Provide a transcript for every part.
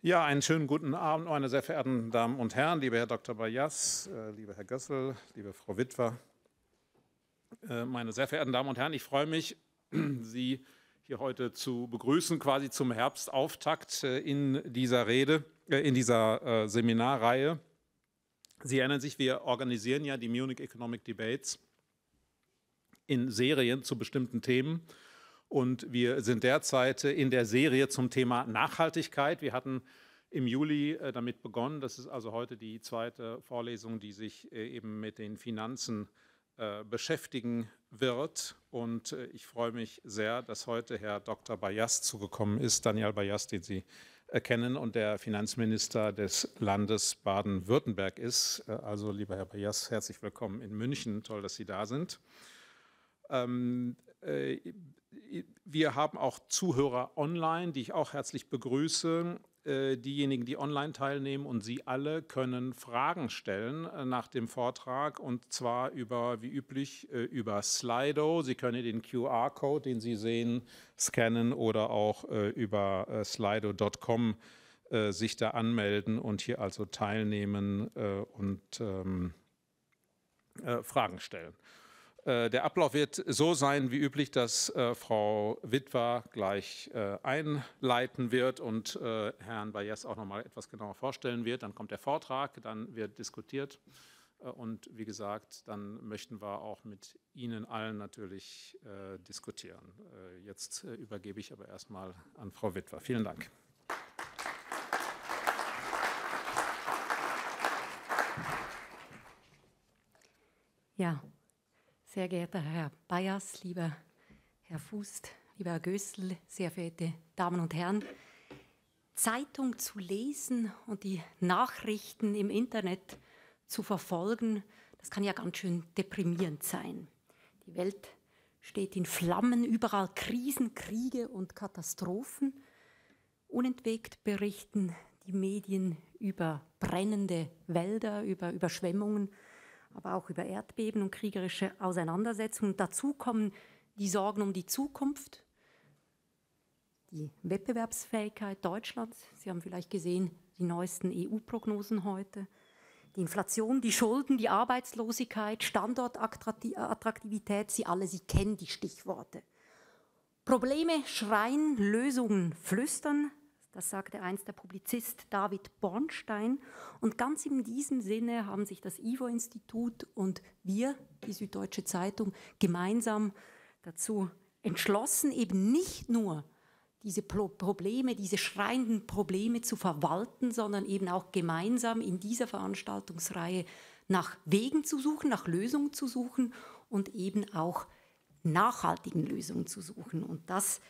Ja, einen schönen guten Abend, meine sehr verehrten Damen und Herren, lieber Herr Dr. Bayas, äh, lieber Herr Gössel, liebe Frau Witwer, äh, meine sehr verehrten Damen und Herren, ich freue mich, Sie hier heute zu begrüßen, quasi zum Herbstauftakt äh, in dieser Rede, in dieser Seminarreihe. Sie erinnern sich, wir organisieren ja die Munich Economic Debates in Serien zu bestimmten Themen. Und wir sind derzeit äh, in der Serie zum Thema Nachhaltigkeit. Wir hatten im Juli äh, damit begonnen. Das ist also heute die zweite Vorlesung, die sich äh, eben mit den Finanzen beschäftigen wird. Und ich freue mich sehr, dass heute Herr Dr. Bayas zugekommen ist, Daniel Bayas, den Sie kennen und der Finanzminister des Landes Baden-Württemberg ist. Also, lieber Herr Bayas, herzlich willkommen in München. Toll, dass Sie da sind. Ähm, wir haben auch Zuhörer online, die ich auch herzlich begrüße. Äh, diejenigen, die online teilnehmen und Sie alle können Fragen stellen äh, nach dem Vortrag und zwar über, wie üblich, äh, über Slido. Sie können den QR-Code, den Sie sehen, scannen oder auch über slido.com sich da anmelden und hier also teilnehmen und ähm, Fragen stellen. Äh, der Ablauf wird so sein wie üblich, dass äh, Frau Witwer gleich äh, einleiten wird und äh, Herrn Bayes auch noch mal etwas genauer vorstellen wird. Dann kommt der Vortrag, dann wird diskutiert äh, und wie gesagt, dann möchten wir auch mit Ihnen allen natürlich äh, diskutieren. jetzt übergebe ich aber erstmal an Frau Witwer. Vielen Dank. Ja, sehr geehrter Herr Bayers, lieber Herr Fuß, lieber Herr Gößl, sehr verehrte Damen und Herren, Zeitung zu lesen und die Nachrichten im Internet zu verfolgen, das kann ja ganz schön deprimierend sein. Die Welt steht in Flammen, überall Krisen, Kriege und Katastrophen. Unentwegt berichten die Medien über brennende Wälder, über Überschwemmungen, aber auch über Erdbeben und kriegerische Auseinandersetzungen. Dazu kommen die Sorgen um die Zukunft, die Wettbewerbsfähigkeit Deutschlands. Sie haben vielleicht gesehen, die neuesten EU-Prognosen heute. Die Inflation, die Schulden, die Arbeitslosigkeit, Standortattraktivität, Sie alle, Sie kennen die Stichworte. Probleme schreien, Lösungen flüstern, das sagte einst der Publizist David Bornstein. Und ganz in diesem Sinne haben sich das IVO-Institut und wir, die Süddeutsche Zeitung, gemeinsam dazu entschlossen, eben nicht nur diese Probleme, diese schreienden Probleme zu verwalten, sondern eben auch gemeinsam in dieser Veranstaltungsreihe nach Wegen zu suchen, nach Lösungen zu suchen und eben auch nachhaltigen Lösungen zu suchen. Und das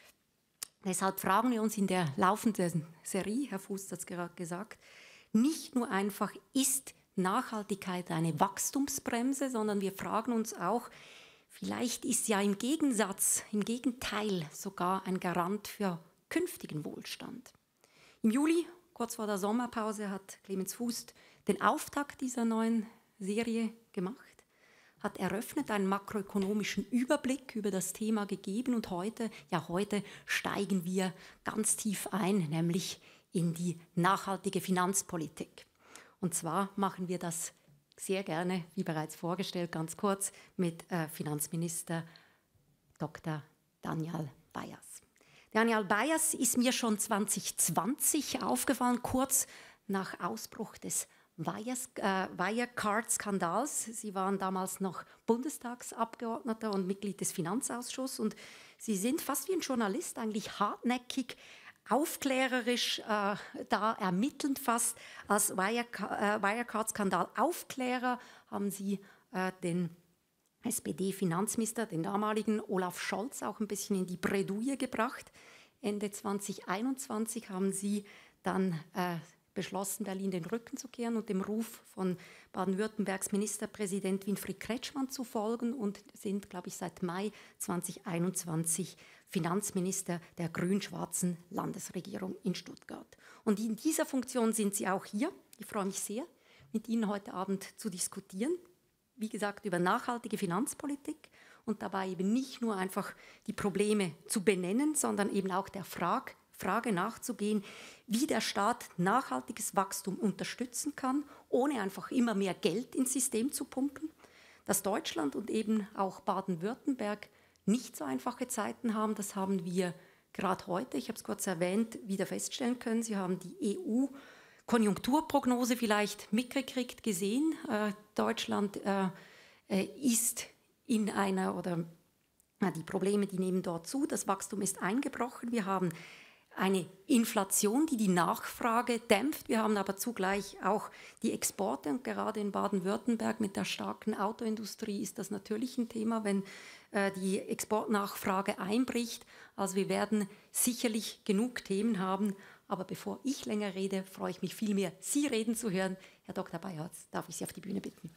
Deshalb fragen wir uns in der laufenden Serie, Herr Fuß hat es gerade gesagt, nicht nur einfach, ist Nachhaltigkeit eine Wachstumsbremse, sondern wir fragen uns auch, vielleicht ist sie ja im Gegensatz, im Gegenteil sogar ein Garant für künftigen Wohlstand. Im Juli, kurz vor der Sommerpause, hat Clemens Fuß den Auftakt dieser neuen Serie gemacht hat eröffnet, einen makroökonomischen Überblick über das Thema gegeben und heute, ja heute steigen wir ganz tief ein, nämlich in die nachhaltige Finanzpolitik. Und zwar machen wir das sehr gerne, wie bereits vorgestellt, ganz kurz mit äh, Finanzminister Dr. Daniel Bayers. Daniel Bayers ist mir schon 2020 aufgefallen, kurz nach Ausbruch des Wirecard-Skandals. Äh, sie waren damals noch Bundestagsabgeordneter und Mitglied des Finanzausschusses und Sie sind fast wie ein Journalist eigentlich hartnäckig, aufklärerisch, äh, da ermittelnd fast als Wirecard-Skandal-Aufklärer äh, haben Sie äh, den SPD-Finanzminister, den damaligen Olaf Scholz, auch ein bisschen in die Bredouille gebracht. Ende 2021 haben Sie dann äh, beschlossen, Berlin den Rücken zu kehren und dem Ruf von Baden-Württembergs Ministerpräsident Winfried Kretschmann zu folgen und sind, glaube ich, seit Mai 2021 Finanzminister der grün-schwarzen Landesregierung in Stuttgart. Und in dieser Funktion sind Sie auch hier. Ich freue mich sehr, mit Ihnen heute Abend zu diskutieren. Wie gesagt, über nachhaltige Finanzpolitik und dabei eben nicht nur einfach die Probleme zu benennen, sondern eben auch der Frage, Frage nachzugehen, wie der Staat nachhaltiges Wachstum unterstützen kann, ohne einfach immer mehr Geld ins System zu pumpen. Dass Deutschland und eben auch Baden-Württemberg nicht so einfache Zeiten haben, das haben wir gerade heute, ich habe es kurz erwähnt, wieder feststellen können. Sie haben die EU Konjunkturprognose vielleicht mitgekriegt, gesehen. Äh, Deutschland äh, äh, ist in einer oder na, die Probleme, die nehmen dort zu. Das Wachstum ist eingebrochen. Wir haben eine Inflation, die die Nachfrage dämpft. Wir haben aber zugleich auch die Exporte und gerade in Baden-Württemberg mit der starken Autoindustrie ist das natürlich ein Thema, wenn äh, die Exportnachfrage einbricht. Also wir werden sicherlich genug Themen haben. Aber bevor ich länger rede, freue ich mich vielmehr, Sie reden zu hören. Herr Dr. Bayerz, darf ich Sie auf die Bühne bitten?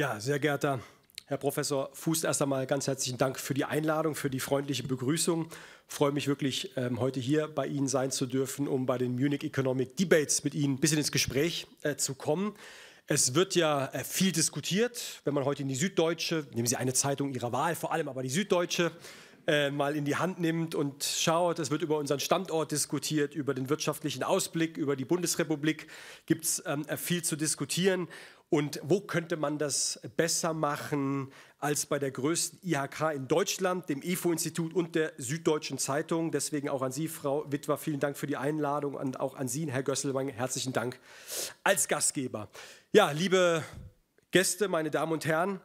Ja, sehr geehrter Herr Professor Fuß, erst einmal ganz herzlichen Dank für die Einladung, für die freundliche Begrüßung. Ich freue mich wirklich, ähm, heute hier bei Ihnen sein zu dürfen, um bei den Munich Economic Debates mit Ihnen ein bisschen ins Gespräch äh, zu kommen. Es wird ja äh, viel diskutiert, wenn man heute in die Süddeutsche, nehmen Sie eine Zeitung Ihrer Wahl, vor allem aber die Süddeutsche, äh, mal in die Hand nimmt und schaut. Es wird über unseren Standort diskutiert, über den wirtschaftlichen Ausblick, über die Bundesrepublik gibt es ähm, viel zu diskutieren. Und wo könnte man das besser machen als bei der größten IHK in Deutschland, dem EFO-Institut und der Süddeutschen Zeitung? Deswegen auch an Sie, Frau Witwer, vielen Dank für die Einladung und auch an Sie, Herr Gösselwang, herzlichen Dank als Gastgeber. Ja, liebe Gäste, meine Damen und Herren,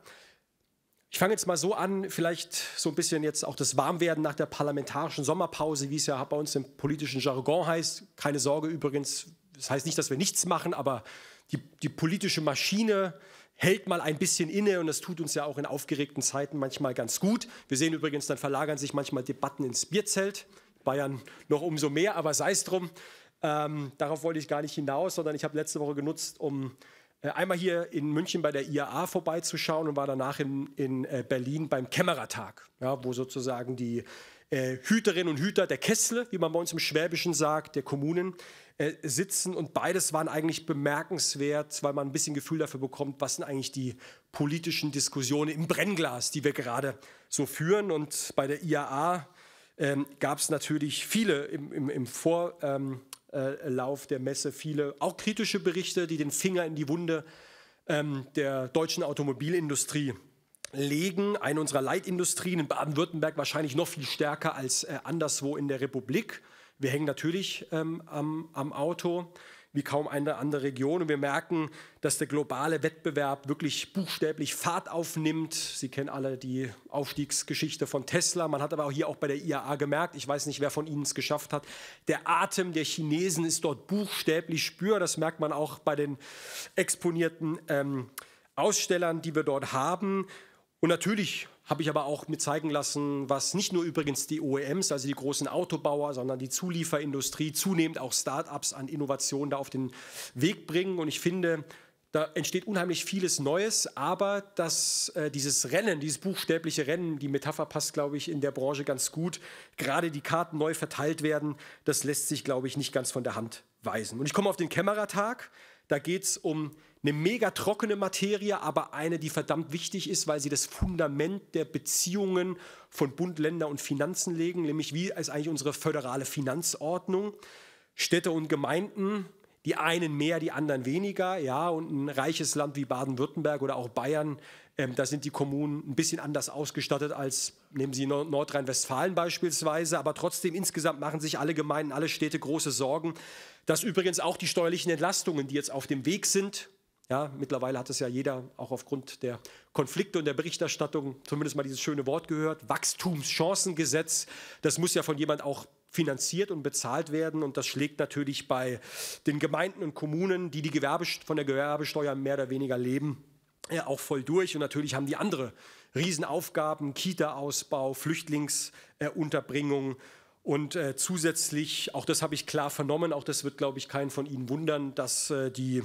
ich fange jetzt mal so an, vielleicht so ein bisschen jetzt auch das Warmwerden nach der parlamentarischen Sommerpause, wie es ja bei uns im politischen Jargon heißt. Keine Sorge übrigens, das heißt nicht, dass wir nichts machen, aber die, die politische Maschine hält mal ein bisschen inne und das tut uns ja auch in aufgeregten Zeiten manchmal ganz gut. Wir sehen übrigens, dann verlagern sich manchmal Debatten ins Bierzelt, Bayern noch umso mehr, aber sei es drum. Ähm, darauf wollte ich gar nicht hinaus, sondern ich habe letzte Woche genutzt, um äh, einmal hier in München bei der IAA vorbeizuschauen und war danach in, in äh, Berlin beim Kämmerertag, ja, wo sozusagen die äh, Hüterinnen und Hüter der Kessel, wie man bei uns im Schwäbischen sagt, der Kommunen äh, sitzen. Und beides waren eigentlich bemerkenswert, weil man ein bisschen Gefühl dafür bekommt, was sind eigentlich die politischen Diskussionen im Brennglas, die wir gerade so führen. Und bei der IAA ähm, gab es natürlich viele im, im, im Vorlauf ähm, äh, der Messe, viele auch kritische Berichte, die den Finger in die Wunde ähm, der deutschen Automobilindustrie legen, eine unserer Leitindustrien in Baden-Württemberg wahrscheinlich noch viel stärker als äh, anderswo in der Republik. Wir hängen natürlich ähm, am, am, Auto wie kaum eine andere Region und wir merken, dass der globale Wettbewerb wirklich buchstäblich Fahrt aufnimmt. Sie kennen alle die Aufstiegsgeschichte von Tesla. Man hat aber auch hier auch bei der IAA gemerkt, ich weiß nicht, wer von Ihnen es geschafft hat, der Atem der Chinesen ist dort buchstäblich spürbar. Das merkt man auch bei den exponierten ähm, Ausstellern, die wir dort haben. Und natürlich habe ich aber auch mit zeigen lassen, was nicht nur übrigens die OEMs, also die großen Autobauer, sondern die Zulieferindustrie, zunehmend auch Start-ups an Innovationen da auf den Weg bringen. Und ich finde, da entsteht unheimlich vieles Neues, aber dass äh, dieses Rennen, dieses buchstäbliche Rennen, die Metapher passt, glaube ich, in der Branche ganz gut. Gerade die Karten neu verteilt werden, das lässt sich, glaube ich, nicht ganz von der Hand weisen. Und ich komme auf den Kämmerertag. Da geht es um eine mega trockene Materie, aber eine, die verdammt wichtig ist, weil sie das Fundament der Beziehungen von Bund, Länder und Finanzen legen, nämlich wie ist eigentlich unsere föderale Finanzordnung. Städte und Gemeinden, die einen mehr, die anderen weniger, ja, und ein reiches Land wie Baden-Württemberg oder auch Bayern, ähm, da sind die Kommunen ein bisschen anders ausgestattet als, nehmen Sie Nordrhein-Westfalen beispielsweise, aber trotzdem insgesamt machen sich alle Gemeinden, alle Städte große Sorgen, dass übrigens auch die steuerlichen Entlastungen, die jetzt auf dem Weg sind, ja, mittlerweile hat es ja jeder auch aufgrund der Konflikte und der Berichterstattung zumindest mal dieses schöne Wort gehört, Wachstumschancengesetz. Das muss ja von jemand auch finanziert und bezahlt werden und das schlägt natürlich bei den Gemeinden und Kommunen, die die Gewerbe, von der Gewerbesteuer mehr oder weniger leben, ja, auch voll durch und natürlich haben die andere Riesenaufgaben, Kita-Ausbau, Flüchtlingsunterbringung äh, und äh, zusätzlich, auch das habe ich klar vernommen, auch das wird, glaube ich, keinen von Ihnen wundern, dass äh, die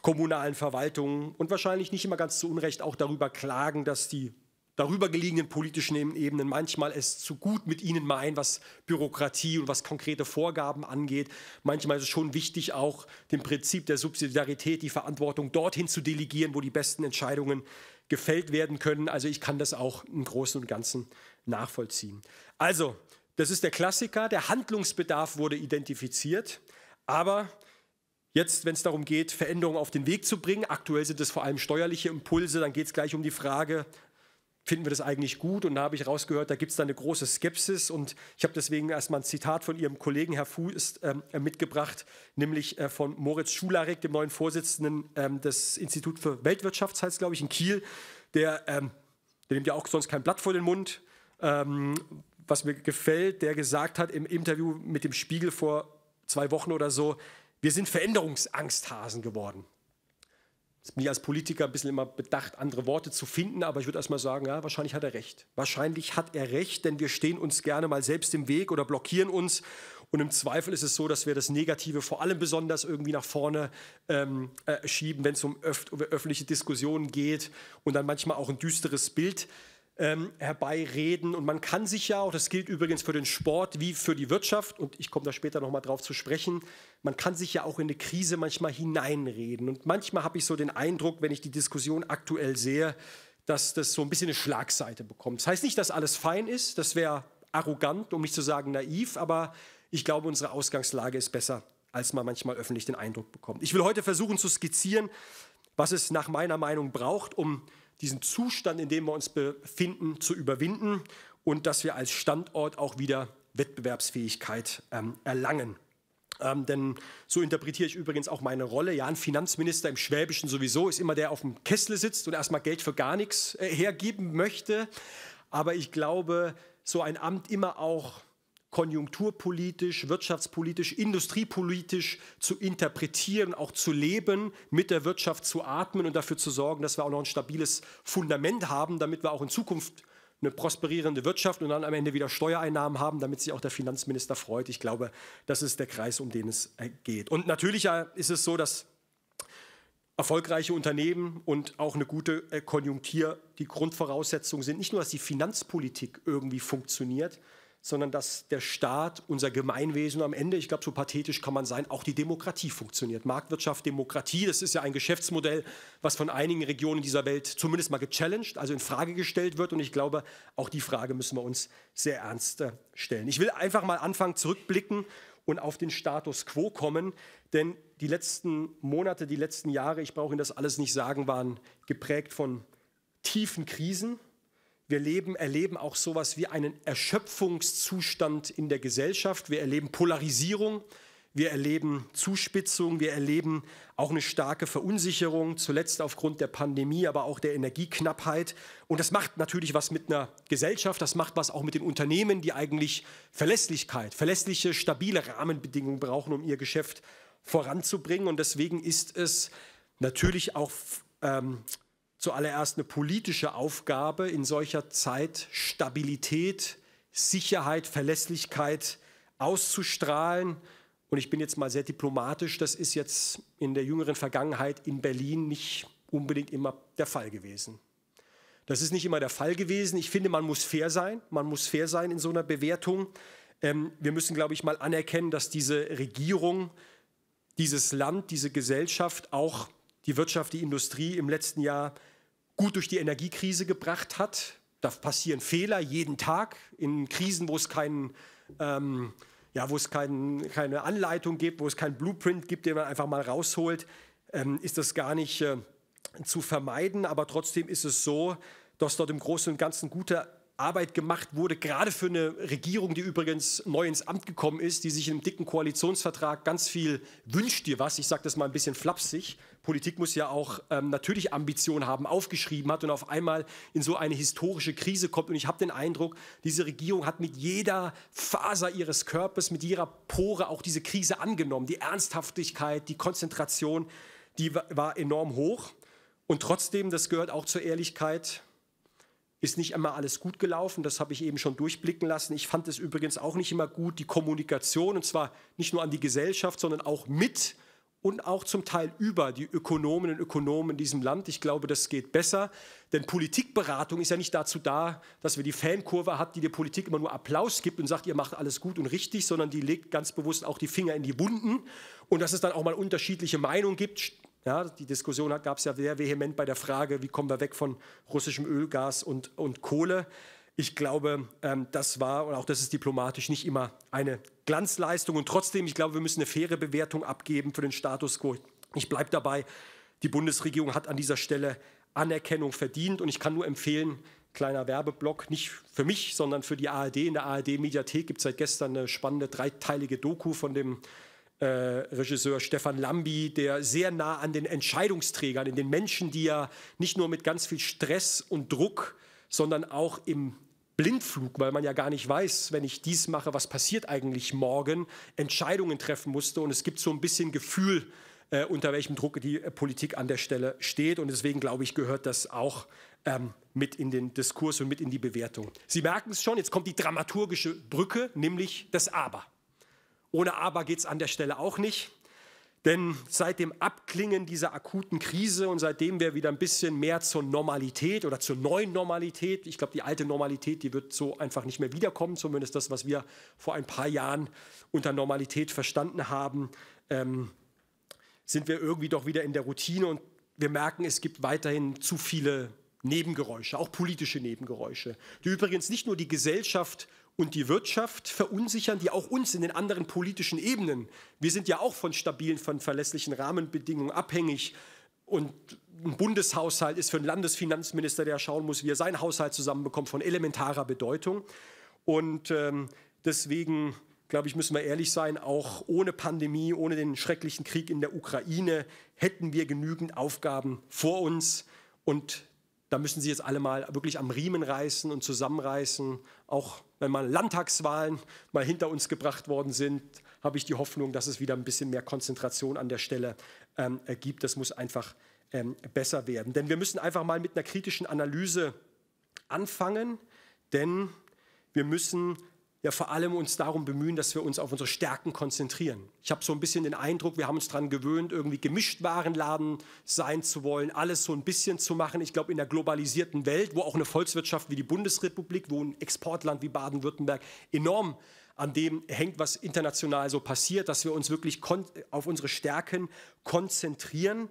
kommunalen Verwaltungen und wahrscheinlich nicht immer ganz zu Unrecht auch darüber klagen, dass die darüber gelegenen politischen Ebenen manchmal es zu gut mit ihnen meinen, was Bürokratie und was konkrete Vorgaben angeht. Manchmal ist es schon wichtig, auch dem Prinzip der Subsidiarität die Verantwortung dorthin zu delegieren, wo die besten Entscheidungen gefällt werden können. Also ich kann das auch im Großen und Ganzen nachvollziehen. Also, das ist der Klassiker. Der Handlungsbedarf wurde identifiziert, aber Jetzt, wenn es darum geht, Veränderungen auf den Weg zu bringen, aktuell sind es vor allem steuerliche Impulse, dann geht es gleich um die Frage, finden wir das eigentlich gut? Und da habe ich rausgehört, da gibt es da eine große Skepsis. Und ich habe deswegen erstmal ein Zitat von Ihrem Kollegen, Herr Fuß, ähm, äh, mitgebracht, nämlich äh, von Moritz Schularek, dem neuen Vorsitzenden ähm, des Instituts für Weltwirtschaft, heißt glaube ich, in Kiel. Der, ähm, der nimmt ja auch sonst kein Blatt vor den Mund. Ähm, was mir gefällt, der gesagt hat im Interview mit dem Spiegel vor zwei Wochen oder so, wir sind Veränderungsangsthasen geworden. Jetzt bin ich als Politiker ein bisschen immer bedacht, andere Worte zu finden, aber ich würde erstmal sagen, ja, wahrscheinlich hat er recht. Wahrscheinlich hat er recht, denn wir stehen uns gerne mal selbst im Weg oder blockieren uns. Und im Zweifel ist es so, dass wir das Negative vor allem besonders irgendwie nach vorne ähm, äh, schieben, wenn es um, öf um öffentliche Diskussionen geht und dann manchmal auch ein düsteres Bild ähm, herbeireden. Und man kann sich ja auch, das gilt übrigens für den Sport wie für die Wirtschaft, und ich komme da später nochmal drauf zu sprechen, man kann sich ja auch in eine Krise manchmal hineinreden. Und manchmal habe ich so den Eindruck, wenn ich die Diskussion aktuell sehe, dass das so ein bisschen eine Schlagseite bekommt. Das heißt nicht, dass alles fein ist, das wäre arrogant, um nicht zu sagen naiv, aber ich glaube, unsere Ausgangslage ist besser, als man manchmal öffentlich den Eindruck bekommt. Ich will heute versuchen zu skizzieren, was es nach meiner Meinung braucht, um diesen Zustand, in dem wir uns befinden, zu überwinden und dass wir als Standort auch wieder Wettbewerbsfähigkeit ähm, erlangen. Ähm, denn so interpretiere ich übrigens auch meine Rolle. Ja, ein Finanzminister im Schwäbischen sowieso ist immer der, der auf dem Kessel sitzt und erstmal Geld für gar nichts äh, hergeben möchte. Aber ich glaube, so ein Amt immer auch konjunkturpolitisch, wirtschaftspolitisch, industriepolitisch zu interpretieren, auch zu leben, mit der Wirtschaft zu atmen und dafür zu sorgen, dass wir auch noch ein stabiles Fundament haben, damit wir auch in Zukunft eine prosperierende Wirtschaft und dann am Ende wieder Steuereinnahmen haben, damit sich auch der Finanzminister freut. Ich glaube, das ist der Kreis, um den es äh, geht. Und natürlich äh, ist es so, dass erfolgreiche Unternehmen und auch eine gute äh, Konjunktur die Grundvoraussetzungen sind. Nicht nur, dass die Finanzpolitik irgendwie funktioniert, sondern dass der Staat, unser Gemeinwesen am Ende, ich glaube, so pathetisch kann man sein, auch die Demokratie funktioniert. Marktwirtschaft, Demokratie, das ist ja ein Geschäftsmodell, was von einigen Regionen dieser Welt zumindest mal gechallenged, also in Frage gestellt wird. Und ich glaube, auch die Frage müssen wir uns sehr ernst äh, stellen. Ich will einfach mal anfangen, zurückblicken und auf den Status quo kommen, denn die letzten Monate, die letzten Jahre, ich brauche Ihnen das alles nicht sagen, waren geprägt von tiefen Krisen, wir leben, erleben auch sowas wie einen Erschöpfungszustand in der Gesellschaft. Wir erleben Polarisierung, wir erleben Zuspitzung, wir erleben auch eine starke Verunsicherung, zuletzt aufgrund der Pandemie, aber auch der Energieknappheit. Und das macht natürlich was mit einer Gesellschaft, das macht was auch mit den Unternehmen, die eigentlich Verlässlichkeit, verlässliche, stabile Rahmenbedingungen brauchen, um ihr Geschäft voranzubringen. Und deswegen ist es natürlich auch ähm, zuallererst eine politische Aufgabe, in solcher Zeit Stabilität, Sicherheit, Verlässlichkeit auszustrahlen. Und ich bin jetzt mal sehr diplomatisch, das ist jetzt in der jüngeren Vergangenheit in Berlin nicht unbedingt immer der Fall gewesen. Das ist nicht immer der Fall gewesen. Ich finde, man muss fair sein. Man muss fair sein in so einer Bewertung. Ähm, wir müssen, glaube ich, mal anerkennen, dass diese Regierung, dieses Land, diese Gesellschaft, auch die Wirtschaft, die Industrie im letzten Jahr gut durch die Energiekrise gebracht hat. Da passieren Fehler jeden Tag in Krisen, wo es keinen ähm, ja, wo es kein, keine Anleitung gibt, wo es keinen Blueprint gibt, den man einfach mal rausholt, ähm, ist das gar nicht äh, zu vermeiden. Aber trotzdem ist es so, dass dort im Großen und Ganzen gute Arbeit gemacht wurde, gerade für eine Regierung, die übrigens neu ins Amt gekommen ist, die sich im dicken Koalitionsvertrag ganz viel wünscht dir was. Ich sage das mal ein bisschen flapsig. Politik muss ja auch ähm, natürlich Ambitionen haben, aufgeschrieben hat und auf einmal in so eine historische Krise kommt. Und ich habe den Eindruck, diese Regierung hat mit jeder Faser ihres Körpers, mit jeder Pore auch diese Krise angenommen. Die Ernsthaftigkeit, die Konzentration, die war enorm hoch. Und trotzdem, das gehört auch zur Ehrlichkeit, ist nicht immer alles gut gelaufen, das habe ich eben schon durchblicken lassen. Ich fand es übrigens auch nicht immer gut, die Kommunikation, und zwar nicht nur an die Gesellschaft, sondern auch mit und auch zum Teil über die Ökonomen und Ökonomen in diesem Land. Ich glaube, das geht besser, denn Politikberatung ist ja nicht dazu da, dass wir die Fankurve haben, die der Politik immer nur Applaus gibt und sagt, ihr macht alles gut und richtig, sondern die legt ganz bewusst auch die Finger in die Wunden und dass es dann auch mal unterschiedliche Meinungen gibt, ja, die Diskussion gab es ja sehr vehement bei der Frage, wie kommen wir weg von russischem Öl, Gas und, und Kohle. Ich glaube, ähm, das war, und auch das ist diplomatisch, nicht immer eine Glanzleistung. Und trotzdem, ich glaube, wir müssen eine faire Bewertung abgeben für den Status quo. Ich bleibe dabei, die Bundesregierung hat an dieser Stelle Anerkennung verdient. Und ich kann nur empfehlen, kleiner Werbeblock, nicht für mich, sondern für die ARD. In der ARD-Mediathek gibt es seit gestern eine spannende dreiteilige Doku von dem äh, Regisseur Stefan Lambi, der sehr nah an den Entscheidungsträgern, in den Menschen, die ja nicht nur mit ganz viel Stress und Druck, sondern auch im Blindflug, weil man ja gar nicht weiß, wenn ich dies mache, was passiert eigentlich morgen, Entscheidungen treffen musste. Und es gibt so ein bisschen Gefühl, äh, unter welchem Druck die äh, Politik an der Stelle steht. Und deswegen, glaube ich, gehört das auch ähm, mit in den Diskurs und mit in die Bewertung. Sie merken es schon, jetzt kommt die dramaturgische Brücke, nämlich das Aber. Ohne aber geht es an der Stelle auch nicht. Denn seit dem Abklingen dieser akuten Krise und seitdem wir wieder ein bisschen mehr zur Normalität oder zur neuen Normalität, ich glaube, die alte Normalität, die wird so einfach nicht mehr wiederkommen, zumindest das, was wir vor ein paar Jahren unter Normalität verstanden haben, ähm, sind wir irgendwie doch wieder in der Routine und wir merken, es gibt weiterhin zu viele Nebengeräusche, auch politische Nebengeräusche, die übrigens nicht nur die Gesellschaft und die Wirtschaft verunsichern, die auch uns in den anderen politischen Ebenen, wir sind ja auch von stabilen, von verlässlichen Rahmenbedingungen abhängig. Und ein Bundeshaushalt ist für einen Landesfinanzminister, der schauen muss, wie er seinen Haushalt zusammenbekommt, von elementarer Bedeutung. Und ähm, deswegen, glaube ich, müssen wir ehrlich sein, auch ohne Pandemie, ohne den schrecklichen Krieg in der Ukraine hätten wir genügend Aufgaben vor uns. Und da müssen Sie jetzt alle mal wirklich am Riemen reißen und zusammenreißen, auch wenn mal Landtagswahlen mal hinter uns gebracht worden sind, habe ich die Hoffnung, dass es wieder ein bisschen mehr Konzentration an der Stelle ähm, gibt. Das muss einfach ähm, besser werden. Denn wir müssen einfach mal mit einer kritischen Analyse anfangen, denn wir müssen ja vor allem uns darum bemühen, dass wir uns auf unsere Stärken konzentrieren. Ich habe so ein bisschen den Eindruck, wir haben uns daran gewöhnt, irgendwie gemischt Warenladen sein zu wollen, alles so ein bisschen zu machen. Ich glaube, in der globalisierten Welt, wo auch eine Volkswirtschaft wie die Bundesrepublik, wo ein Exportland wie Baden-Württemberg enorm an dem hängt, was international so passiert, dass wir uns wirklich auf unsere Stärken konzentrieren.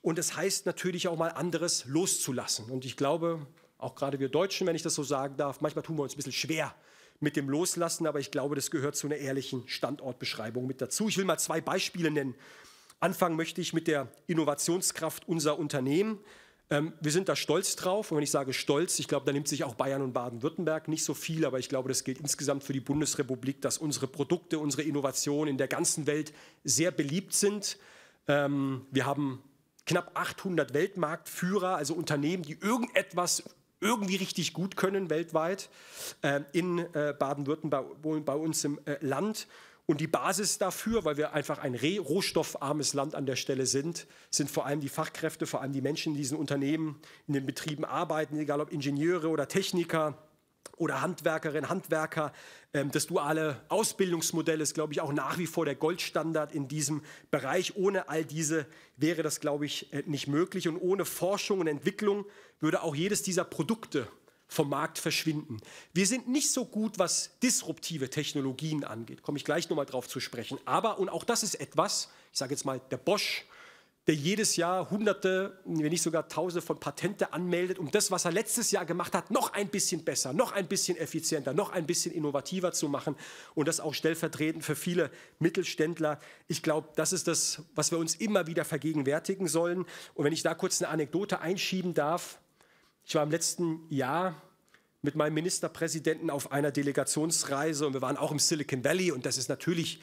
Und das heißt natürlich auch mal anderes loszulassen. Und ich glaube, auch gerade wir Deutschen, wenn ich das so sagen darf, manchmal tun wir uns ein bisschen schwer mit dem Loslassen, aber ich glaube, das gehört zu einer ehrlichen Standortbeschreibung mit dazu. Ich will mal zwei Beispiele nennen. Anfangen möchte ich mit der Innovationskraft unserer Unternehmen. Ähm, wir sind da stolz drauf. Und wenn ich sage stolz, ich glaube, da nimmt sich auch Bayern und Baden-Württemberg nicht so viel, aber ich glaube, das gilt insgesamt für die Bundesrepublik, dass unsere Produkte, unsere Innovationen in der ganzen Welt sehr beliebt sind. Ähm, wir haben knapp 800 Weltmarktführer, also Unternehmen, die irgendetwas irgendwie richtig gut können weltweit äh, in äh, Baden-Württemberg, bei uns im äh, Land. Und die Basis dafür, weil wir einfach ein rohstoffarmes Land an der Stelle sind, sind vor allem die Fachkräfte, vor allem die Menschen, die in diesen Unternehmen, in den Betrieben arbeiten, egal ob Ingenieure oder Techniker, oder Handwerkerinnen, Handwerker. Ähm, das duale Ausbildungsmodell ist, glaube ich, auch nach wie vor der Goldstandard in diesem Bereich. Ohne all diese wäre das, glaube ich, äh, nicht möglich. Und ohne Forschung und Entwicklung würde auch jedes dieser Produkte vom Markt verschwinden. Wir sind nicht so gut, was disruptive Technologien angeht. Komme ich gleich nochmal drauf zu sprechen. Aber, und auch das ist etwas, ich sage jetzt mal, der Bosch der jedes Jahr Hunderte, wenn nicht sogar Tausende von Patente anmeldet, um das, was er letztes Jahr gemacht hat, noch ein bisschen besser, noch ein bisschen effizienter, noch ein bisschen innovativer zu machen und das auch stellvertretend für viele Mittelständler. Ich glaube, das ist das, was wir uns immer wieder vergegenwärtigen sollen. Und wenn ich da kurz eine Anekdote einschieben darf, ich war im letzten Jahr mit meinem Ministerpräsidenten auf einer Delegationsreise und wir waren auch im Silicon Valley und das ist natürlich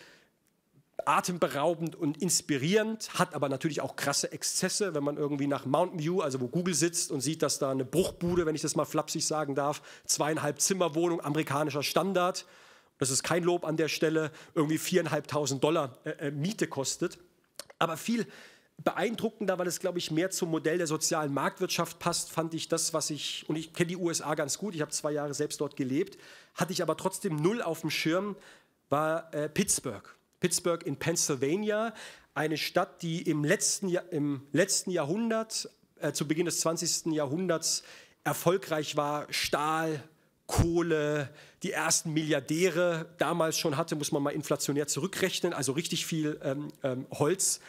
atemberaubend und inspirierend, hat aber natürlich auch krasse Exzesse, wenn man irgendwie nach Mountain View, also wo Google sitzt und sieht, dass da eine Bruchbude, wenn ich das mal flapsig sagen darf, zweieinhalb Zimmerwohnung, amerikanischer Standard, das ist kein Lob an der Stelle, irgendwie viereinhalbtausend Dollar äh, äh, Miete kostet. Aber viel beeindruckender, weil es, glaube ich, mehr zum Modell der sozialen Marktwirtschaft passt, fand ich das, was ich, und ich kenne die USA ganz gut, ich habe zwei Jahre selbst dort gelebt, hatte ich aber trotzdem null auf dem Schirm, war äh, Pittsburgh. Pittsburgh in Pennsylvania, eine Stadt, die im letzten, Jahr, im letzten Jahrhundert, äh, zu Beginn des 20. Jahrhunderts erfolgreich war, Stahl, Kohle, die ersten Milliardäre damals schon hatte, muss man mal inflationär zurückrechnen, also richtig viel ähm, ähm, Holz.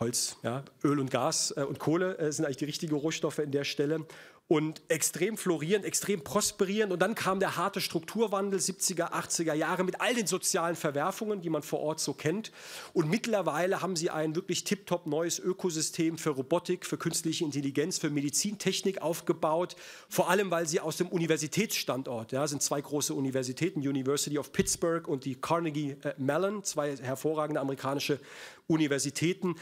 Holz, ja, Öl und Gas äh, und Kohle äh, sind eigentlich die richtigen Rohstoffe in der Stelle und extrem florierend, extrem prosperierend. Und dann kam der harte Strukturwandel 70er, 80er Jahre mit all den sozialen Verwerfungen, die man vor Ort so kennt. Und mittlerweile haben sie ein wirklich tiptop neues Ökosystem für Robotik, für künstliche Intelligenz, für Medizintechnik aufgebaut. Vor allem, weil sie aus dem Universitätsstandort, ja, sind zwei große Universitäten, University of Pittsburgh und die Carnegie äh, Mellon, zwei hervorragende amerikanische Universitäten,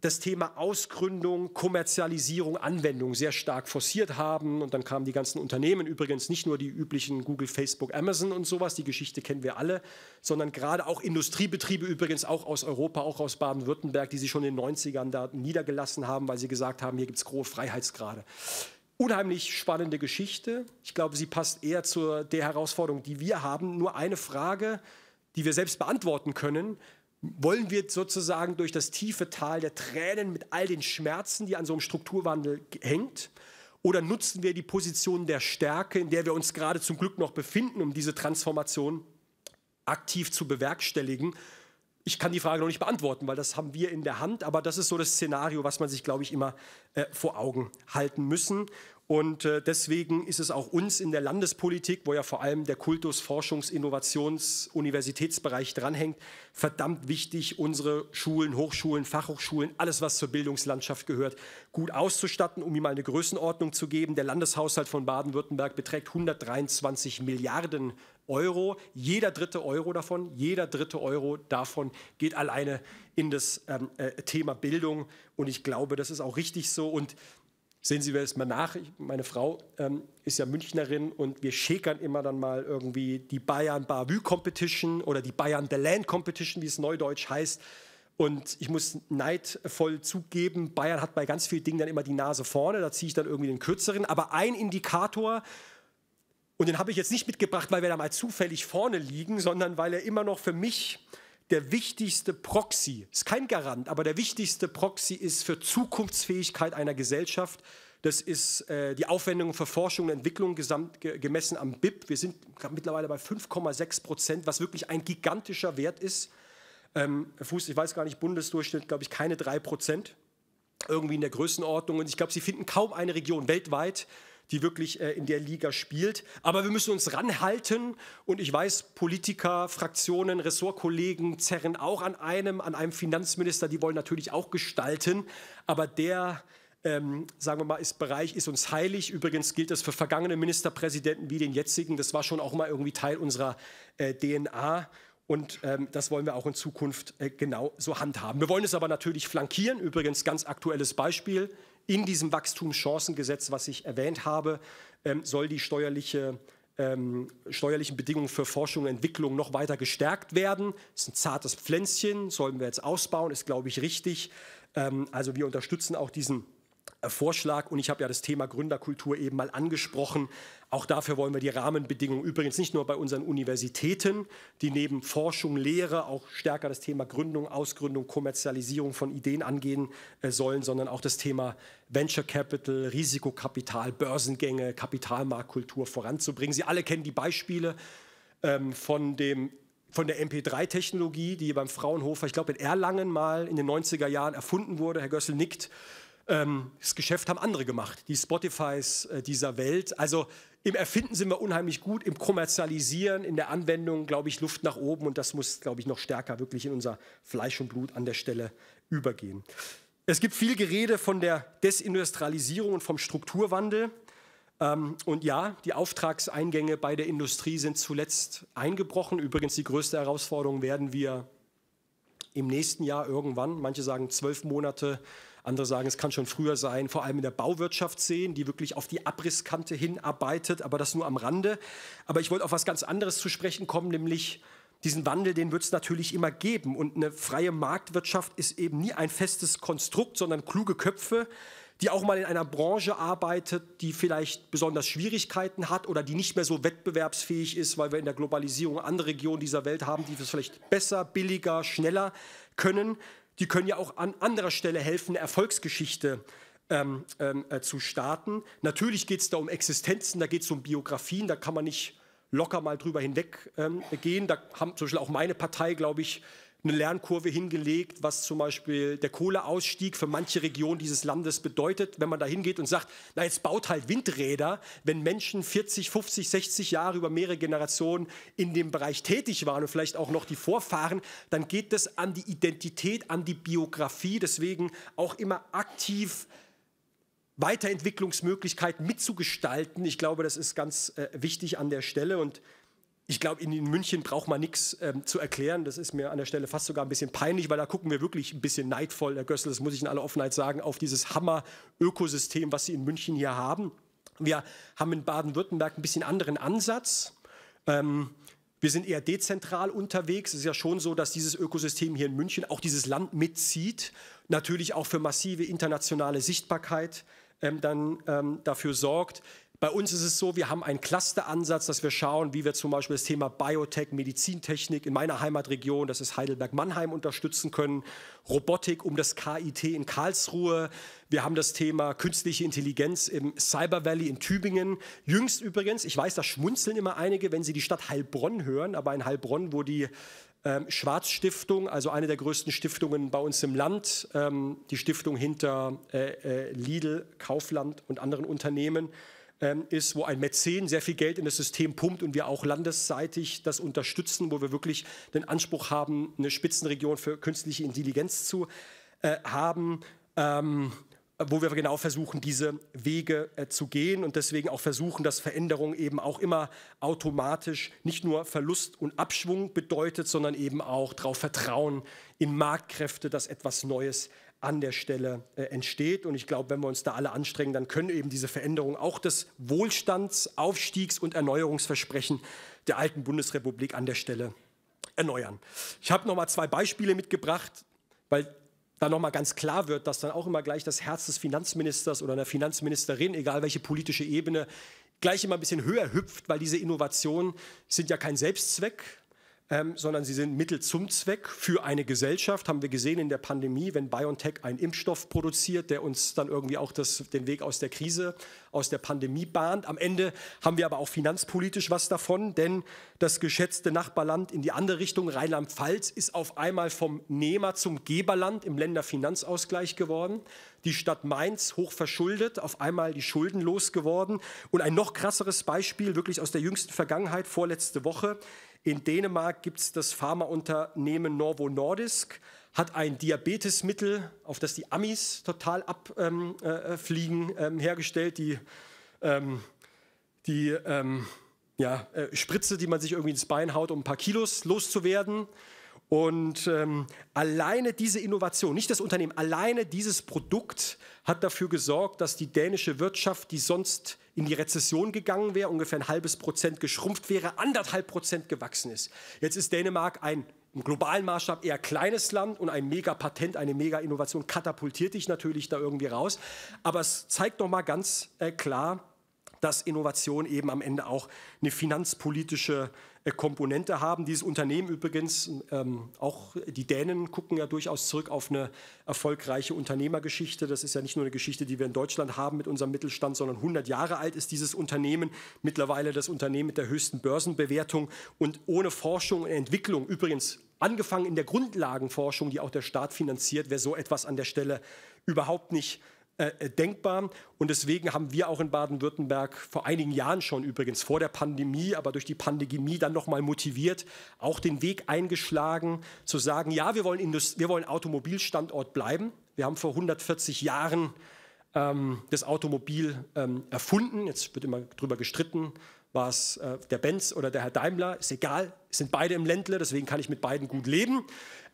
das Thema Ausgründung, Kommerzialisierung, Anwendung sehr stark forciert haben. Und dann kamen die ganzen Unternehmen, übrigens nicht nur die üblichen Google, Facebook, Amazon und sowas, die Geschichte kennen wir alle, sondern gerade auch Industriebetriebe, übrigens auch aus Europa, auch aus Baden-Württemberg, die sich schon in den 90ern da niedergelassen haben, weil sie gesagt haben, hier gibt es große Freiheitsgrade. Unheimlich spannende Geschichte. Ich glaube, sie passt eher zu der Herausforderung, die wir haben. Nur eine Frage, die wir selbst beantworten können wollen wir sozusagen durch das tiefe Tal der Tränen mit all den Schmerzen, die an so einem Strukturwandel hängt, oder nutzen wir die Position der Stärke, in der wir uns gerade zum Glück noch befinden, um diese Transformation aktiv zu bewerkstelligen? Ich kann die Frage noch nicht beantworten, weil das haben wir in der Hand, aber das ist so das Szenario, was man sich, glaube ich, immer äh, vor Augen halten müssen. Und äh, deswegen ist es auch uns in der Landespolitik, wo ja vor allem der Kultus-, Forschungs-, Innovations-, Universitätsbereich dranhängt, verdammt wichtig, unsere Schulen, Hochschulen, Fachhochschulen, alles, was zur Bildungslandschaft gehört, gut auszustatten, um ihm mal eine Größenordnung zu geben. Der Landeshaushalt von Baden-Württemberg beträgt 123 Milliarden Euro. Jeder dritte Euro davon, jeder dritte Euro davon geht alleine in das ähm, äh, Thema Bildung. Und ich glaube, das ist auch richtig so. Und Sehen Sie es mal nach, ich, meine Frau ähm, ist ja Münchnerin und wir schäkern immer dann mal irgendwie die Bayern Bavü Competition oder die Bayern The Land Competition, wie es neudeutsch heißt. Und ich muss neidvoll zugeben, Bayern hat bei ganz vielen Dingen dann immer die Nase vorne, da ziehe ich dann irgendwie den kürzeren. Aber ein Indikator, und den habe ich jetzt nicht mitgebracht, weil wir da mal zufällig vorne liegen, sondern weil er immer noch für mich der wichtigste Proxy, ist kein Garant, aber der wichtigste Proxy ist für Zukunftsfähigkeit einer Gesellschaft. Das ist äh, die Aufwendung für Forschung und Entwicklung gesamt, ge, gemessen am BIP. Wir sind mittlerweile bei 5,6 Prozent, was wirklich ein gigantischer Wert ist. Ähm, Fuß, ich weiß gar nicht, Bundesdurchschnitt, glaube ich, keine 3 Prozent. Irgendwie in der Größenordnung. Und ich glaube, Sie finden kaum eine Region weltweit, die wirklich äh, in der Liga spielt. Aber wir müssen uns ranhalten und ich weiß, Politiker, Fraktionen, Ressortkollegen zerren auch an einem, an einem Finanzminister, die wollen natürlich auch gestalten, aber der ähm, sagen wir mal, ist Bereich ist uns heilig. Übrigens gilt das für vergangene Ministerpräsidenten wie den jetzigen. Das war schon auch mal irgendwie Teil unserer äh, DNA. Und ähm, das wollen wir auch in Zukunft äh, genau so handhaben. Wir wollen es aber natürlich flankieren. Übrigens ganz aktuelles Beispiel. In diesem Wachstumschancengesetz, was ich erwähnt habe, ähm, soll die steuerliche ähm, steuerlichen Bedingungen für Forschung und Entwicklung noch weiter gestärkt werden. Das ist ein zartes Pflänzchen, sollen wir jetzt ausbauen, ist, glaube ich, richtig. Ähm, also wir unterstützen auch diesen äh, Vorschlag. Und ich habe ja das Thema Gründerkultur eben mal angesprochen. Auch dafür wollen wir die Rahmenbedingungen übrigens nicht nur bei unseren Universitäten, die neben Forschung, Lehre auch stärker das Thema Gründung, Ausgründung, Kommerzialisierung von Ideen angehen äh, sollen, sondern auch das Thema Venture Capital, Risikokapital, Börsengänge, Kapitalmarktkultur voranzubringen. Sie alle kennen die Beispiele ähm, von dem von der MP3-Technologie, die beim Fraunhofer, ich glaube in Erlangen mal in den 90er Jahren erfunden wurde. Herr Gössel nickt. Ähm, das Geschäft haben andere gemacht, die Spotifys äh, dieser Welt. Also im Erfinden sind wir unheimlich gut, im Kommerzialisieren, in der Anwendung, glaube ich, Luft nach oben. Und das muss, glaube ich, noch stärker wirklich in unser Fleisch und Blut an der Stelle übergehen. Es gibt viel Gerede von der Desindustrialisierung und vom Strukturwandel. Ähm, und ja, die Auftragseingänge bei der Industrie sind zuletzt eingebrochen. Übrigens, die größte Herausforderung werden wir im nächsten Jahr irgendwann, manche sagen zwölf Monate andere sagen, es kann schon früher sein, vor allem in der Bauwirtschaft sehen, die wirklich auf die Abrisskante hinarbeitet, aber das nur am Rande. Aber ich wollte auf was ganz anderes zu sprechen kommen, nämlich diesen Wandel, den wird es natürlich immer geben. Und eine freie Marktwirtschaft ist eben nie ein festes Konstrukt, sondern kluge Köpfe, die auch mal in einer Branche arbeitet, die vielleicht besonders Schwierigkeiten hat oder die nicht mehr so wettbewerbsfähig ist, weil wir in der Globalisierung andere Regionen dieser Welt haben, die es vielleicht besser, billiger, schneller können. Die können ja auch an anderer Stelle helfen, eine Erfolgsgeschichte ähm, ähm äh, zu starten. Natürlich geht es da um Existenzen, da geht es um Biografien, da kann man nicht locker mal drüber hinweggehen. Ähm, da haben zum Beispiel auch meine Partei, glaube ich, eine Lernkurve hingelegt, was zum Beispiel der Kohleausstieg für manche Regionen dieses Landes bedeutet, wenn man da hingeht und sagt, na jetzt baut halt Windräder, wenn Menschen 40, 50, 60 Jahre über mehrere Generationen in dem Bereich tätig waren und vielleicht auch noch die Vorfahren, dann geht das an die Identität, an die Biografie, deswegen auch immer aktiv Weiterentwicklungsmöglichkeiten mitzugestalten. Ich glaube, das ist ganz äh, wichtig an der Stelle und ich glaube, in München braucht man nichts ähm, zu erklären. Das ist mir an der Stelle fast sogar ein bisschen peinlich, weil da gucken wir wirklich ein bisschen neidvoll, Herr Gössel, das muss ich in aller Offenheit sagen, auf dieses Hammer-Ökosystem, was Sie in München hier haben. Wir haben in Baden-Württemberg ein bisschen anderen Ansatz. Ähm, wir sind eher dezentral unterwegs. Es ist ja schon so, dass dieses Ökosystem hier in München auch dieses Land mitzieht. Natürlich auch für massive internationale Sichtbarkeit ähm, dann ähm, dafür sorgt. Bei uns ist es so, wir haben einen Clusteransatz, dass wir schauen, wie wir zum Beispiel das Thema Biotech, Medizintechnik in meiner Heimatregion, das ist Heidelberg-Mannheim, unterstützen können, Robotik um das KIT in Karlsruhe, wir haben das Thema künstliche Intelligenz im Cyber Valley in Tübingen. Jüngst übrigens, ich weiß, da schmunzeln immer einige, wenn sie die Stadt Heilbronn hören, aber in Heilbronn, wo die ähm, Schwarz-Stiftung, also eine der größten Stiftungen bei uns im Land, ähm, die Stiftung hinter äh, äh, Lidl, Kaufland und anderen Unternehmen, ähm, ist, wo ein Mäzen sehr viel Geld in das System pumpt und wir auch landesseitig das unterstützen, wo wir wirklich den Anspruch haben, eine Spitzenregion für künstliche Intelligenz zu äh, haben. Ähm, wo wir genau versuchen, diese Wege äh, zu gehen und deswegen auch versuchen, dass Veränderung eben auch immer automatisch nicht nur Verlust und Abschwung bedeutet, sondern eben auch darauf vertrauen in Marktkräfte, dass etwas Neues entsteht an der Stelle äh, entsteht. Und ich glaube, wenn wir uns da alle anstrengen, dann können eben diese Veränderungen auch das Wohlstands-, Aufstiegs- und Erneuerungsversprechen der alten Bundesrepublik an der Stelle erneuern. Ich habe nochmal zwei Beispiele mitgebracht, weil da nochmal ganz klar wird, dass dann auch immer gleich das Herz des Finanzministers oder einer Finanzministerin, egal welche politische Ebene, gleich immer ein bisschen höher hüpft, weil diese Innovationen sind ja kein Selbstzweck, ähm, sondern sie sind Mittel zum Zweck für eine Gesellschaft. Haben wir gesehen in der Pandemie, wenn BioNTech einen Impfstoff produziert, der uns dann irgendwie auch das, den Weg aus der Krise, aus der Pandemie bahnt. Am Ende haben wir aber auch finanzpolitisch was davon, denn das geschätzte Nachbarland in die andere Richtung, Rheinland-Pfalz, ist auf einmal vom Nehmer zum Geberland im Länderfinanzausgleich geworden. Die Stadt Mainz hochverschuldet, auf einmal die Schulden losgeworden. Und ein noch krasseres Beispiel, wirklich aus der jüngsten Vergangenheit, vorletzte Woche, in Dänemark gibt es das Pharmaunternehmen Norvo Nordisk, hat ein Diabetesmittel, auf das die Amis total abfliegen, ähm, äh, ähm, hergestellt. Die, ähm, die ähm, ja, äh, Spritze, die man sich irgendwie ins Bein haut, um ein paar Kilos loszuwerden. Und ähm, alleine diese Innovation, nicht das Unternehmen, alleine dieses Produkt hat dafür gesorgt, dass die dänische Wirtschaft, die sonst in die Rezession gegangen wäre, ungefähr ein halbes Prozent geschrumpft wäre, anderthalb Prozent gewachsen ist. Jetzt ist Dänemark ein im globalen Maßstab eher kleines Land und ein Megapatent, eine Mega-Innovation katapultiert dich natürlich da irgendwie raus. Aber es zeigt nochmal ganz äh, klar, dass Innovation eben am Ende auch eine finanzpolitische äh, Komponente haben. Dieses Unternehmen übrigens, ähm, auch die Dänen gucken ja durchaus zurück auf eine erfolgreiche Unternehmergeschichte. Das ist ja nicht nur eine Geschichte, die wir in Deutschland haben mit unserem Mittelstand, sondern 100 Jahre alt ist dieses Unternehmen. Mittlerweile das Unternehmen mit der höchsten Börsenbewertung und ohne Forschung und Entwicklung. Übrigens angefangen in der Grundlagenforschung, die auch der Staat finanziert, wäre so etwas an der Stelle überhaupt nicht äh, äh, denkbar. Und deswegen haben wir auch in Baden-Württemberg vor einigen Jahren schon übrigens vor der Pandemie, aber durch die Pandemie dann nochmal motiviert, auch den Weg eingeschlagen, zu sagen, ja, wir wollen, Indust wir wollen Automobilstandort bleiben. Wir haben vor 140 Jahren ähm, das Automobil ähm, erfunden. Jetzt wird immer darüber gestritten, war es äh, der Benz oder der Herr Daimler, ist egal, es sind beide im Ländle, deswegen kann ich mit beiden gut leben.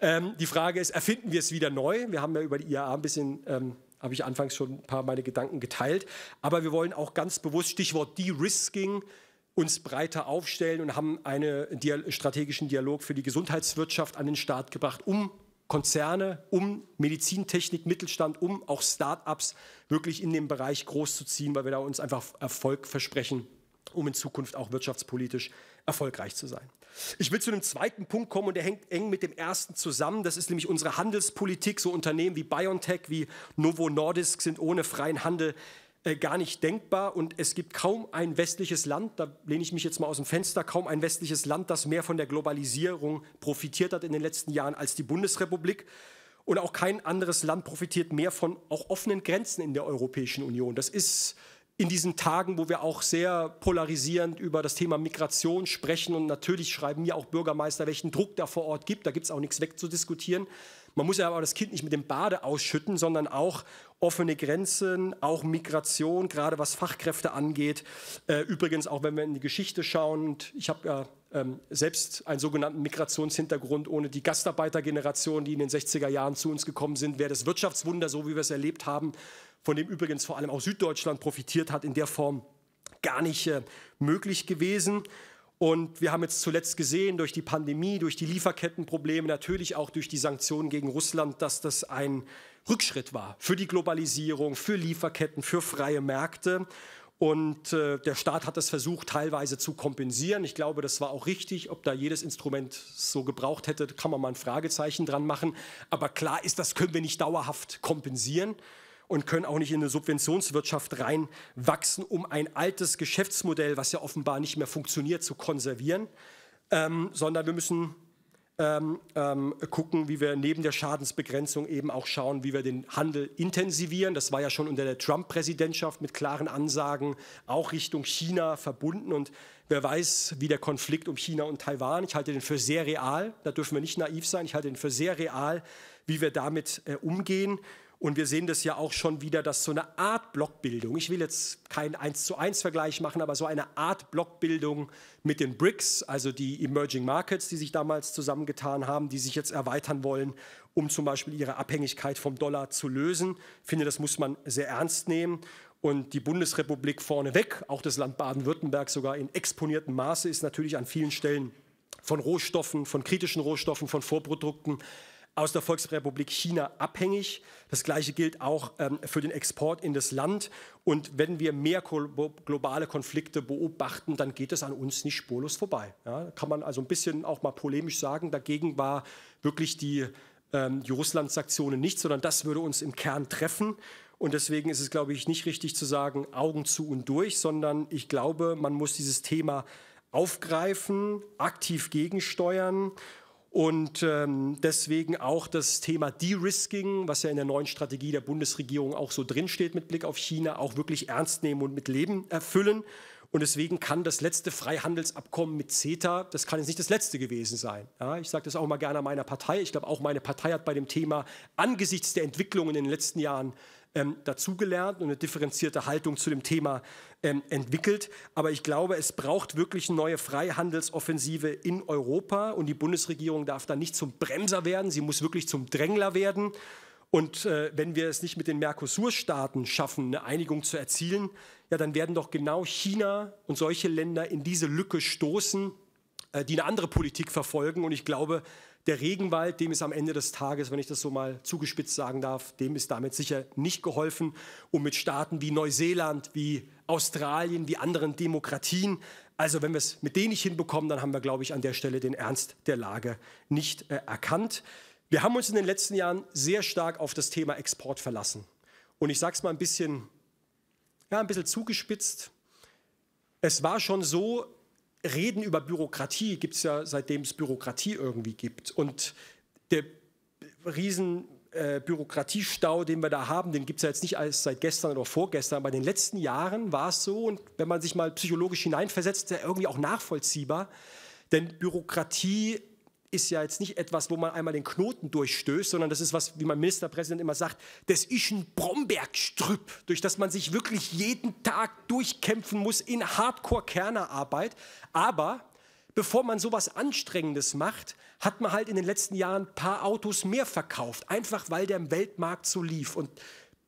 Ähm, die Frage ist, erfinden wir es wieder neu? Wir haben ja über die IAA ein bisschen ähm, habe ich anfangs schon ein paar meine Gedanken geteilt. Aber wir wollen auch ganz bewusst, Stichwort De-Risking, uns breiter aufstellen und haben einen Dial strategischen Dialog für die Gesundheitswirtschaft an den Start gebracht, um Konzerne, um Medizintechnik, Mittelstand, um auch Start-ups wirklich in dem Bereich groß zu ziehen, weil wir da uns einfach Erfolg versprechen, um in Zukunft auch wirtschaftspolitisch erfolgreich zu sein. Ich will zu einem zweiten Punkt kommen und der hängt eng mit dem ersten zusammen. Das ist nämlich unsere Handelspolitik. So Unternehmen wie BioNTech, wie Novo Nordisk sind ohne freien Handel äh, gar nicht denkbar. Und es gibt kaum ein westliches Land, da lehne ich mich jetzt mal aus dem Fenster, kaum ein westliches Land, das mehr von der Globalisierung profitiert hat in den letzten Jahren als die Bundesrepublik. Und auch kein anderes Land profitiert mehr von auch offenen Grenzen in der Europäischen Union. Das ist in diesen Tagen, wo wir auch sehr polarisierend über das Thema Migration sprechen und natürlich schreiben mir auch Bürgermeister, welchen Druck da vor Ort gibt, da gibt es auch nichts wegzudiskutieren. Man muss ja aber das Kind nicht mit dem Bade ausschütten, sondern auch offene Grenzen, auch Migration, gerade was Fachkräfte angeht. Äh, übrigens, auch wenn wir in die Geschichte schauen, ich habe ja ähm, selbst einen sogenannten Migrationshintergrund, ohne die Gastarbeitergeneration, die in den 60er Jahren zu uns gekommen sind, wäre das Wirtschaftswunder, so wie wir es erlebt haben, von dem übrigens vor allem auch Süddeutschland profitiert hat, in der Form gar nicht äh, möglich gewesen. Und wir haben jetzt zuletzt gesehen, durch die Pandemie, durch die Lieferkettenprobleme, natürlich auch durch die Sanktionen gegen Russland, dass das ein Rückschritt war für die Globalisierung, für Lieferketten, für freie Märkte. Und äh, der Staat hat das versucht, teilweise zu kompensieren. Ich glaube, das war auch richtig. Ob da jedes Instrument so gebraucht hätte, kann man mal ein Fragezeichen dran machen. Aber klar ist, das können wir nicht dauerhaft kompensieren und können auch nicht in eine Subventionswirtschaft reinwachsen, um ein altes Geschäftsmodell, was ja offenbar nicht mehr funktioniert, zu konservieren, ähm, sondern wir müssen ähm, ähm, gucken, wie wir neben der Schadensbegrenzung eben auch schauen, wie wir den Handel intensivieren. Das war ja schon unter der Trump-Präsidentschaft mit klaren Ansagen auch Richtung China verbunden. Und wer weiß, wie der Konflikt um China und Taiwan, ich halte den für sehr real, da dürfen wir nicht naiv sein, ich halte den für sehr real, wie wir damit äh, umgehen. Und wir sehen das ja auch schon wieder, dass so eine Art Blockbildung, ich will jetzt keinen 1 zu 1 Vergleich machen, aber so eine Art Blockbildung mit den BRICS, also die Emerging Markets, die sich damals zusammengetan haben, die sich jetzt erweitern wollen, um zum Beispiel ihre Abhängigkeit vom Dollar zu lösen. Ich finde, das muss man sehr ernst nehmen. Und die Bundesrepublik vorneweg, auch das Land Baden-Württemberg sogar in exponiertem Maße, ist natürlich an vielen Stellen von Rohstoffen, von kritischen Rohstoffen, von Vorprodukten aus der Volksrepublik China abhängig. Das Gleiche gilt auch ähm, für den Export in das Land. Und wenn wir mehr globale Konflikte beobachten, dann geht es an uns nicht spurlos vorbei. Ja, kann man also ein bisschen auch mal polemisch sagen, dagegen war wirklich die, ähm, die Russland-Sanktionen nicht, sondern das würde uns im Kern treffen. Und deswegen ist es, glaube ich, nicht richtig zu sagen, Augen zu und durch, sondern ich glaube, man muss dieses Thema aufgreifen, aktiv gegensteuern und ähm, deswegen auch das Thema De-Risking, was ja in der neuen Strategie der Bundesregierung auch so drinsteht mit Blick auf China, auch wirklich ernst nehmen und mit Leben erfüllen. Und deswegen kann das letzte Freihandelsabkommen mit CETA, das kann jetzt nicht das letzte gewesen sein. Ja, ich sage das auch mal gerne meiner Partei. Ich glaube, auch meine Partei hat bei dem Thema angesichts der Entwicklungen in den letzten Jahren ähm, dazugelernt und eine differenzierte Haltung zu dem Thema ähm, entwickelt. Aber ich glaube, es braucht wirklich eine neue Freihandelsoffensive in Europa und die Bundesregierung darf da nicht zum Bremser werden, sie muss wirklich zum Drängler werden. Und äh, wenn wir es nicht mit den Mercosur-Staaten schaffen, eine Einigung zu erzielen, ja, dann werden doch genau China und solche Länder in diese Lücke stoßen, äh, die eine andere Politik verfolgen. Und ich glaube, der Regenwald, dem ist am Ende des Tages, wenn ich das so mal zugespitzt sagen darf, dem ist damit sicher nicht geholfen, um mit Staaten wie Neuseeland, wie Australien, wie anderen Demokratien, also wenn wir es mit denen nicht hinbekommen, dann haben wir, glaube ich, an der Stelle den Ernst der Lage nicht äh, erkannt. Wir haben uns in den letzten Jahren sehr stark auf das Thema Export verlassen. Und ich sage es mal ein bisschen, ja, ein bisschen zugespitzt. Es war schon so, Reden über Bürokratie gibt es ja, seitdem es Bürokratie irgendwie gibt. Und der riesen äh, Bürokratiestau, den wir da haben, den gibt es ja jetzt nicht als seit gestern oder vorgestern, aber in den letzten Jahren war es so, und wenn man sich mal psychologisch hineinversetzt, ist ja irgendwie auch nachvollziehbar, denn Bürokratie ist ja jetzt nicht etwas, wo man einmal den Knoten durchstößt, sondern das ist was, wie mein Ministerpräsident immer sagt, das ist ein Brombergstrüpp, durch das man sich wirklich jeden Tag durchkämpfen muss in Hardcore-Kernerarbeit. Aber bevor man sowas Anstrengendes macht, hat man halt in den letzten Jahren ein paar Autos mehr verkauft, einfach weil der Weltmarkt so lief. Und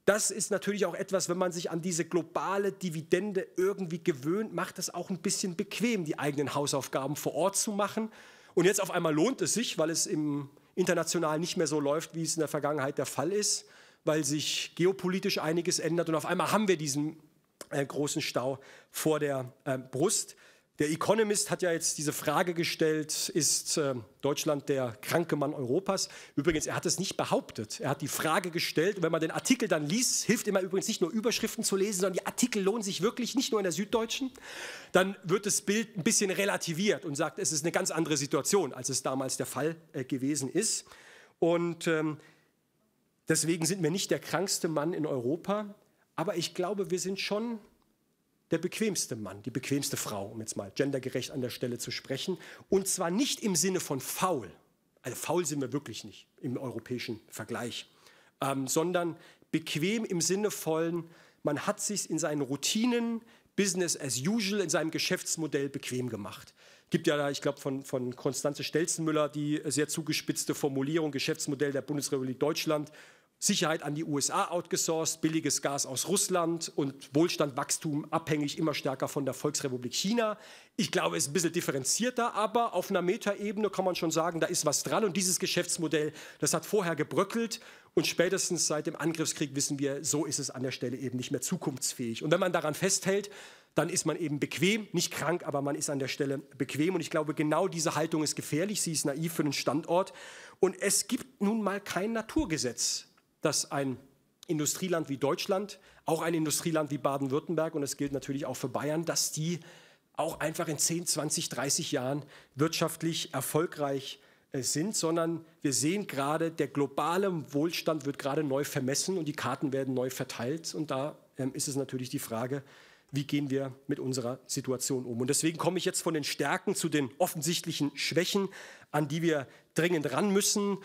das ist natürlich auch etwas, wenn man sich an diese globale Dividende irgendwie gewöhnt, macht es auch ein bisschen bequem, die eigenen Hausaufgaben vor Ort zu machen und jetzt auf einmal lohnt es sich, weil es im international nicht mehr so läuft, wie es in der Vergangenheit der Fall ist, weil sich geopolitisch einiges ändert und auf einmal haben wir diesen äh, großen Stau vor der äh, Brust. Der Economist hat ja jetzt diese Frage gestellt, ist äh, Deutschland der kranke Mann Europas? Übrigens, er hat es nicht behauptet. Er hat die Frage gestellt. Und wenn man den Artikel dann liest, hilft immer übrigens nicht nur Überschriften zu lesen, sondern die Artikel lohnen sich wirklich nicht nur in der Süddeutschen. Dann wird das Bild ein bisschen relativiert und sagt, es ist eine ganz andere Situation, als es damals der Fall äh, gewesen ist. Und ähm, deswegen sind wir nicht der krankste Mann in Europa. Aber ich glaube, wir sind schon der bequemste Mann, die bequemste Frau, um jetzt mal gendergerecht an der Stelle zu sprechen. Und zwar nicht im Sinne von faul. Also faul sind wir wirklich nicht im europäischen Vergleich, ähm, sondern bequem im Sinne von, man hat sich in seinen Routinen, Business as usual, in seinem Geschäftsmodell bequem gemacht. Gibt ja da, ich glaube, von, von Konstanze Stelzenmüller die äh, sehr zugespitzte Formulierung Geschäftsmodell der Bundesrepublik Deutschland Sicherheit an die USA outgesourced, billiges Gas aus Russland und Wohlstand, Wachstum abhängig immer stärker von der Volksrepublik China. Ich glaube, es ist ein bisschen differenzierter, aber auf einer Metaebene kann man schon sagen, da ist was dran. Und dieses Geschäftsmodell, das hat vorher gebröckelt und spätestens seit dem Angriffskrieg wissen wir, so ist es an der Stelle eben nicht mehr zukunftsfähig. Und wenn man daran festhält, dann ist man eben bequem, nicht krank, aber man ist an der Stelle bequem. Und ich glaube, genau diese Haltung ist gefährlich, sie ist naiv für den Standort. Und es gibt nun mal kein Naturgesetz dass ein Industrieland wie Deutschland, auch ein Industrieland wie Baden-Württemberg und das gilt natürlich auch für Bayern, dass die auch einfach in 10, 20, 30 Jahren wirtschaftlich erfolgreich äh, sind, sondern wir sehen gerade, der globale Wohlstand wird gerade neu vermessen und die Karten werden neu verteilt. Und da ähm, ist es natürlich die Frage, wie gehen wir mit unserer Situation um. Und deswegen komme ich jetzt von den Stärken zu den offensichtlichen Schwächen, an die wir dringend ran müssen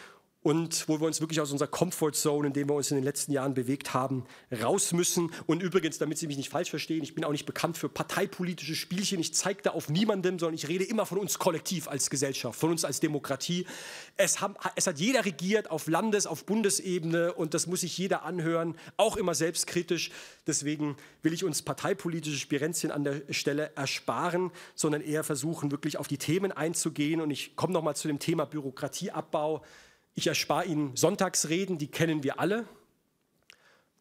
und wo wir uns wirklich aus unserer Comfortzone, in dem wir uns in den letzten Jahren bewegt haben, raus müssen. Und übrigens, damit Sie mich nicht falsch verstehen, ich bin auch nicht bekannt für parteipolitische Spielchen. Ich zeige da auf niemandem, sondern ich rede immer von uns kollektiv als Gesellschaft, von uns als Demokratie. Es, haben, es hat jeder regiert auf Landes-, auf Bundesebene und das muss sich jeder anhören, auch immer selbstkritisch. Deswegen will ich uns parteipolitische Spirenzchen an der Stelle ersparen, sondern eher versuchen, wirklich auf die Themen einzugehen. Und ich komme nochmal zu dem Thema Bürokratieabbau. Ich erspare Ihnen Sonntagsreden, die kennen wir alle.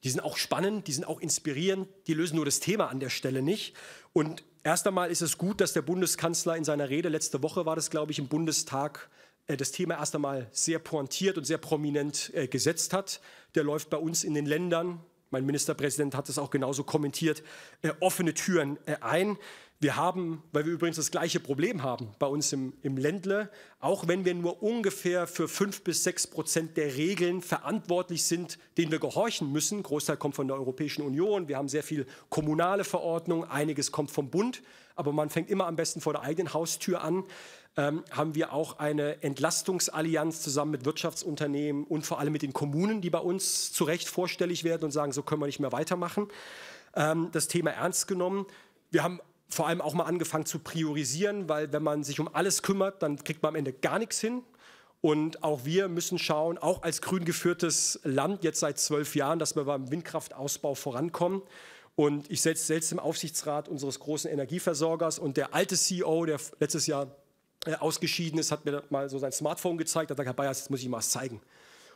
Die sind auch spannend, die sind auch inspirierend, die lösen nur das Thema an der Stelle nicht. Und erst einmal ist es gut, dass der Bundeskanzler in seiner Rede, letzte Woche war das, glaube ich, im Bundestag, äh, das Thema erst einmal sehr pointiert und sehr prominent äh, gesetzt hat. Der läuft bei uns in den Ländern, mein Ministerpräsident hat es auch genauso kommentiert, äh, offene Türen ein. Wir haben, weil wir übrigens das gleiche Problem haben bei uns im, im Ländle, auch wenn wir nur ungefähr für fünf bis sechs Prozent der Regeln verantwortlich sind, denen wir gehorchen müssen. Großteil kommt von der Europäischen Union. Wir haben sehr viel kommunale Verordnung. Einiges kommt vom Bund. Aber man fängt immer am besten vor der eigenen Haustür an. Ähm, haben wir auch eine Entlastungsallianz zusammen mit Wirtschaftsunternehmen und vor allem mit den Kommunen, die bei uns zu Recht vorstellig werden und sagen, so können wir nicht mehr weitermachen. Ähm, das Thema ernst genommen. Wir haben vor allem auch mal angefangen zu priorisieren, weil wenn man sich um alles kümmert, dann kriegt man am Ende gar nichts hin. Und auch wir müssen schauen, auch als grün geführtes Land jetzt seit zwölf Jahren, dass wir beim Windkraftausbau vorankommen. Und ich setze selbst im Aufsichtsrat unseres großen Energieversorgers und der alte CEO, der letztes Jahr äh, ausgeschieden ist, hat mir mal so sein Smartphone gezeigt, hat gesagt, Herr Bayer, jetzt muss ich mal was zeigen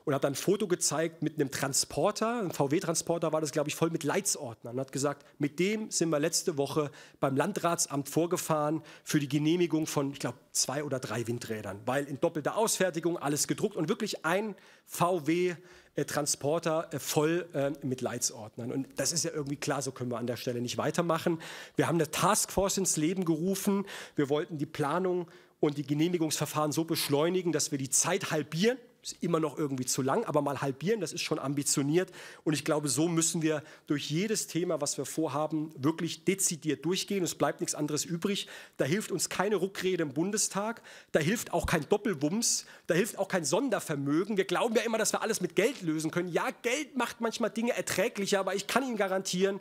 und hat dann ein Foto gezeigt mit einem Transporter, ein VW-Transporter war das, glaube ich, voll mit Leitsordnern und hat gesagt, mit dem sind wir letzte Woche beim Landratsamt vorgefahren für die Genehmigung von, ich glaube, zwei oder drei Windrädern, weil in doppelter Ausfertigung alles gedruckt und wirklich ein VW-Transporter äh, voll äh, mit Leitsordnern. Und das ist ja irgendwie klar, so können wir an der Stelle nicht weitermachen. Wir haben eine Taskforce ins Leben gerufen. Wir wollten die Planung und die Genehmigungsverfahren so beschleunigen, dass wir die Zeit halbieren ist immer noch irgendwie zu lang, aber mal halbieren, das ist schon ambitioniert. Und ich glaube, so müssen wir durch jedes Thema, was wir vorhaben, wirklich dezidiert durchgehen. Es bleibt nichts anderes übrig. Da hilft uns keine Ruckrede im Bundestag, da hilft auch kein Doppelwumms, da hilft auch kein Sondervermögen. Wir glauben ja immer, dass wir alles mit Geld lösen können. Ja, Geld macht manchmal Dinge erträglicher, aber ich kann Ihnen garantieren,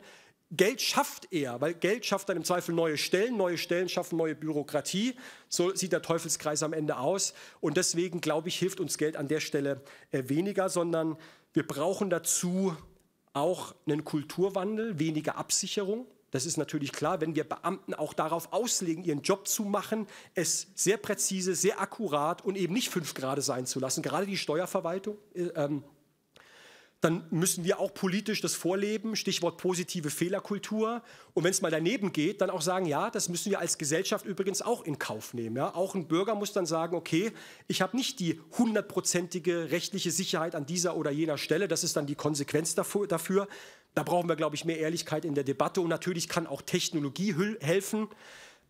Geld schafft er, weil Geld schafft dann im Zweifel neue Stellen, neue Stellen schaffen neue Bürokratie. So sieht der Teufelskreis am Ende aus. Und deswegen, glaube ich, hilft uns Geld an der Stelle äh, weniger, sondern wir brauchen dazu auch einen Kulturwandel, weniger Absicherung. Das ist natürlich klar, wenn wir Beamten auch darauf auslegen, ihren Job zu machen, es sehr präzise, sehr akkurat und eben nicht fünf Grad sein zu lassen. Gerade die Steuerverwaltung, äh, ähm, dann müssen wir auch politisch das vorleben, Stichwort positive Fehlerkultur. Und wenn es mal daneben geht, dann auch sagen, ja, das müssen wir als Gesellschaft übrigens auch in Kauf nehmen. Ja? Auch ein Bürger muss dann sagen, okay, ich habe nicht die hundertprozentige rechtliche Sicherheit an dieser oder jener Stelle, das ist dann die Konsequenz dafür. Da brauchen wir, glaube ich, mehr Ehrlichkeit in der Debatte und natürlich kann auch Technologie helfen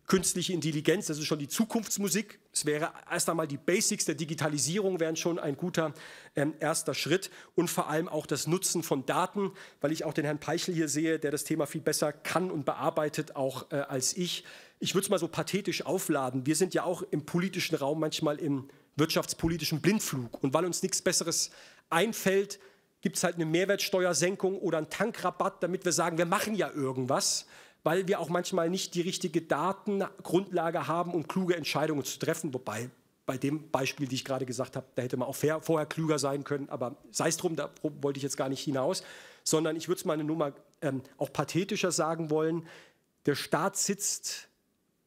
künstliche Intelligenz, das ist schon die Zukunftsmusik. Es wäre erst einmal die Basics der Digitalisierung wären schon ein guter ähm, erster Schritt und vor allem auch das Nutzen von Daten, weil ich auch den Herrn Peichel hier sehe, der das Thema viel besser kann und bearbeitet auch äh, als ich. Ich würde es mal so pathetisch aufladen. Wir sind ja auch im politischen Raum manchmal im wirtschaftspolitischen Blindflug und weil uns nichts Besseres einfällt, gibt es halt eine Mehrwertsteuersenkung oder einen Tankrabatt, damit wir sagen, wir machen ja irgendwas weil wir auch manchmal nicht die richtige Datengrundlage haben, um kluge Entscheidungen zu treffen. Wobei bei dem Beispiel, die ich gerade gesagt habe, da hätte man auch vorher klüger sein können, aber sei es drum, da wollte ich jetzt gar nicht hinaus, sondern ich würde es mal eine Nummer ähm, auch pathetischer sagen wollen. Der Staat sitzt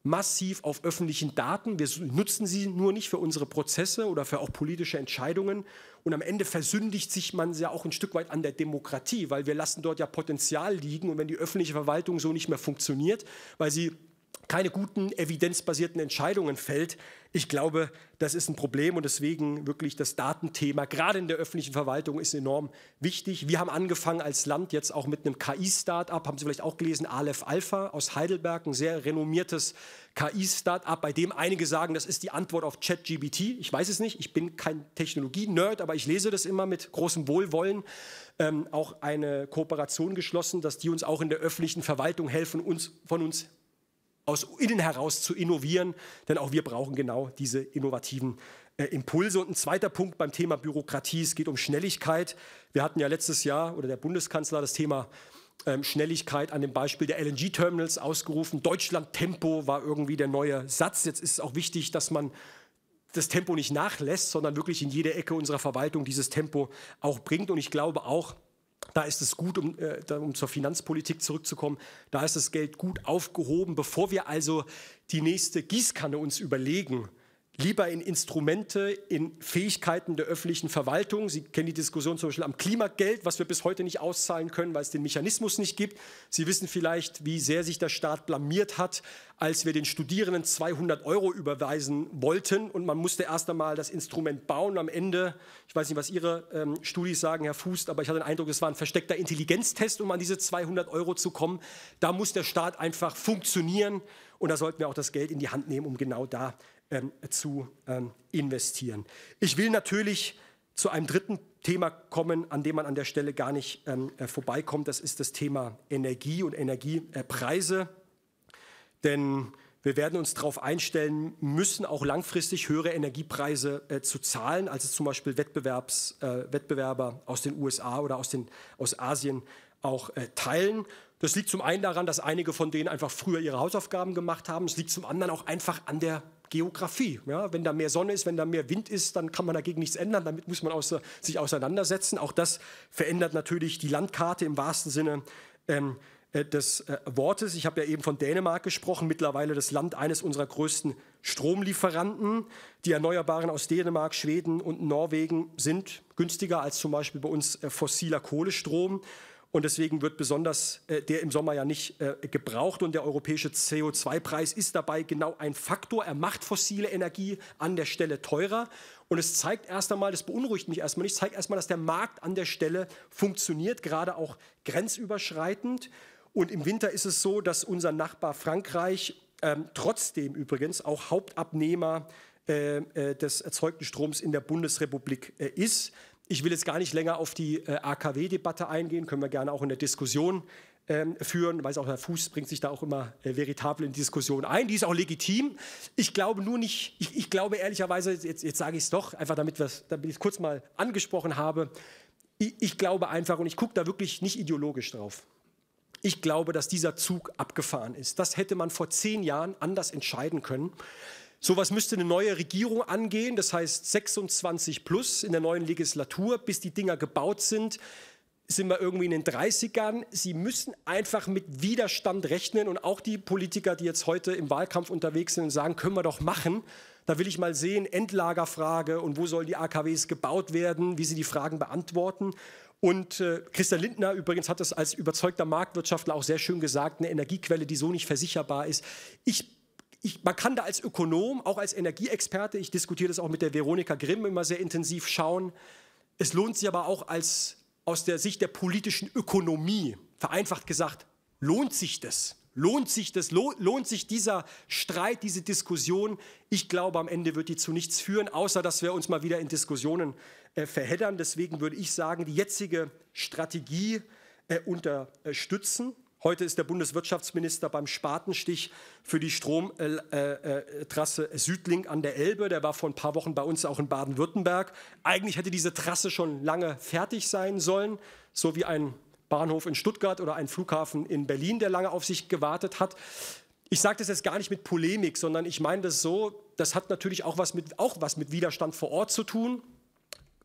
massiv auf öffentlichen Daten. Wir nutzen sie nur nicht für unsere Prozesse oder für auch politische Entscheidungen. Und am Ende versündigt sich man ja auch ein Stück weit an der Demokratie, weil wir lassen dort ja Potenzial liegen. Und wenn die öffentliche Verwaltung so nicht mehr funktioniert, weil sie keine guten evidenzbasierten Entscheidungen fällt. Ich glaube, das ist ein Problem und deswegen wirklich das Datenthema, gerade in der öffentlichen Verwaltung, ist enorm wichtig. Wir haben angefangen als Land jetzt auch mit einem KI-Startup, haben Sie vielleicht auch gelesen, Aleph Alpha aus Heidelberg, ein sehr renommiertes KI-Startup, bei dem einige sagen, das ist die Antwort auf ChatGBT. Ich weiß es nicht, ich bin kein Technologie-Nerd, aber ich lese das immer mit großem Wohlwollen. Ähm, auch eine Kooperation geschlossen, dass die uns auch in der öffentlichen Verwaltung helfen, uns von uns aus innen heraus zu innovieren, denn auch wir brauchen genau diese innovativen äh, Impulse. Und ein zweiter Punkt beim Thema Bürokratie, es geht um Schnelligkeit. Wir hatten ja letztes Jahr oder der Bundeskanzler das Thema ähm, Schnelligkeit an dem Beispiel der LNG-Terminals ausgerufen. Deutschland Tempo war irgendwie der neue Satz. Jetzt ist es auch wichtig, dass man das Tempo nicht nachlässt, sondern wirklich in jede Ecke unserer Verwaltung dieses Tempo auch bringt. Und ich glaube auch, da ist es gut, um, äh, um, zur Finanzpolitik zurückzukommen, da ist das Geld gut aufgehoben, bevor wir also die nächste Gießkanne uns überlegen, lieber in Instrumente, in Fähigkeiten der öffentlichen Verwaltung. Sie kennen die Diskussion zum Beispiel am Klimageld, was wir bis heute nicht auszahlen können, weil es den Mechanismus nicht gibt. Sie wissen vielleicht, wie sehr sich der Staat blamiert hat, als wir den Studierenden 200 Euro überweisen wollten und man musste erst einmal das Instrument bauen. Am Ende, ich weiß nicht, was Ihre ähm, Studis sagen, Herr Fuß, aber ich hatte den Eindruck, es war ein versteckter Intelligenztest, um an diese 200 Euro zu kommen. Da muss der Staat einfach funktionieren und da sollten wir auch das Geld in die Hand nehmen, um genau da ähm, zu ähm, investieren. Ich will natürlich zu einem dritten Thema kommen, an dem man an der Stelle gar nicht ähm, äh, vorbeikommt. Das ist das Thema Energie und Energiepreise. Denn wir werden uns darauf einstellen müssen, auch langfristig höhere Energiepreise äh, zu zahlen, als es zum Beispiel Wettbewerbs, äh, Wettbewerber aus den USA oder aus, den, aus Asien auch äh, teilen. Das liegt zum einen daran, dass einige von denen einfach früher ihre Hausaufgaben gemacht haben. Es liegt zum anderen auch einfach an der Geografie. Ja, wenn da mehr Sonne ist, wenn da mehr Wind ist, dann kann man dagegen nichts ändern. Damit muss man außer, sich auseinandersetzen. Auch das verändert natürlich die Landkarte im wahrsten Sinne ähm, äh, des äh, Wortes. Ich habe ja eben von Dänemark gesprochen, mittlerweile das Land eines unserer größten Stromlieferanten. Die Erneuerbaren aus Dänemark, Schweden und Norwegen sind günstiger als zum Beispiel bei uns äh, fossiler Kohlestrom. Und deswegen wird besonders äh, der im Sommer ja nicht äh, gebraucht. Und der europäische CO2-Preis ist dabei genau ein Faktor. Er macht fossile Energie an der Stelle teurer. Und es zeigt erst einmal, das beunruhigt mich erstmal nicht, es zeigt erstmal, dass der Markt an der Stelle funktioniert, gerade auch grenzüberschreitend. Und im Winter ist es so, dass unser Nachbar Frankreich ähm, trotzdem übrigens auch Hauptabnehmer äh, äh des erzeugten Stroms in der Bundesrepublik äh, ist. Ich will jetzt gar nicht länger auf die äh, AKW-Debatte eingehen, können wir gerne auch in der Diskussion ähm, führen, Ich weiß auch Herr Fuß bringt sich da auch immer äh, veritabel in die Diskussion ein. Die ist auch legitim. Ich glaube nur nicht, ich, ich glaube ehrlicherweise, jetzt, jetzt sage ich es doch, einfach damit, damit ich es kurz mal angesprochen habe, ich, ich glaube einfach und ich gucke da wirklich nicht ideologisch drauf. Ich glaube, dass dieser Zug abgefahren ist. Das hätte man vor zehn Jahren anders entscheiden können. Sowas müsste eine neue Regierung angehen, das heißt 26 plus in der neuen Legislatur, bis die Dinger gebaut sind, sind wir irgendwie in den 30ern. Sie müssen einfach mit Widerstand rechnen und auch die Politiker, die jetzt heute im Wahlkampf unterwegs sind und sagen, können wir doch machen. Da will ich mal sehen, Endlagerfrage und wo sollen die AKWs gebaut werden, wie sie die Fragen beantworten. Und äh, Christian Lindner übrigens hat das als überzeugter Marktwirtschaftler auch sehr schön gesagt, eine Energiequelle, die so nicht versicherbar ist. Ich ich, man kann da als Ökonom, auch als Energieexperte, ich diskutiere das auch mit der Veronika Grimm immer sehr intensiv, schauen. Es lohnt sich aber auch als, aus der Sicht der politischen Ökonomie, vereinfacht gesagt, lohnt sich das? Lohnt sich das? Lohnt sich dieser Streit, diese Diskussion? Ich glaube, am Ende wird die zu nichts führen, außer dass wir uns mal wieder in Diskussionen äh, verheddern. Deswegen würde ich sagen, die jetzige Strategie äh, unterstützen. Heute ist der Bundeswirtschaftsminister beim Spatenstich für die Stromtrasse äh, äh, äh, Südlink an der Elbe. Der war vor ein paar Wochen bei uns auch in Baden-Württemberg. Eigentlich hätte diese Trasse schon lange fertig sein sollen, so wie ein Bahnhof in Stuttgart oder ein Flughafen in Berlin, der lange auf sich gewartet hat. Ich sage das jetzt gar nicht mit Polemik, sondern ich meine das so, das hat natürlich auch was mit, auch was mit Widerstand vor Ort zu tun.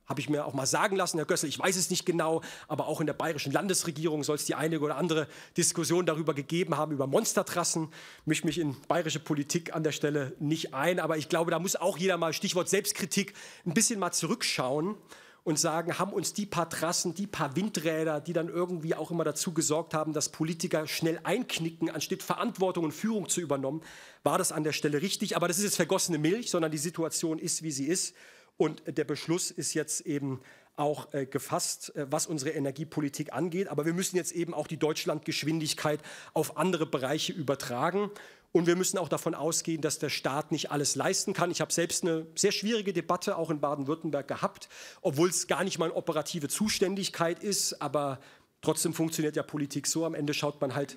Habe ich mir auch mal sagen lassen, Herr Gössel, ich weiß es nicht genau, aber auch in der bayerischen Landesregierung soll es die eine oder andere Diskussion darüber gegeben haben, über Monstertrassen. Misch mich in bayerische Politik an der Stelle nicht ein, aber ich glaube, da muss auch jeder mal, Stichwort Selbstkritik, ein bisschen mal zurückschauen und sagen, haben uns die paar Trassen, die paar Windräder, die dann irgendwie auch immer dazu gesorgt haben, dass Politiker schnell einknicken, anstatt Verantwortung und Führung zu übernommen, war das an der Stelle richtig. Aber das ist jetzt vergossene Milch, sondern die Situation ist, wie sie ist. Und der Beschluss ist jetzt eben auch äh, gefasst, äh, was unsere Energiepolitik angeht. Aber wir müssen jetzt eben auch die Deutschlandgeschwindigkeit auf andere Bereiche übertragen. Und wir müssen auch davon ausgehen, dass der Staat nicht alles leisten kann. Ich habe selbst eine sehr schwierige Debatte auch in Baden-Württemberg gehabt, obwohl es gar nicht mal eine operative Zuständigkeit ist. Aber trotzdem funktioniert ja Politik so. Am Ende schaut man halt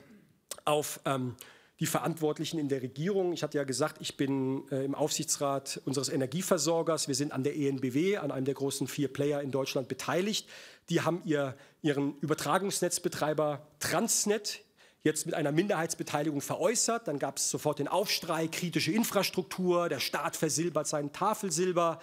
auf. Ähm, die Verantwortlichen in der Regierung. Ich hatte ja gesagt, ich bin äh, im Aufsichtsrat unseres Energieversorgers. Wir sind an der ENBW, an einem der großen vier Player in Deutschland beteiligt. Die haben ihr, ihren Übertragungsnetzbetreiber Transnet jetzt mit einer Minderheitsbeteiligung veräußert. Dann gab es sofort den Aufstrei, kritische Infrastruktur, der Staat versilbert sein Tafelsilber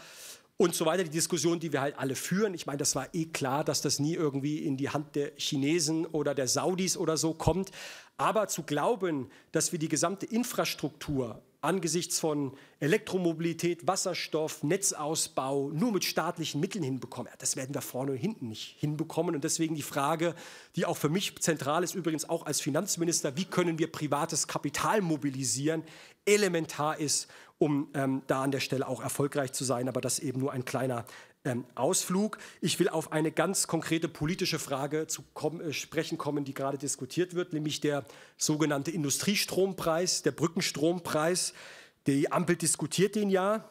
und so weiter, die Diskussion, die wir halt alle führen. Ich meine, das war eh klar, dass das nie irgendwie in die Hand der Chinesen oder der Saudis oder so kommt. Aber zu glauben, dass wir die gesamte Infrastruktur angesichts von Elektromobilität, Wasserstoff, Netzausbau nur mit staatlichen Mitteln hinbekommen, das werden wir vorne und hinten nicht hinbekommen. Und deswegen die Frage, die auch für mich zentral ist, übrigens auch als Finanzminister, wie können wir privates Kapital mobilisieren, elementar ist um ähm, da an der Stelle auch erfolgreich zu sein. Aber das eben nur ein kleiner ähm, Ausflug. Ich will auf eine ganz konkrete politische Frage zu kommen, äh, sprechen kommen, die gerade diskutiert wird, nämlich der sogenannte Industriestrompreis, der Brückenstrompreis. Die Ampel diskutiert den ja.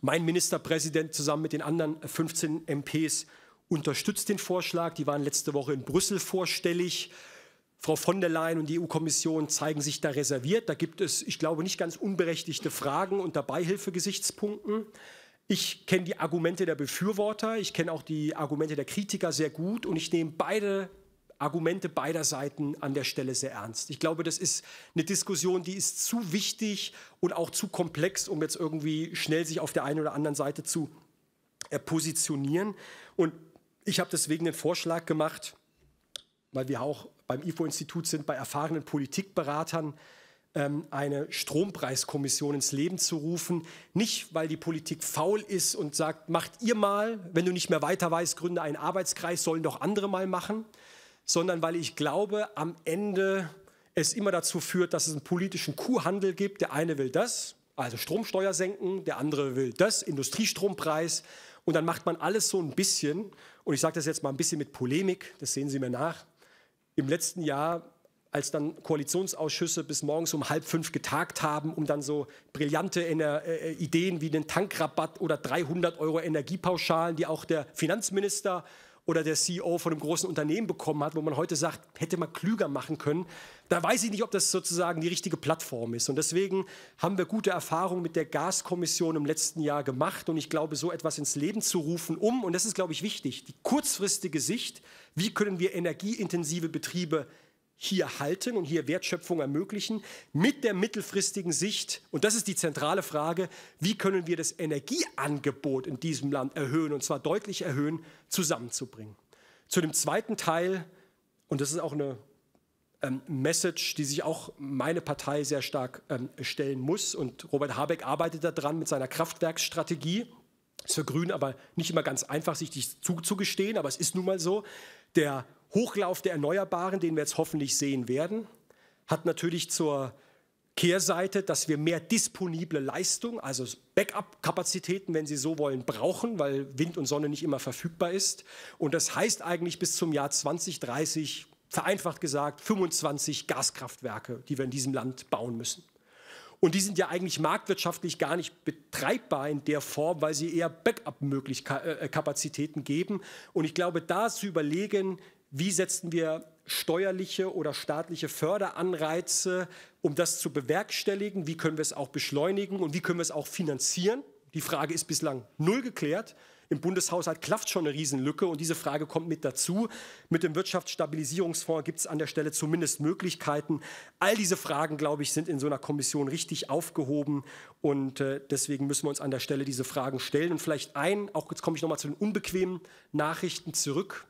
Mein Ministerpräsident zusammen mit den anderen 15 MPs unterstützt den Vorschlag. Die waren letzte Woche in Brüssel vorstellig. Frau von der Leyen und die EU-Kommission zeigen sich da reserviert. Da gibt es, ich glaube, nicht ganz unberechtigte Fragen unter Beihilfegesichtspunkten. Ich kenne die Argumente der Befürworter, ich kenne auch die Argumente der Kritiker sehr gut und ich nehme beide Argumente beider Seiten an der Stelle sehr ernst. Ich glaube, das ist eine Diskussion, die ist zu wichtig und auch zu komplex, um jetzt irgendwie schnell sich auf der einen oder anderen Seite zu äh, positionieren. Und ich habe deswegen den Vorschlag gemacht, weil wir auch beim IFO-Institut sind, bei erfahrenen Politikberatern ähm, eine Strompreiskommission ins Leben zu rufen. Nicht, weil die Politik faul ist und sagt, macht ihr mal, wenn du nicht mehr weiter weißt, gründe einen Arbeitskreis, sollen doch andere mal machen, sondern weil ich glaube, am Ende es immer dazu führt, dass es einen politischen Kuhhandel gibt. Der eine will das, also Stromsteuer senken, der andere will das, Industriestrompreis. Und dann macht man alles so ein bisschen, und ich sage das jetzt mal ein bisschen mit Polemik, das sehen Sie mir nach, im letzten Jahr als dann Koalitionsausschüsse bis morgens um halb fünf getagt haben, um dann so brillante äh, Ideen wie den Tankrabatt oder 300 Euro Energiepauschalen, die auch der Finanzminister oder der CEO von einem großen Unternehmen bekommen hat, wo man heute sagt, hätte man klüger machen können, da weiß ich nicht, ob das sozusagen die richtige Plattform ist. Und deswegen haben wir gute Erfahrungen mit der Gaskommission im letzten Jahr gemacht. Und ich glaube, so etwas ins Leben zu rufen, um, und das ist, glaube ich, wichtig, die kurzfristige Sicht, wie können wir energieintensive Betriebe hier halten und hier Wertschöpfung ermöglichen, mit der mittelfristigen Sicht, und das ist die zentrale Frage, wie können wir das Energieangebot in diesem Land erhöhen, und zwar deutlich erhöhen, zusammenzubringen. Zu dem zweiten Teil, und das ist auch eine ähm, Message, die sich auch meine Partei sehr stark ähm, stellen muss. Und Robert Habeck arbeitet daran mit seiner Kraftwerksstrategie. Ist für Grüne aber nicht immer ganz einfach, sich dies zuzugestehen, aber es ist nun mal so. Der Hochlauf der Erneuerbaren, den wir jetzt hoffentlich sehen werden, hat natürlich zur Kehrseite, dass wir mehr disponible Leistung, also Backup-Kapazitäten, wenn Sie so wollen, brauchen, weil Wind und Sonne nicht immer verfügbar ist. Und das heißt eigentlich bis zum Jahr 2030 vereinfacht gesagt 25 Gaskraftwerke, die wir in diesem Land bauen müssen. Und die sind ja eigentlich marktwirtschaftlich gar nicht betreibbar in der Form, weil sie eher Backup-Kapazitäten äh, äh, geben. Und ich glaube, da zu überlegen, wie setzen wir steuerliche oder staatliche Förderanreize, um das zu bewerkstelligen, wie können wir es auch beschleunigen und wie können wir es auch finanzieren. Die Frage ist bislang null geklärt. Im Bundeshaushalt klafft schon eine Riesenlücke und diese Frage kommt mit dazu. Mit dem Wirtschaftsstabilisierungsfonds gibt es an der Stelle zumindest Möglichkeiten. All diese Fragen, glaube ich, sind in so einer Kommission richtig aufgehoben und äh, deswegen müssen wir uns an der Stelle diese Fragen stellen. Und vielleicht ein, auch jetzt komme ich nochmal zu den unbequemen Nachrichten zurück.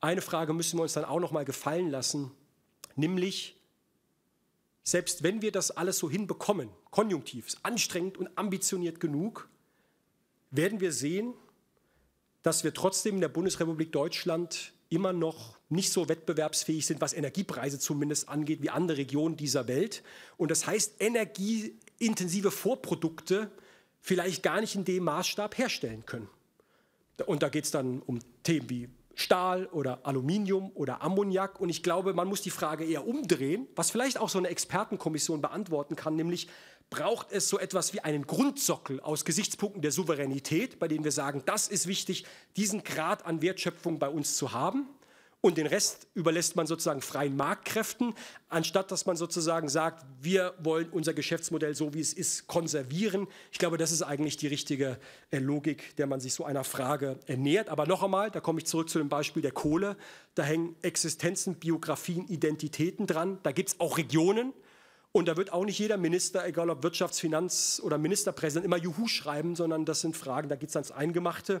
Eine Frage müssen wir uns dann auch nochmal gefallen lassen, nämlich selbst wenn wir das alles so hinbekommen, konjunktiv, anstrengend und ambitioniert genug, werden wir sehen, dass wir trotzdem in der Bundesrepublik Deutschland immer noch nicht so wettbewerbsfähig sind, was Energiepreise zumindest angeht, wie andere Regionen dieser Welt. Und das heißt, energieintensive Vorprodukte vielleicht gar nicht in dem Maßstab herstellen können. Und da geht es dann um Themen wie Stahl oder Aluminium oder Ammoniak. Und ich glaube, man muss die Frage eher umdrehen, was vielleicht auch so eine Expertenkommission beantworten kann, nämlich braucht es so etwas wie einen Grundsockel aus Gesichtspunkten der Souveränität, bei dem wir sagen, das ist wichtig, diesen Grad an Wertschöpfung bei uns zu haben. Und den Rest überlässt man sozusagen freien Marktkräften, anstatt dass man sozusagen sagt, wir wollen unser Geschäftsmodell so wie es ist konservieren. Ich glaube, das ist eigentlich die richtige äh, Logik, der man sich so einer Frage ernährt. Äh, Aber noch einmal, da komme ich zurück zu dem Beispiel der Kohle. Da hängen Existenzen, Biografien, Identitäten dran. Da gibt es auch Regionen, und da wird auch nicht jeder Minister, egal ob Wirtschafts-, Finanz- oder Ministerpräsident, immer Juhu schreiben, sondern das sind Fragen, da geht es ans Eingemachte.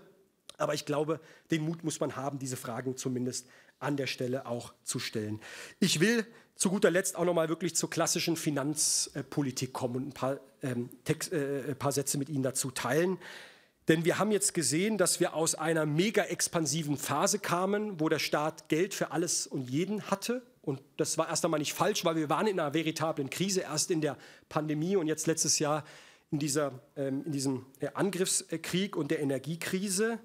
Aber ich glaube, den Mut muss man haben, diese Fragen zumindest an der Stelle auch zu stellen. Ich will zu guter Letzt auch nochmal wirklich zur klassischen Finanzpolitik kommen und ein paar, ähm, Text, äh, ein äh, paar Sätze mit Ihnen dazu teilen. Denn wir haben jetzt gesehen, dass wir aus einer mega expansiven Phase kamen, wo der Staat Geld für alles und jeden hatte und das war erst einmal nicht falsch, weil wir waren in einer veritablen Krise, erst in der Pandemie und jetzt letztes Jahr in, dieser, ähm, in diesem äh, Angriffskrieg und der Energiekrise.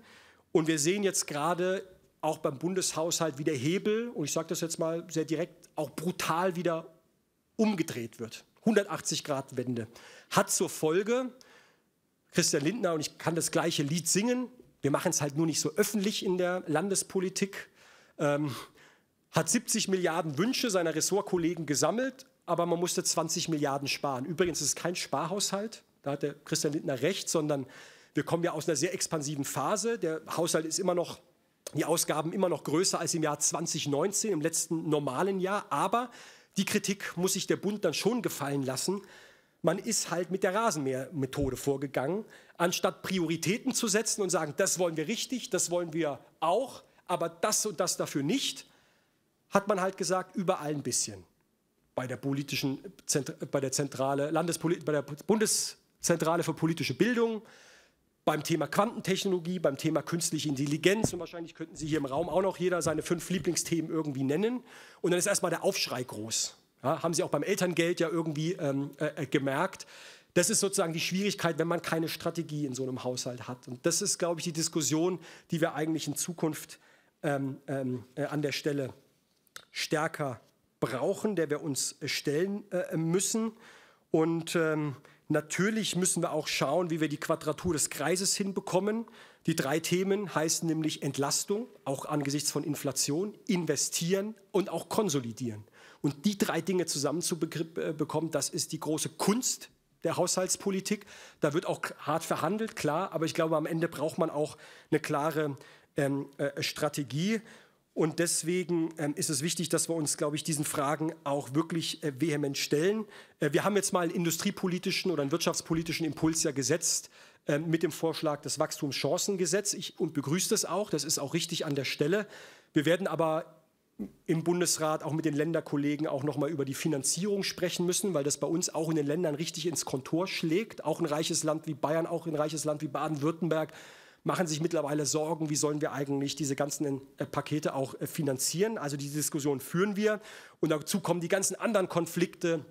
Und wir sehen jetzt gerade auch beim Bundeshaushalt, wie der Hebel, und ich sage das jetzt mal sehr direkt, auch brutal wieder umgedreht wird. 180 Grad Wende. Hat zur Folge, Christian Lindner und ich kann das gleiche Lied singen, wir machen es halt nur nicht so öffentlich in der Landespolitik. Ähm, hat 70 Milliarden Wünsche seiner Ressortkollegen gesammelt, aber man musste 20 Milliarden sparen. Übrigens ist es kein Sparhaushalt, da hat der Christian Lindner recht, sondern wir kommen ja aus einer sehr expansiven Phase. Der Haushalt ist immer noch, die Ausgaben immer noch größer als im Jahr 2019, im letzten normalen Jahr. Aber die Kritik muss sich der Bund dann schon gefallen lassen. Man ist halt mit der Rasenmähermethode vorgegangen, anstatt Prioritäten zu setzen und sagen, das wollen wir richtig, das wollen wir auch, aber das und das dafür nicht hat man halt gesagt, überall ein bisschen. Bei der politischen, bei der Zentrale, Landespoli bei der Bundeszentrale für politische Bildung, beim Thema Quantentechnologie, beim Thema künstliche Intelligenz und wahrscheinlich könnten Sie hier im Raum auch noch jeder seine fünf Lieblingsthemen irgendwie nennen. Und dann ist erstmal der Aufschrei groß. Ja, haben Sie auch beim Elterngeld ja irgendwie ähm, äh, äh gemerkt. Das ist sozusagen die Schwierigkeit, wenn man keine Strategie in so einem Haushalt hat. Und das ist, glaube ich, die Diskussion, die wir eigentlich in Zukunft ähm, ähm äh, an der Stelle stärker brauchen, der wir uns stellen äh, müssen. Und ähm, natürlich müssen wir auch schauen, wie wir die Quadratur des Kreises hinbekommen. Die drei Themen heißen nämlich Entlastung, auch angesichts von Inflation, investieren und auch konsolidieren. Und die drei Dinge zusammenzubekommen, äh, das ist die große Kunst der Haushaltspolitik. Da wird auch hart verhandelt, klar, aber ich glaube, am Ende braucht man auch eine klare ähm, äh, Strategie. Und deswegen ähm, ist es wichtig, dass wir uns, glaube ich, diesen Fragen auch wirklich äh, vehement stellen. Äh, wir haben jetzt mal einen industriepolitischen oder einen wirtschaftspolitischen Impuls ja gesetzt ähm, mit dem Vorschlag des Wachstumschancengesetzes. Ich und begrüße das auch. Das ist auch richtig an der Stelle. Wir werden aber im Bundesrat auch mit den Länderkollegen auch noch mal über die Finanzierung sprechen müssen, weil das bei uns auch in den Ländern richtig ins Kontor schlägt. Auch ein reiches Land wie Bayern, auch ein reiches Land wie Baden-Württemberg machen sich mittlerweile Sorgen, wie sollen wir eigentlich diese ganzen äh, Pakete auch äh, finanzieren. Also diese Diskussion führen wir. Und dazu kommen die ganzen anderen Konflikte.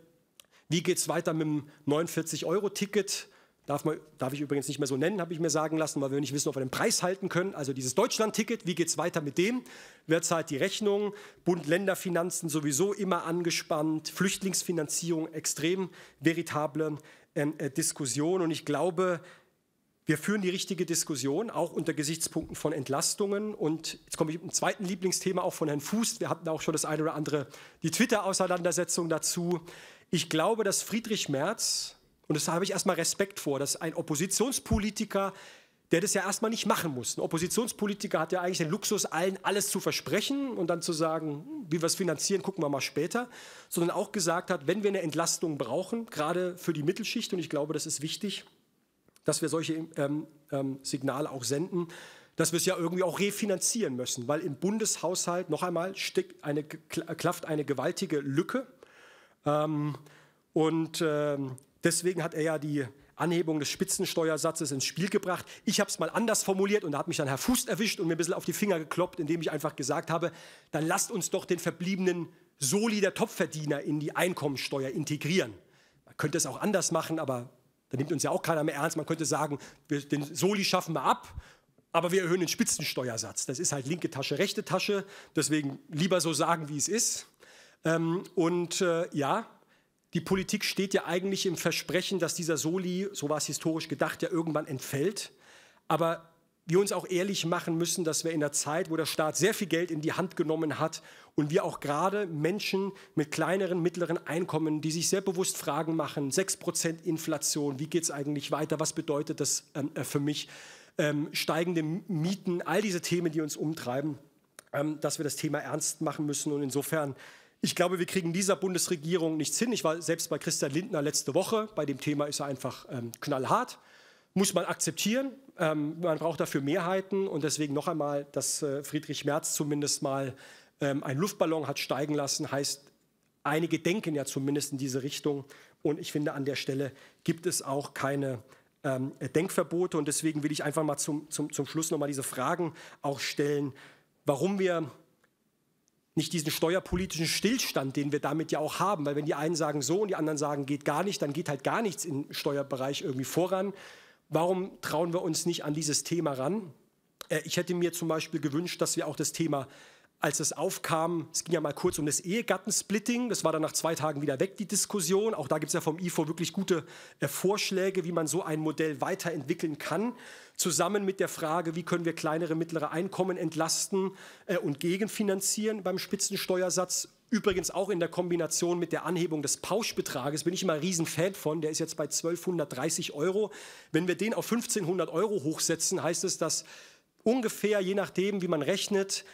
Wie geht es weiter mit dem 49-Euro-Ticket? Darf, man, darf ich übrigens nicht mehr so nennen, habe ich mir sagen lassen, weil wir nicht wissen, ob wir den Preis halten können. Also dieses Deutschland-Ticket, wie geht es weiter mit dem? Wer zahlt die Rechnung? Bund-Länder-Finanzen sowieso immer angespannt. Flüchtlingsfinanzierung extrem veritable ähm, äh, Diskussion. Und ich glaube, wir führen die richtige Diskussion, auch unter Gesichtspunkten von Entlastungen. Und jetzt komme ich zum zweiten Lieblingsthema auch von Herrn Fuß. Wir hatten auch schon das eine oder andere, die Twitter-Auseinandersetzung dazu. Ich glaube, dass Friedrich Merz, und das habe ich erstmal Respekt vor, dass ein Oppositionspolitiker, der das ja erstmal nicht machen muss. Ein Oppositionspolitiker hat ja eigentlich den Luxus, allen alles zu versprechen und dann zu sagen, hm, wie wir es finanzieren, gucken wir mal später, sondern auch gesagt hat, wenn wir eine Entlastung brauchen, gerade für die Mittelschicht, und ich glaube, das ist wichtig, dass wir solche ähm, ähm, Signale auch senden, dass wir es ja irgendwie auch refinanzieren müssen, weil im Bundeshaushalt noch einmal steckt eine, klafft eine gewaltige Lücke. Ähm, und äh, deswegen hat er ja die Anhebung des Spitzensteuersatzes ins Spiel gebracht. Ich habe es mal anders formuliert und da hat mich dann Herr Fuß erwischt und mir ein bisschen auf die Finger gekloppt, indem ich einfach gesagt habe, dann lasst uns doch den verbliebenen Soli der Topverdiener in die Einkommensteuer integrieren. Man könnte es auch anders machen, aber da nimmt uns ja auch keiner mehr ernst. Man könnte sagen, wir, den Soli schaffen wir ab, aber wir erhöhen den Spitzensteuersatz. Das ist halt linke Tasche, rechte Tasche. Deswegen lieber so sagen, wie es ist. Ähm, und äh, ja, die Politik steht ja eigentlich im Versprechen, dass dieser Soli, so war es historisch gedacht, ja irgendwann entfällt. Aber wir uns auch ehrlich machen müssen, dass wir in der Zeit, wo der Staat sehr viel Geld in die Hand genommen hat und wir auch gerade Menschen mit kleineren, mittleren Einkommen, die sich sehr bewusst Fragen machen, 6% Inflation, wie geht es eigentlich weiter, was bedeutet das ähm, äh, für mich, ähm, steigende Mieten, all diese Themen, die uns umtreiben, ähm, dass wir das Thema ernst machen müssen und insofern ich glaube, wir kriegen dieser Bundesregierung nichts hin. Ich war selbst bei Christian Lindner letzte Woche. Bei dem Thema ist er einfach ähm, knallhart. Muss man akzeptieren. Ähm, man braucht dafür Mehrheiten und deswegen noch einmal, dass äh, Friedrich Merz zumindest mal ähm, einen Luftballon hat steigen lassen, heißt, einige denken ja zumindest in diese Richtung. Und ich finde, an der Stelle gibt es auch keine ähm, Denkverbote. Und deswegen will ich einfach mal zum, zum, zum Schluss nochmal diese Fragen auch stellen, warum wir nicht diesen steuerpolitischen Stillstand, den wir damit ja auch haben. Weil wenn die einen sagen so und die anderen sagen geht gar nicht, dann geht halt gar nichts im Steuerbereich irgendwie voran. Warum trauen wir uns nicht an dieses Thema ran? Äh, ich hätte mir zum Beispiel gewünscht, dass wir auch das Thema, als es aufkam, es ging ja mal kurz um das Ehegattensplitting, das war dann nach zwei Tagen wieder weg, die Diskussion. Auch da gibt es ja vom IFO wirklich gute äh, Vorschläge, wie man so ein Modell weiterentwickeln kann. Zusammen mit der Frage, wie können wir kleinere, mittlere Einkommen entlasten äh, und gegenfinanzieren beim Spitzensteuersatz Übrigens auch in der Kombination mit der Anhebung des Pauschbetrages bin ich immer ein Riesenfan von. Der ist jetzt bei 1230 Euro. Wenn wir den auf 1500 Euro hochsetzen, heißt es, dass ungefähr, je nachdem, wie man rechnet,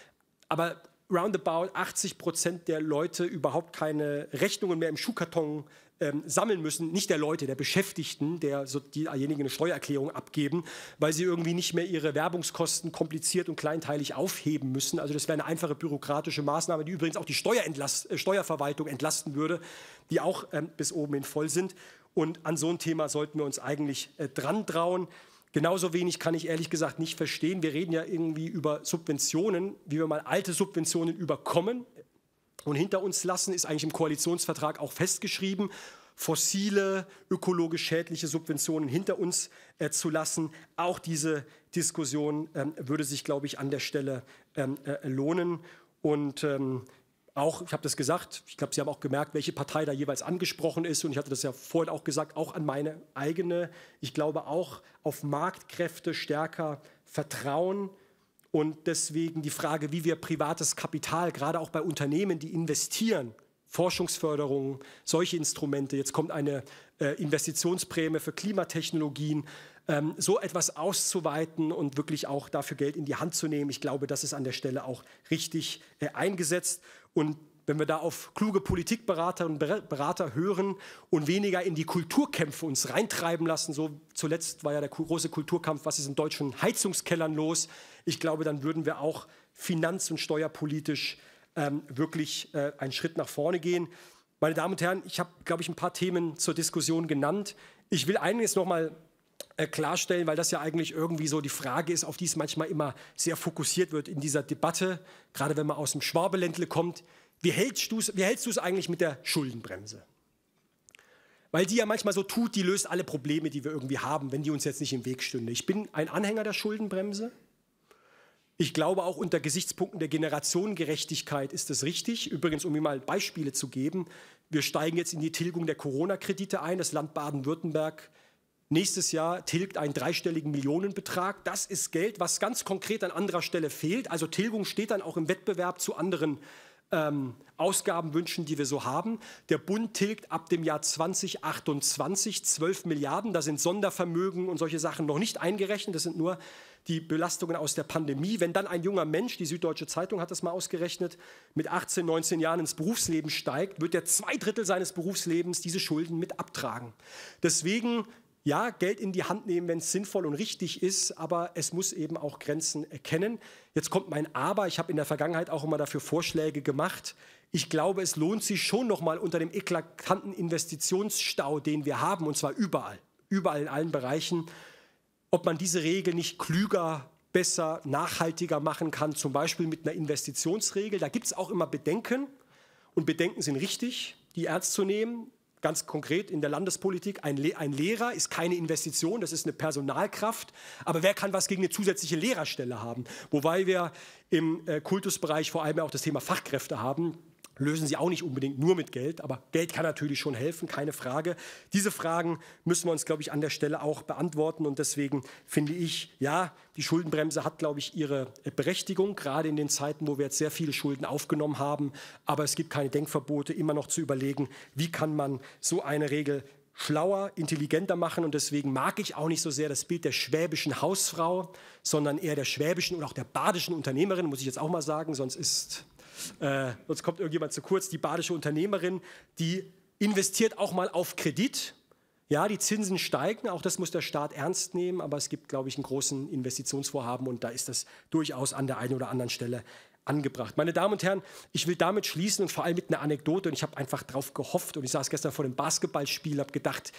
aber roundabout 80 Prozent der Leute überhaupt keine Rechnungen mehr im Schuhkarton ähm, sammeln müssen, nicht der Leute, der Beschäftigten, der so diejenigen eine Steuererklärung abgeben, weil sie irgendwie nicht mehr ihre Werbungskosten kompliziert und kleinteilig aufheben müssen. Also das wäre eine einfache bürokratische Maßnahme, die übrigens auch die Steuerentlast, äh, Steuerverwaltung entlasten würde, die auch ähm, bis oben hin voll sind. Und an so ein Thema sollten wir uns eigentlich äh, dran trauen. Genauso wenig kann ich ehrlich gesagt nicht verstehen. Wir reden ja irgendwie über Subventionen, wie wir mal alte Subventionen überkommen und hinter uns lassen, ist eigentlich im Koalitionsvertrag auch festgeschrieben, fossile, ökologisch schädliche Subventionen hinter uns äh, zu lassen. Auch diese Diskussion ähm, würde sich, glaube ich, an der Stelle ähm, äh, lohnen. Und ähm, auch, ich habe das gesagt, ich glaube, Sie haben auch gemerkt, welche Partei da jeweils angesprochen ist. Und ich hatte das ja vorhin auch gesagt, auch an meine eigene. Ich glaube auch auf Marktkräfte stärker vertrauen und deswegen die Frage, wie wir privates Kapital, gerade auch bei Unternehmen, die investieren, Forschungsförderungen, solche Instrumente, jetzt kommt eine äh, Investitionsprämie für Klimatechnologien, ähm, so etwas auszuweiten und wirklich auch dafür Geld in die Hand zu nehmen. Ich glaube, das ist an der Stelle auch richtig äh, eingesetzt. Und wenn wir da auf kluge Politikberaterinnen und Berater hören und weniger in die Kulturkämpfe uns reintreiben lassen, so zuletzt war ja der große Kulturkampf, was ist in deutschen Heizungskellern los, ich glaube, dann würden wir auch finanz- und steuerpolitisch ähm, wirklich äh, einen Schritt nach vorne gehen. Meine Damen und Herren, ich habe, glaube ich, ein paar Themen zur Diskussion genannt. Ich will einiges nochmal äh, klarstellen, weil das ja eigentlich irgendwie so die Frage ist, auf die es manchmal immer sehr fokussiert wird in dieser Debatte, gerade wenn man aus dem Schwabeländle kommt. Wie hältst du es eigentlich mit der Schuldenbremse? Weil die ja manchmal so tut, die löst alle Probleme, die wir irgendwie haben, wenn die uns jetzt nicht im Weg stünde. Ich bin ein Anhänger der Schuldenbremse. Ich glaube, auch unter Gesichtspunkten der Generationengerechtigkeit ist das richtig. Übrigens, um mir mal Beispiele zu geben, wir steigen jetzt in die Tilgung der Corona-Kredite ein. Das Land Baden-Württemberg nächstes Jahr tilgt einen dreistelligen Millionenbetrag. Das ist Geld, was ganz konkret an anderer Stelle fehlt. Also Tilgung steht dann auch im Wettbewerb zu anderen ähm, Ausgaben wünschen, die wir so haben. Der Bund tilgt ab dem Jahr 2028 12 Milliarden. Da sind Sondervermögen und solche Sachen noch nicht eingerechnet. Das sind nur die Belastungen aus der Pandemie. Wenn dann ein junger Mensch, die Süddeutsche Zeitung hat das mal ausgerechnet, mit 18, 19 Jahren ins Berufsleben steigt, wird er zwei Drittel seines Berufslebens diese Schulden mit abtragen. Deswegen ja, Geld in die Hand nehmen, wenn es sinnvoll und richtig ist, aber es muss eben auch Grenzen erkennen. Jetzt kommt mein Aber. Ich habe in der Vergangenheit auch immer dafür Vorschläge gemacht. Ich glaube, es lohnt sich schon nochmal unter dem eklatanten Investitionsstau, den wir haben, und zwar überall, überall in allen Bereichen, ob man diese Regel nicht klüger, besser, nachhaltiger machen kann, zum Beispiel mit einer Investitionsregel. Da gibt es auch immer Bedenken und Bedenken sind richtig, die ernst zu nehmen ganz konkret in der Landespolitik, ein, Le ein, Lehrer ist keine Investition, das ist eine Personalkraft. Aber wer kann was gegen eine zusätzliche Lehrerstelle haben? Wobei wir im äh, Kultusbereich vor allem auch das Thema Fachkräfte haben lösen sie auch nicht unbedingt nur mit Geld, aber Geld kann natürlich schon helfen, keine Frage. Diese Fragen müssen wir uns, glaube ich, an der Stelle auch beantworten und deswegen finde ich, ja, die Schuldenbremse hat, glaube ich, ihre Berechtigung, gerade in den Zeiten, wo wir jetzt sehr viele Schulden aufgenommen haben, aber es gibt keine Denkverbote, immer noch zu überlegen, wie kann man so eine Regel schlauer, intelligenter machen und deswegen mag ich auch nicht so sehr das Bild der schwäbischen Hausfrau, sondern eher der schwäbischen und auch der badischen Unternehmerin, muss ich jetzt auch mal sagen, sonst ist äh, sonst kommt irgendjemand zu kurz. Die badische Unternehmerin, die investiert auch mal auf Kredit. Ja, die Zinsen steigen, auch das muss der Staat ernst nehmen, aber es gibt, glaube ich, einen großen Investitionsvorhaben und da ist das durchaus an der einen oder anderen Stelle angebracht. Meine Damen und Herren, ich will damit schließen und vor allem mit einer Anekdote und ich habe einfach darauf gehofft und ich saß gestern vor dem Basketballspiel, habe gedacht,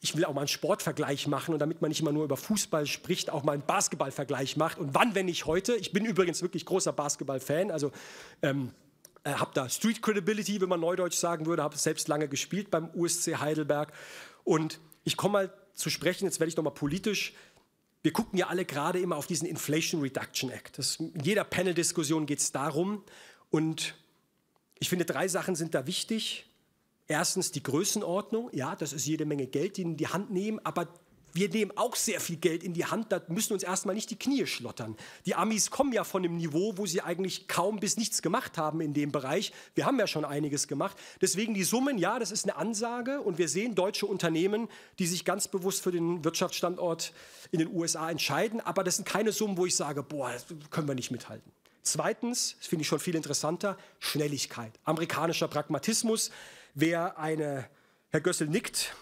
ich will auch mal einen Sportvergleich machen und damit man nicht immer nur über Fußball spricht, auch mal einen Basketballvergleich macht. Und wann, wenn ich heute? Ich bin übrigens wirklich großer Basketballfan, also ähm, äh, habe da Street Credibility, wenn man neudeutsch sagen würde, habe selbst lange gespielt beim USC Heidelberg. Und ich komme mal zu sprechen, jetzt werde ich nochmal politisch. Wir gucken ja alle gerade immer auf diesen Inflation Reduction Act. Das, in jeder Panel-Diskussion geht es darum. Und ich finde, drei Sachen sind da wichtig. Erstens die Größenordnung, ja, das ist jede Menge Geld, die in die Hand nehmen, aber wir nehmen auch sehr viel Geld in die Hand, da müssen uns erstmal nicht die Knie schlottern. Die Amis kommen ja von dem Niveau, wo sie eigentlich kaum bis nichts gemacht haben in dem Bereich. Wir haben ja schon einiges gemacht. Deswegen die Summen, ja, das ist eine Ansage und wir sehen deutsche Unternehmen, die sich ganz bewusst für den Wirtschaftsstandort in den USA entscheiden, aber das sind keine Summen, wo ich sage, boah, das können wir nicht mithalten. Zweitens, das finde ich schon viel interessanter, Schnelligkeit. Amerikanischer Pragmatismus. Wer eine, Herr Gössel nickt,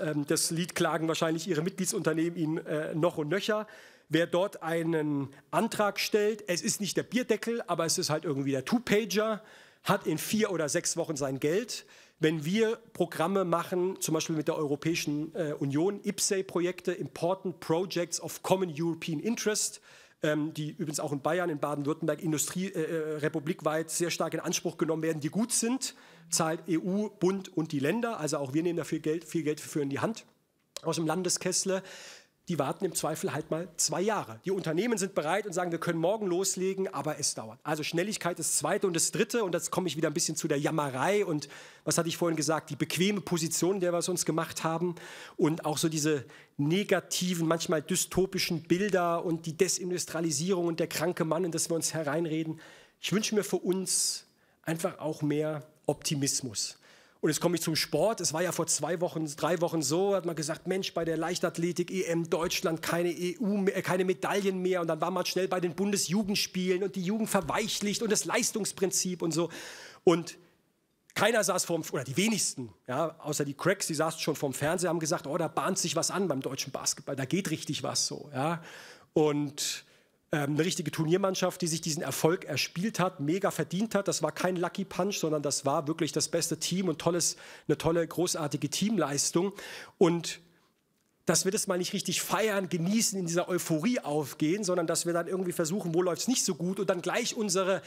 ähm, das Lied klagen wahrscheinlich ihre Mitgliedsunternehmen Ihnen äh, noch und nöcher. Wer dort einen Antrag stellt, es ist nicht der Bierdeckel, aber es ist halt irgendwie der Two-Pager, hat in vier oder sechs Wochen sein Geld. Wenn wir Programme machen, zum Beispiel mit der Europäischen äh, Union, IPSE-Projekte, Important Projects of Common European Interest, ähm, die übrigens auch in Bayern, in Baden-Württemberg, Industrie, äh, äh, republikweit sehr stark in Anspruch genommen werden, die gut sind, zahlt EU, Bund und die Länder. Also auch wir nehmen dafür Geld, viel Geld für in die Hand aus dem Landeskessle die warten im Zweifel halt mal zwei Jahre. Die Unternehmen sind bereit und sagen, wir können morgen loslegen, aber es dauert. Also Schnelligkeit ist das Zweite und das Dritte und jetzt komme ich wieder ein bisschen zu der Jammerei und was hatte ich vorhin gesagt, die bequeme Position, in der wir es uns gemacht haben und auch so diese negativen, manchmal dystopischen Bilder und die Desindustrialisierung und der kranke Mann, in das wir uns hereinreden. Ich wünsche mir für uns einfach auch mehr Optimismus. Und jetzt komme ich zum Sport. Es war ja vor zwei Wochen, drei Wochen so, hat man gesagt, Mensch, bei der Leichtathletik EM Deutschland keine EU, äh, keine Medaillen mehr. Und dann war man schnell bei den Bundesjugendspielen und die Jugend verweichlicht und das Leistungsprinzip und so. Und keiner saß vorm, oder die wenigsten, ja, außer die Cracks, die saßen schon vorm Fernseher, haben gesagt, oh, da bahnt sich was an beim deutschen Basketball, da geht richtig was so. Ja. Und ähm, eine richtige Turniermannschaft, die sich diesen Erfolg erspielt hat, mega verdient hat. Das war kein Lucky Punch, sondern das war wirklich das beste Team und tolles, eine tolle, großartige Teamleistung. Und dass wir das mal nicht richtig feiern, genießen, in dieser Euphorie aufgehen, sondern dass wir dann irgendwie versuchen, wo läuft es nicht so gut und dann gleich unsere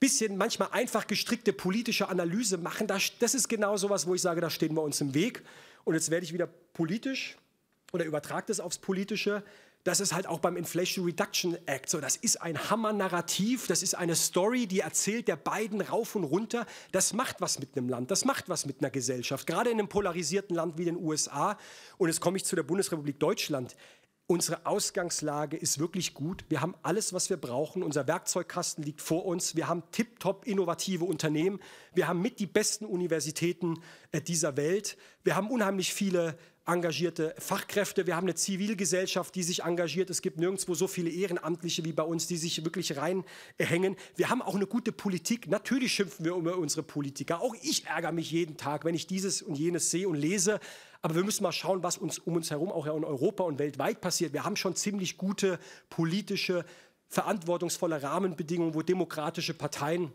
bisschen manchmal einfach gestrickte politische Analyse machen. Das, das ist genau sowas, wo ich sage, da stehen wir uns im Weg. Und jetzt werde ich wieder politisch oder übertrage das aufs Politische das ist halt auch beim Inflation Reduction Act so. Das ist ein Hammer-Narrativ, das ist eine Story, die erzählt der beiden rauf und runter. Das macht was mit einem Land, das macht was mit einer Gesellschaft, gerade in einem polarisierten Land wie den USA. Und jetzt komme ich zu der Bundesrepublik Deutschland. Unsere Ausgangslage ist wirklich gut. Wir haben alles, was wir brauchen. Unser Werkzeugkasten liegt vor uns. Wir haben tiptop innovative Unternehmen. Wir haben mit die besten Universitäten äh, dieser Welt. Wir haben unheimlich viele engagierte Fachkräfte, wir haben eine Zivilgesellschaft, die sich engagiert. Es gibt nirgendwo so viele Ehrenamtliche wie bei uns, die sich wirklich reinhängen. Wir haben auch eine gute Politik. Natürlich schimpfen wir über unsere Politiker. Auch ich ärgere mich jeden Tag, wenn ich dieses und jenes sehe und lese. Aber wir müssen mal schauen, was uns um uns herum auch in Europa und weltweit passiert. Wir haben schon ziemlich gute politische, verantwortungsvolle Rahmenbedingungen, wo demokratische Parteien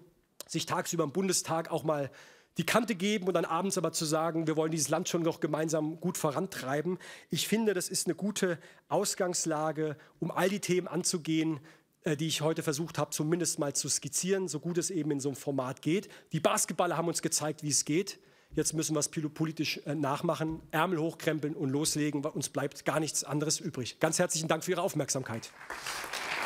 sich tagsüber im Bundestag auch mal die Kante geben und dann abends aber zu sagen, wir wollen dieses Land schon noch gemeinsam gut vorantreiben. Ich finde, das ist eine gute Ausgangslage, um all die Themen anzugehen, äh, die ich heute versucht habe, zumindest mal zu skizzieren, so gut es eben in so einem Format geht. Die Basketballer haben uns gezeigt, wie es geht. Jetzt müssen wir es politisch äh, nachmachen, Ärmel hochkrempeln und loslegen. weil Uns bleibt gar nichts anderes übrig. Ganz herzlichen Dank für Ihre Aufmerksamkeit. Applaus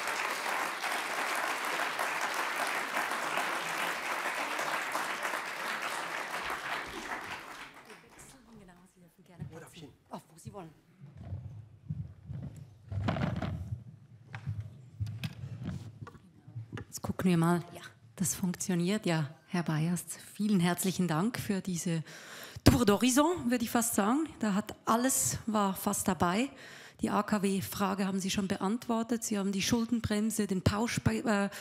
Gucken wir mal. Ja, das funktioniert. Ja, Herr Bayerst, vielen herzlichen Dank für diese Tour d'Horizon, würde ich fast sagen. Da hat alles, war fast dabei. Die AKW-Frage haben Sie schon beantwortet. Sie haben die Schuldenbremse, den Pauschbetrag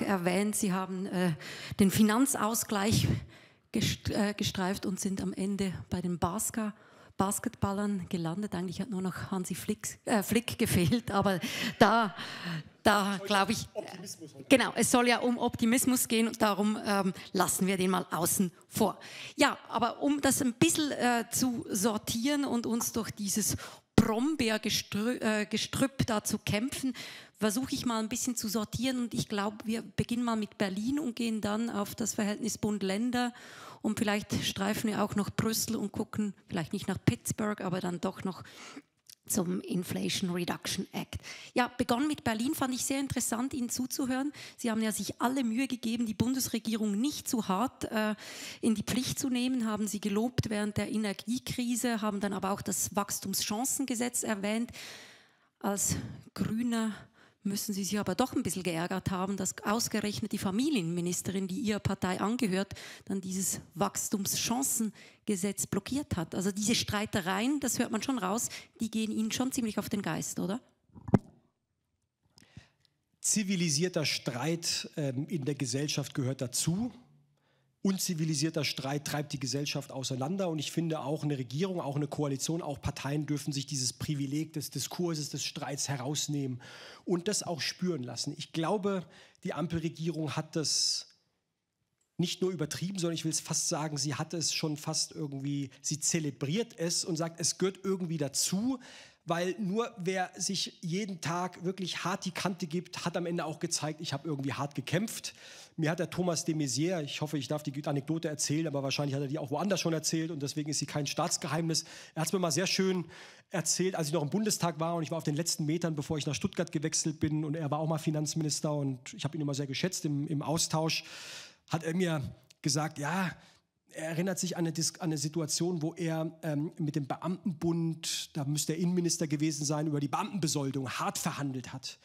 erwähnt. Sie haben äh, den Finanzausgleich äh, gestreift und sind am Ende bei den Basker. Basketballern gelandet. Eigentlich hat nur noch Hansi Flick, äh, Flick gefehlt, aber da, da glaube ich, Optimismus genau, es soll ja um Optimismus gehen und darum ähm, lassen wir den mal außen vor. Ja, aber um das ein bisschen äh, zu sortieren und uns durch dieses Brombeergestrüpp äh, da zu kämpfen, versuche ich mal ein bisschen zu sortieren und ich glaube, wir beginnen mal mit Berlin und gehen dann auf das Verhältnis Bund-Länder und vielleicht streifen wir auch noch Brüssel und gucken, vielleicht nicht nach Pittsburgh, aber dann doch noch zum Inflation Reduction Act. Ja, begonnen mit Berlin fand ich sehr interessant, Ihnen zuzuhören. Sie haben ja sich alle Mühe gegeben, die Bundesregierung nicht zu hart äh, in die Pflicht zu nehmen, haben sie gelobt während der Energiekrise, haben dann aber auch das Wachstumschancengesetz erwähnt. Als grüner müssen Sie sich aber doch ein bisschen geärgert haben, dass ausgerechnet die Familienministerin, die Ihrer Partei angehört, dann dieses Wachstumschancengesetz blockiert hat. Also diese Streitereien, das hört man schon raus, die gehen Ihnen schon ziemlich auf den Geist, oder? Zivilisierter Streit ähm, in der Gesellschaft gehört dazu unzivilisierter Streit treibt die Gesellschaft auseinander. Und ich finde, auch eine Regierung, auch eine Koalition, auch Parteien dürfen sich dieses Privileg des Diskurses, des Streits herausnehmen und das auch spüren lassen. Ich glaube, die Ampelregierung hat das nicht nur übertrieben, sondern ich will es fast sagen, sie hat es schon fast irgendwie, sie zelebriert es und sagt, es gehört irgendwie dazu, weil nur wer sich jeden Tag wirklich hart die Kante gibt, hat am Ende auch gezeigt, ich habe irgendwie hart gekämpft. Mir hat der Thomas de Maizière, ich hoffe, ich darf die Anekdote erzählen, aber wahrscheinlich hat er die auch woanders schon erzählt und deswegen ist sie kein Staatsgeheimnis. Er hat es mir mal sehr schön erzählt, als ich noch im Bundestag war und ich war auf den letzten Metern, bevor ich nach Stuttgart gewechselt bin und er war auch mal Finanzminister und ich habe ihn immer sehr geschätzt im, im Austausch, hat er mir gesagt, ja, er erinnert sich an eine, Dis an eine Situation, wo er ähm, mit dem Beamtenbund, da müsste er Innenminister gewesen sein, über die Beamtenbesoldung hart verhandelt hat.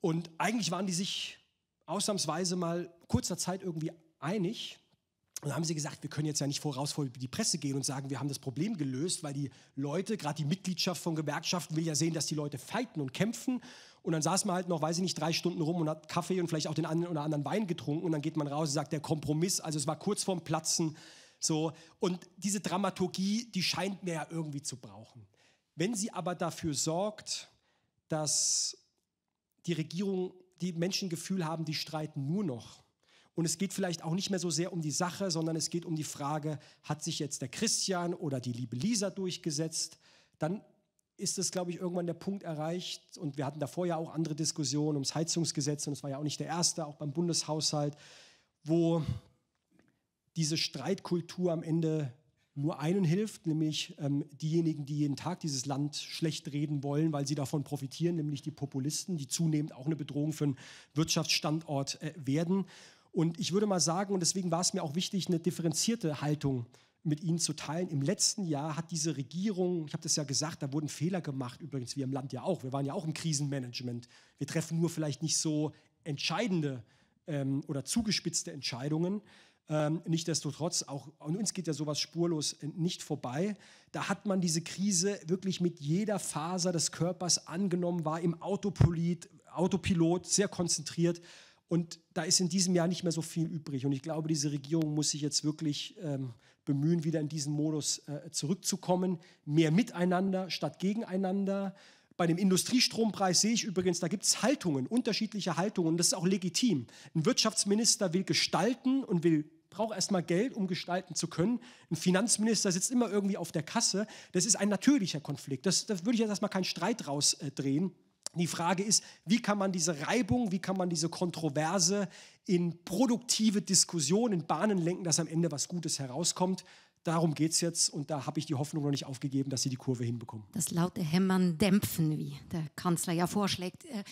Und eigentlich waren die sich ausnahmsweise mal kurzer Zeit irgendwie einig. Und dann haben sie gesagt, wir können jetzt ja nicht voraus vor die Presse gehen und sagen, wir haben das Problem gelöst, weil die Leute, gerade die Mitgliedschaft von Gewerkschaften will ja sehen, dass die Leute fighten und kämpfen. Und dann saß man halt noch, weiß ich nicht, drei Stunden rum und hat Kaffee und vielleicht auch den einen oder anderen Wein getrunken. Und dann geht man raus und sagt, der Kompromiss, also es war kurz vorm Platzen. So. Und diese Dramaturgie, die scheint mir ja irgendwie zu brauchen. Wenn sie aber dafür sorgt, dass die Regierung, die Menschen Gefühl haben, die streiten nur noch. Und es geht vielleicht auch nicht mehr so sehr um die Sache, sondern es geht um die Frage, hat sich jetzt der Christian oder die liebe Lisa durchgesetzt? Dann ist es, glaube ich, irgendwann der Punkt erreicht. Und wir hatten davor ja auch andere Diskussionen ums Heizungsgesetz und es war ja auch nicht der erste, auch beim Bundeshaushalt, wo diese Streitkultur am Ende nur einen hilft, nämlich ähm, diejenigen, die jeden Tag dieses Land schlecht reden wollen, weil sie davon profitieren, nämlich die Populisten, die zunehmend auch eine Bedrohung für den Wirtschaftsstandort äh, werden. Und ich würde mal sagen, und deswegen war es mir auch wichtig, eine differenzierte Haltung mit Ihnen zu teilen. Im letzten Jahr hat diese Regierung, ich habe das ja gesagt, da wurden Fehler gemacht, übrigens wir im Land ja auch. Wir waren ja auch im Krisenmanagement. Wir treffen nur vielleicht nicht so entscheidende ähm, oder zugespitzte Entscheidungen. Ähm, Nichtsdestotrotz, auch an uns geht ja sowas spurlos äh, nicht vorbei. Da hat man diese Krise wirklich mit jeder Faser des Körpers angenommen, war im Autopolit, Autopilot sehr konzentriert. Und da ist in diesem Jahr nicht mehr so viel übrig. Und ich glaube, diese Regierung muss sich jetzt wirklich ähm, bemühen, wieder in diesen Modus äh, zurückzukommen. Mehr miteinander statt gegeneinander. Bei dem Industriestrompreis sehe ich übrigens, da gibt es Haltungen, unterschiedliche Haltungen. Und das ist auch legitim. Ein Wirtschaftsminister will gestalten und will braucht erstmal Geld, um gestalten zu können. Ein Finanzminister sitzt immer irgendwie auf der Kasse. Das ist ein natürlicher Konflikt. Das, das würde ich jetzt erstmal keinen Streit rausdrehen. Äh, die Frage ist, wie kann man diese Reibung, wie kann man diese Kontroverse in produktive Diskussionen, in Bahnen lenken, dass am Ende was Gutes herauskommt. Darum geht es jetzt und da habe ich die Hoffnung noch nicht aufgegeben, dass sie die Kurve hinbekommen. Das laute Hämmern dämpfen, wie der Kanzler ja vorschlägt. Äh,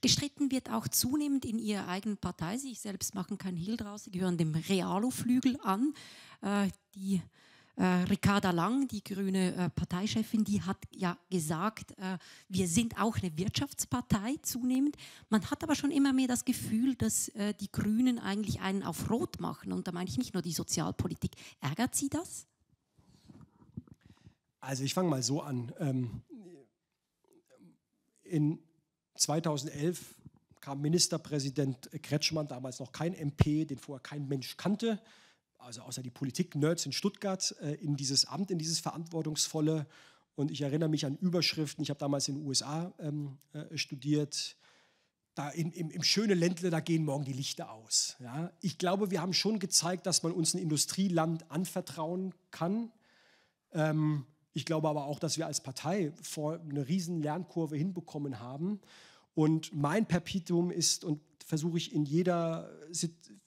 gestritten wird auch zunehmend in ihrer eigenen Partei. Sie selbst machen keinen Hehl draus. Sie gehören dem Realo-Flügel an. Äh, die äh, Ricarda Lang, die grüne äh, Parteichefin, die hat ja gesagt, äh, wir sind auch eine Wirtschaftspartei zunehmend. Man hat aber schon immer mehr das Gefühl, dass äh, die Grünen eigentlich einen auf Rot machen. Und da meine ich nicht nur die Sozialpolitik. Ärgert Sie das? Also ich fange mal so an. Ähm, in 2011 kam Ministerpräsident Kretschmann, damals noch kein MP, den vorher kein Mensch kannte, also außer die Politik-Nerds in Stuttgart, äh, in dieses Amt, in dieses verantwortungsvolle. Und ich erinnere mich an Überschriften. Ich habe damals in den USA ähm, äh, studiert. Da in, im, im schönen Ländle, da gehen morgen die Lichter aus. Ja? Ich glaube, wir haben schon gezeigt, dass man uns ein Industrieland anvertrauen kann. Ähm, ich glaube aber auch, dass wir als Partei vor eine riesen Lernkurve hinbekommen haben. Und mein Perpetuum ist, und versuche ich in jeder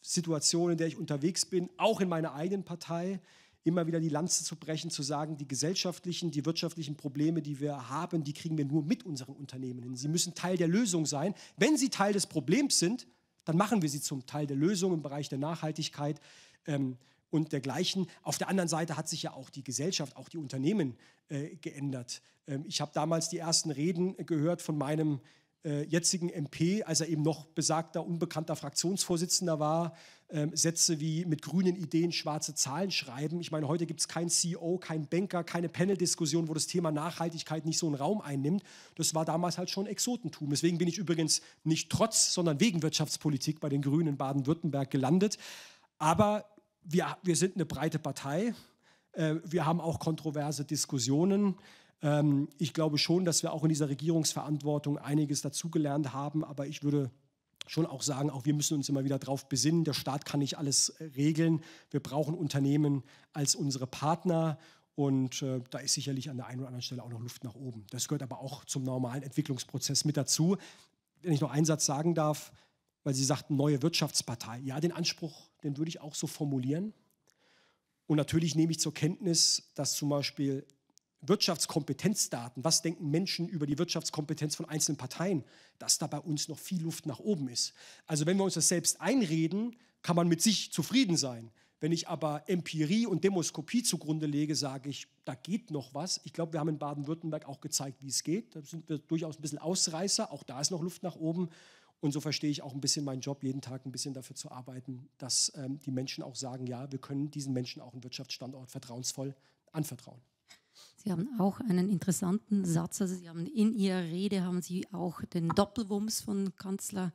Situation, in der ich unterwegs bin, auch in meiner eigenen Partei, immer wieder die Lanze zu brechen, zu sagen, die gesellschaftlichen, die wirtschaftlichen Probleme, die wir haben, die kriegen wir nur mit unseren Unternehmen hin. Sie müssen Teil der Lösung sein. Wenn sie Teil des Problems sind, dann machen wir sie zum Teil der Lösung im Bereich der Nachhaltigkeit ähm, und dergleichen. Auf der anderen Seite hat sich ja auch die Gesellschaft, auch die Unternehmen äh, geändert. Ähm, ich habe damals die ersten Reden gehört von meinem äh, jetzigen MP, als er eben noch besagter, unbekannter Fraktionsvorsitzender war, äh, Sätze wie mit grünen Ideen schwarze Zahlen schreiben. Ich meine, heute gibt es keinen CEO, keinen Banker, keine Panel-Diskussion, wo das Thema Nachhaltigkeit nicht so einen Raum einnimmt. Das war damals halt schon Exotentum. Deswegen bin ich übrigens nicht trotz, sondern wegen Wirtschaftspolitik bei den Grünen in Baden-Württemberg gelandet. Aber wir, wir sind eine breite Partei. Äh, wir haben auch kontroverse Diskussionen. Ähm, ich glaube schon, dass wir auch in dieser Regierungsverantwortung einiges dazugelernt haben, aber ich würde schon auch sagen, auch wir müssen uns immer wieder darauf besinnen, der Staat kann nicht alles äh, regeln. Wir brauchen Unternehmen als unsere Partner und äh, da ist sicherlich an der einen oder anderen Stelle auch noch Luft nach oben. Das gehört aber auch zum normalen Entwicklungsprozess mit dazu. Wenn ich noch einen Satz sagen darf, weil Sie sagten, neue Wirtschaftspartei. Ja, den Anspruch, den würde ich auch so formulieren. Und natürlich nehme ich zur Kenntnis, dass zum Beispiel Wirtschaftskompetenzdaten, was denken Menschen über die Wirtschaftskompetenz von einzelnen Parteien, dass da bei uns noch viel Luft nach oben ist. Also wenn wir uns das selbst einreden, kann man mit sich zufrieden sein. Wenn ich aber Empirie und Demoskopie zugrunde lege, sage ich, da geht noch was. Ich glaube, wir haben in Baden-Württemberg auch gezeigt, wie es geht. Da sind wir durchaus ein bisschen Ausreißer. Auch da ist noch Luft nach oben. Und so verstehe ich auch ein bisschen meinen Job, jeden Tag ein bisschen dafür zu arbeiten, dass ähm, die Menschen auch sagen, ja, wir können diesen Menschen auch einen Wirtschaftsstandort vertrauensvoll anvertrauen. Sie haben auch einen interessanten Satz. Also Sie haben in Ihrer Rede haben Sie auch den Doppelwumms von Kanzler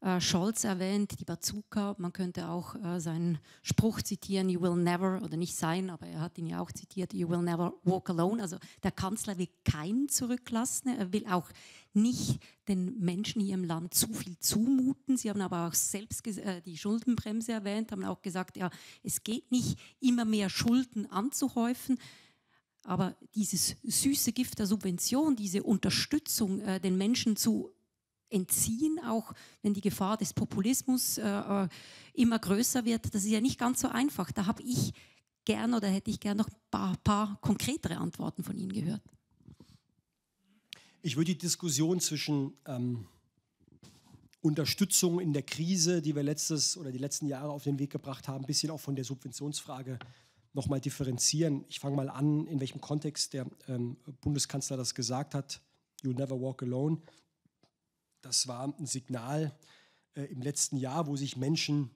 äh, Scholz erwähnt, die Bazooka. Man könnte auch äh, seinen Spruch zitieren, You will never, oder nicht sein, aber er hat ihn ja auch zitiert, You will never walk alone. Also der Kanzler will keinen zurücklassen. Er will auch nicht den Menschen hier im Land zu viel zumuten. Sie haben aber auch selbst äh, die Schuldenbremse erwähnt, haben auch gesagt, ja, es geht nicht, immer mehr Schulden anzuhäufen. Aber dieses süße Gift der Subvention, diese Unterstützung äh, den Menschen zu entziehen, auch wenn die Gefahr des Populismus äh, äh immer größer wird, das ist ja nicht ganz so einfach. Da habe ich gern oder hätte ich gern noch ein paar, paar konkretere Antworten von Ihnen gehört. Ich würde die Diskussion zwischen ähm, Unterstützung in der Krise, die wir letztes oder die letzten Jahre auf den Weg gebracht haben, ein bisschen auch von der Subventionsfrage nochmal differenzieren. Ich fange mal an, in welchem Kontext der ähm, Bundeskanzler das gesagt hat. You never walk alone. Das war ein Signal äh, im letzten Jahr, wo sich Menschen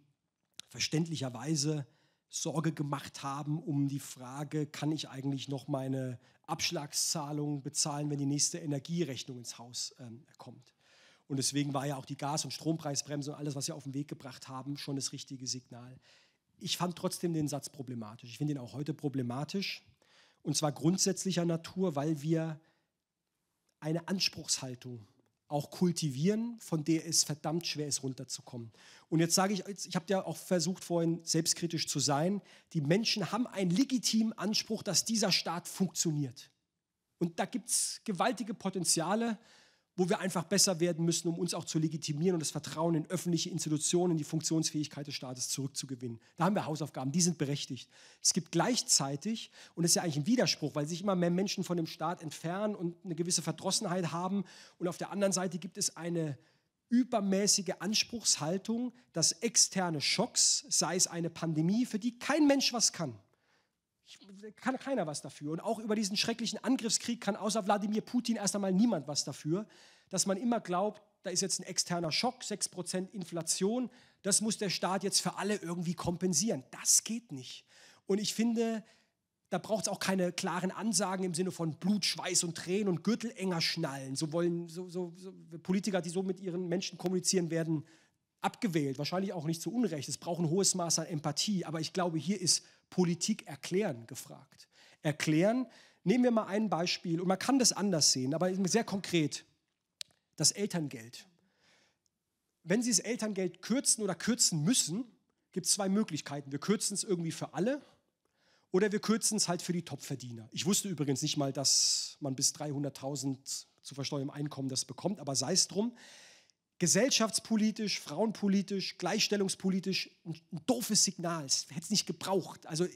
verständlicherweise Sorge gemacht haben um die Frage, kann ich eigentlich noch meine Abschlagszahlung bezahlen, wenn die nächste Energierechnung ins Haus ähm, kommt. Und deswegen war ja auch die Gas- und Strompreisbremse und alles, was sie auf den Weg gebracht haben, schon das richtige Signal ich fand trotzdem den Satz problematisch. Ich finde ihn auch heute problematisch. Und zwar grundsätzlicher Natur, weil wir eine Anspruchshaltung auch kultivieren, von der es verdammt schwer ist, runterzukommen. Und jetzt sage ich, ich habe ja auch versucht, vorhin selbstkritisch zu sein, die Menschen haben einen legitimen Anspruch, dass dieser Staat funktioniert. Und da gibt es gewaltige Potenziale, wo wir einfach besser werden müssen, um uns auch zu legitimieren und das Vertrauen in öffentliche Institutionen, die Funktionsfähigkeit des Staates zurückzugewinnen. Da haben wir Hausaufgaben, die sind berechtigt. Es gibt gleichzeitig, und das ist ja eigentlich ein Widerspruch, weil sich immer mehr Menschen von dem Staat entfernen und eine gewisse Verdrossenheit haben, und auf der anderen Seite gibt es eine übermäßige Anspruchshaltung, dass externe Schocks, sei es eine Pandemie, für die kein Mensch was kann, kann keiner was dafür. Und auch über diesen schrecklichen Angriffskrieg kann außer Wladimir Putin erst einmal niemand was dafür, dass man immer glaubt, da ist jetzt ein externer Schock, 6% Inflation, das muss der Staat jetzt für alle irgendwie kompensieren. Das geht nicht. Und ich finde, da braucht es auch keine klaren Ansagen im Sinne von Blut, Schweiß und Tränen und Gürtel enger schnallen. So wollen so, so, so Politiker, die so mit ihren Menschen kommunizieren, werden abgewählt. Wahrscheinlich auch nicht zu Unrecht. Es braucht ein hohes Maß an Empathie. Aber ich glaube, hier ist Politik erklären gefragt. Erklären, nehmen wir mal ein Beispiel, und man kann das anders sehen, aber sehr konkret, das Elterngeld. Wenn Sie das Elterngeld kürzen oder kürzen müssen, gibt es zwei Möglichkeiten. Wir kürzen es irgendwie für alle oder wir kürzen es halt für die Topverdiener. Ich wusste übrigens nicht mal, dass man bis 300.000 zu versteuern im Einkommen das bekommt, aber sei es drum gesellschaftspolitisch, frauenpolitisch, gleichstellungspolitisch ein, ein doofes Signal. Es hätte es nicht gebraucht. Also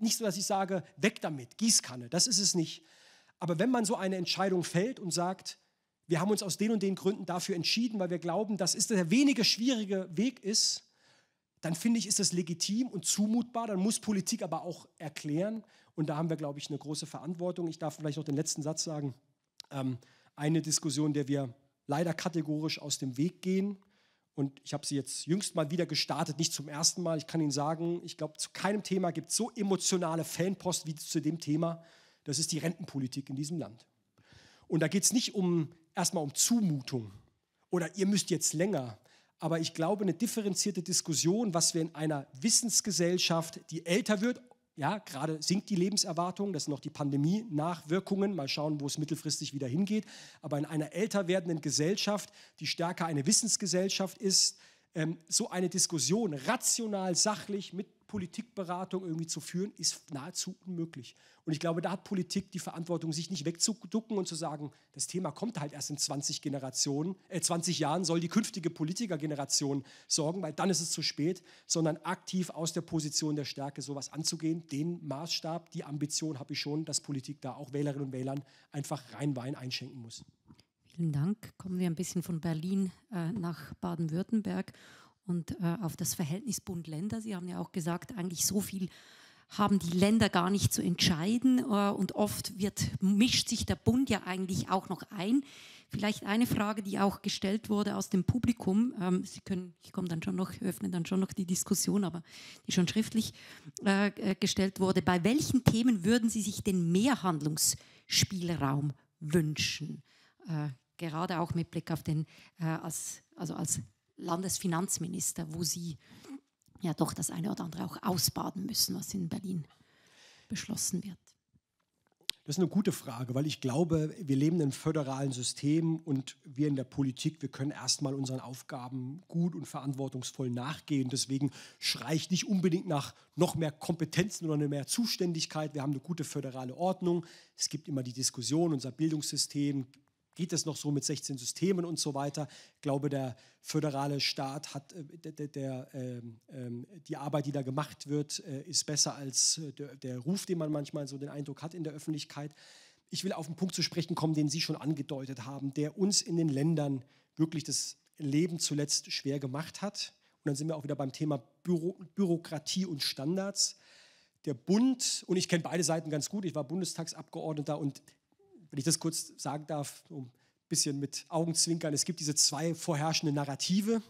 nicht so, dass ich sage, weg damit, Gießkanne, das ist es nicht. Aber wenn man so eine Entscheidung fällt und sagt, wir haben uns aus den und den Gründen dafür entschieden, weil wir glauben, dass es der weniger schwierige Weg ist, dann finde ich, ist das legitim und zumutbar. Dann muss Politik aber auch erklären. Und da haben wir, glaube ich, eine große Verantwortung. Ich darf vielleicht noch den letzten Satz sagen. Ähm, eine Diskussion, der wir leider kategorisch aus dem Weg gehen. Und ich habe sie jetzt jüngst mal wieder gestartet, nicht zum ersten Mal. Ich kann Ihnen sagen, ich glaube, zu keinem Thema gibt es so emotionale Fanpost wie zu dem Thema. Das ist die Rentenpolitik in diesem Land. Und da geht es nicht um erstmal um Zumutung oder ihr müsst jetzt länger. Aber ich glaube, eine differenzierte Diskussion, was wir in einer Wissensgesellschaft, die älter wird, ja, gerade sinkt die Lebenserwartung, das sind noch die Pandemie-Nachwirkungen. Mal schauen, wo es mittelfristig wieder hingeht. Aber in einer älter werdenden Gesellschaft, die stärker eine Wissensgesellschaft ist, ähm, so eine Diskussion rational, sachlich mit Politikberatung irgendwie zu führen, ist nahezu unmöglich. Und ich glaube, da hat Politik die Verantwortung, sich nicht wegzuducken und zu sagen, das Thema kommt halt erst in 20 Generationen, äh 20 Jahren soll die künftige Politikergeneration sorgen, weil dann ist es zu spät, sondern aktiv aus der Position der Stärke sowas anzugehen. Den Maßstab, die Ambition habe ich schon, dass Politik da auch Wählerinnen und Wählern einfach rein Wein einschenken muss. Vielen Dank. Kommen wir ein bisschen von Berlin äh, nach Baden-Württemberg und äh, auf das Verhältnis Bund-Länder. Sie haben ja auch gesagt, eigentlich so viel haben die Länder gar nicht zu entscheiden äh, und oft wird, mischt sich der Bund ja eigentlich auch noch ein. Vielleicht eine Frage, die auch gestellt wurde aus dem Publikum. Ähm, Sie können, ich komme dann schon noch, öffne dann schon noch die Diskussion, aber die schon schriftlich äh, äh gestellt wurde. Bei welchen Themen würden Sie sich den Mehrhandlungsspielraum wünschen? Äh, gerade auch mit Blick auf den, äh, als, also als Landesfinanzminister, wo Sie ja doch das eine oder andere auch ausbaden müssen, was in Berlin beschlossen wird? Das ist eine gute Frage, weil ich glaube, wir leben in einem föderalen System und wir in der Politik, wir können erstmal unseren Aufgaben gut und verantwortungsvoll nachgehen. Deswegen schreie ich nicht unbedingt nach noch mehr Kompetenzen oder mehr Zuständigkeit. Wir haben eine gute föderale Ordnung. Es gibt immer die Diskussion, unser Bildungssystem geht es noch so mit 16 Systemen und so weiter. Ich glaube, der föderale Staat hat äh, der, der, äh, äh, die Arbeit, die da gemacht wird, äh, ist besser als äh, der, der, Ruf, den man manchmal so den Eindruck hat in der Öffentlichkeit. Ich will auf einen Punkt zu sprechen kommen, den Sie schon angedeutet haben, der uns in den Ländern wirklich das Leben zuletzt schwer gemacht hat. Und dann sind wir auch wieder beim Thema Büro, Bürokratie und Standards der Bund, und ich kenne beide Seiten ganz gut, ich war Bundestagsabgeordneter und wenn ich das kurz sagen darf, um ein bisschen mit Augenzwinkern, es gibt diese zwei vorherrschenden Narrative.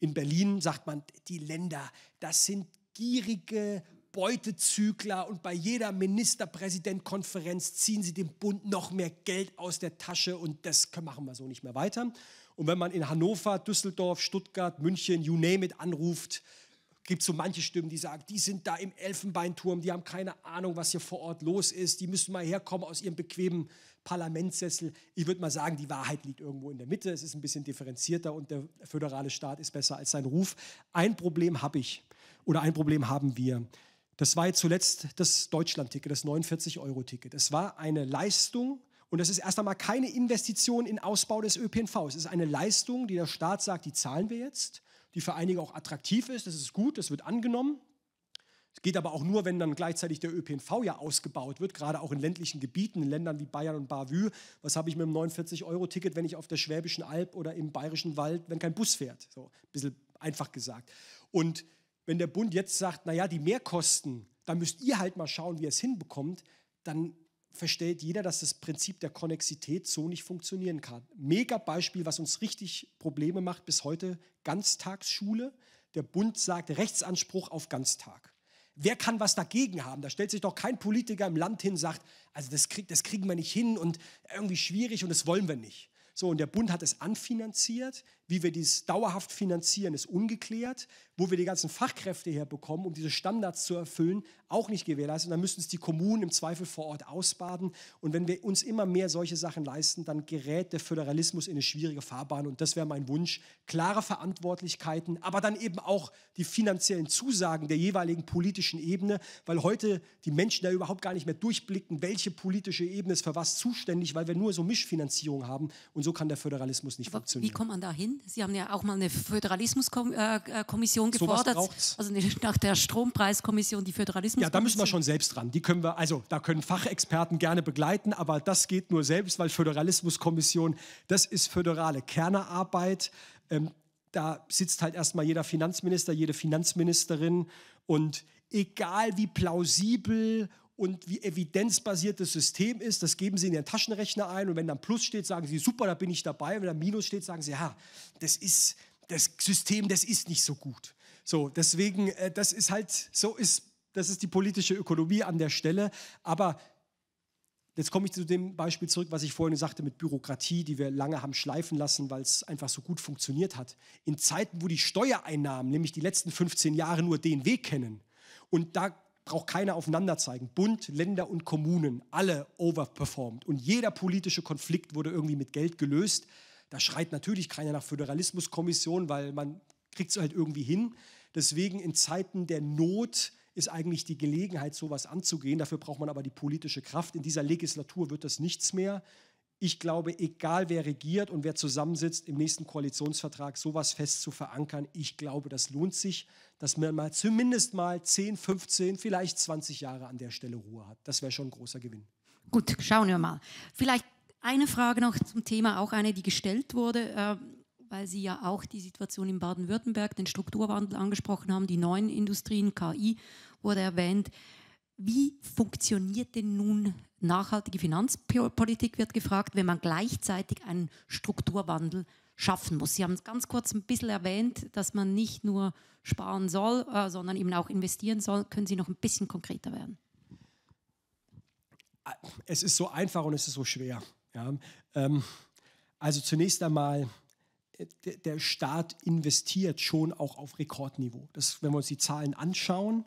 In Berlin sagt man, die Länder, das sind gierige Beutezügler und bei jeder Ministerpräsidentkonferenz ziehen sie dem Bund noch mehr Geld aus der Tasche und das machen wir so nicht mehr weiter. Und wenn man in Hannover, Düsseldorf, Stuttgart, München, you name it anruft, gibt so manche Stimmen, die sagen, die sind da im Elfenbeinturm, die haben keine Ahnung, was hier vor Ort los ist, die müssen mal herkommen aus ihrem bequemen Parlamentssessel. Ich würde mal sagen, die Wahrheit liegt irgendwo in der Mitte, es ist ein bisschen differenzierter und der föderale Staat ist besser als sein Ruf. Ein Problem habe ich oder ein Problem haben wir. Das war jetzt zuletzt das Deutschland-Ticket, das 49-Euro-Ticket. Es war eine Leistung, und das ist erst einmal keine Investition in Ausbau des ÖPNV. Es ist eine Leistung, die der Staat sagt, die zahlen wir jetzt die für einige auch attraktiv ist. Das ist gut, das wird angenommen. Es geht aber auch nur, wenn dann gleichzeitig der ÖPNV ja ausgebaut wird, gerade auch in ländlichen Gebieten, in Ländern wie Bayern und Bavü. Was habe ich mit einem 49-Euro-Ticket, wenn ich auf der Schwäbischen Alb oder im Bayerischen Wald, wenn kein Bus fährt? So ein bisschen einfach gesagt. Und wenn der Bund jetzt sagt, naja, die Mehrkosten, da müsst ihr halt mal schauen, wie ihr es hinbekommt, dann versteht jeder, dass das Prinzip der Konnexität so nicht funktionieren kann. Mega Beispiel, was uns richtig Probleme macht bis heute, Ganztagsschule. Der Bund sagt Rechtsanspruch auf Ganztag. Wer kann was dagegen haben? Da stellt sich doch kein Politiker im Land hin, sagt, also das, krieg, das kriegen wir nicht hin und irgendwie schwierig und das wollen wir nicht. So, und der Bund hat es anfinanziert. Wie wir dies dauerhaft finanzieren, ist ungeklärt wo wir die ganzen Fachkräfte herbekommen, um diese Standards zu erfüllen, auch nicht gewährleisten. Dann müssen es die Kommunen im Zweifel vor Ort ausbaden. Und wenn wir uns immer mehr solche Sachen leisten, dann gerät der Föderalismus in eine schwierige Fahrbahn. Und das wäre mein Wunsch. Klare Verantwortlichkeiten, aber dann eben auch die finanziellen Zusagen der jeweiligen politischen Ebene, weil heute die Menschen da überhaupt gar nicht mehr durchblicken, welche politische Ebene ist für was zuständig, weil wir nur so Mischfinanzierung haben. Und so kann der Föderalismus nicht aber funktionieren. Wie kommt man da hin? Sie haben ja auch mal eine Föderalismuskommission äh, äh, gefordert, also nach der Strompreiskommission, die Föderalismus. Ja, da müssen wir schon selbst ran. Die können wir, also da können Fachexperten gerne begleiten, aber das geht nur selbst, weil Föderalismuskommission, das ist föderale Kernearbeit. Ähm, da sitzt halt erstmal jeder Finanzminister, jede Finanzministerin und egal wie plausibel und wie evidenzbasiert das System ist, das geben Sie in Ihren Taschenrechner ein und wenn dann Plus steht, sagen Sie, super, da bin ich dabei. Und wenn dann Minus steht, sagen Sie, ja, das ist das System, das ist nicht so gut. So, deswegen, äh, das ist halt, so ist, das ist die politische Ökonomie an der Stelle. Aber Jetzt komme ich zu dem Beispiel zurück, was ich vorhin sagte mit Bürokratie, die wir lange haben schleifen lassen, weil es einfach so gut funktioniert hat. In Zeiten, wo die Steuereinnahmen, nämlich die letzten 15 Jahre, nur den Weg kennen und da braucht keiner aufeinander zeigen. Bund, Länder und Kommunen, alle overperformed und jeder politische Konflikt wurde irgendwie mit Geld gelöst. Da schreit natürlich keiner nach Föderalismuskommission, weil man kriegt es halt irgendwie hin. Deswegen in Zeiten der Not ist eigentlich die Gelegenheit, sowas anzugehen. Dafür braucht man aber die politische Kraft. In dieser Legislatur wird das nichts mehr. Ich glaube, egal wer regiert und wer zusammensitzt, im nächsten Koalitionsvertrag sowas fest zu verankern, ich glaube, das lohnt sich, dass man mal zumindest mal 10, 15, vielleicht 20 Jahre an der Stelle Ruhe hat. Das wäre schon ein großer Gewinn. Gut, schauen wir mal. Vielleicht eine Frage noch zum Thema, auch eine, die gestellt wurde. Ähm, weil Sie ja auch die Situation in Baden-Württemberg, den Strukturwandel angesprochen haben, die neuen Industrien, KI wurde erwähnt. Wie funktioniert denn nun nachhaltige Finanzpolitik, wird gefragt, wenn man gleichzeitig einen Strukturwandel schaffen muss. Sie haben es ganz kurz ein bisschen erwähnt, dass man nicht nur sparen soll, äh, sondern eben auch investieren soll. Können Sie noch ein bisschen konkreter werden? Es ist so einfach und es ist so schwer. Ja. Ähm, also zunächst einmal äh, der Staat investiert schon auch auf Rekordniveau. Das, wenn wir uns die Zahlen anschauen,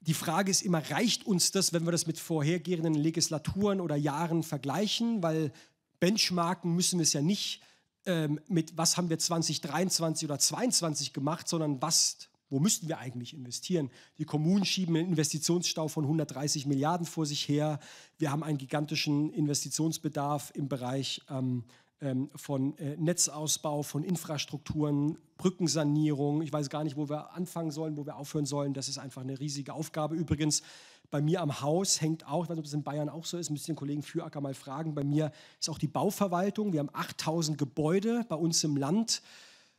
die Frage ist immer, reicht uns das, wenn wir das mit vorhergehenden Legislaturen oder Jahren vergleichen? Weil benchmarken müssen wir es ja nicht ähm, mit, was haben wir 2023 oder 2022 gemacht, sondern was, wo müssten wir eigentlich investieren? Die Kommunen schieben einen Investitionsstau von 130 Milliarden vor sich her. Wir haben einen gigantischen Investitionsbedarf im Bereich ähm, ähm, von äh, Netzausbau, von Infrastrukturen, Brückensanierung. Ich weiß gar nicht, wo wir anfangen sollen, wo wir aufhören sollen. Das ist einfach eine riesige Aufgabe. Übrigens, bei mir am Haus hängt auch, ich weiß nicht, ob es in Bayern auch so ist, müsst ihr den Kollegen Füracker mal fragen. Bei mir ist auch die Bauverwaltung. Wir haben 8000 Gebäude bei uns im Land.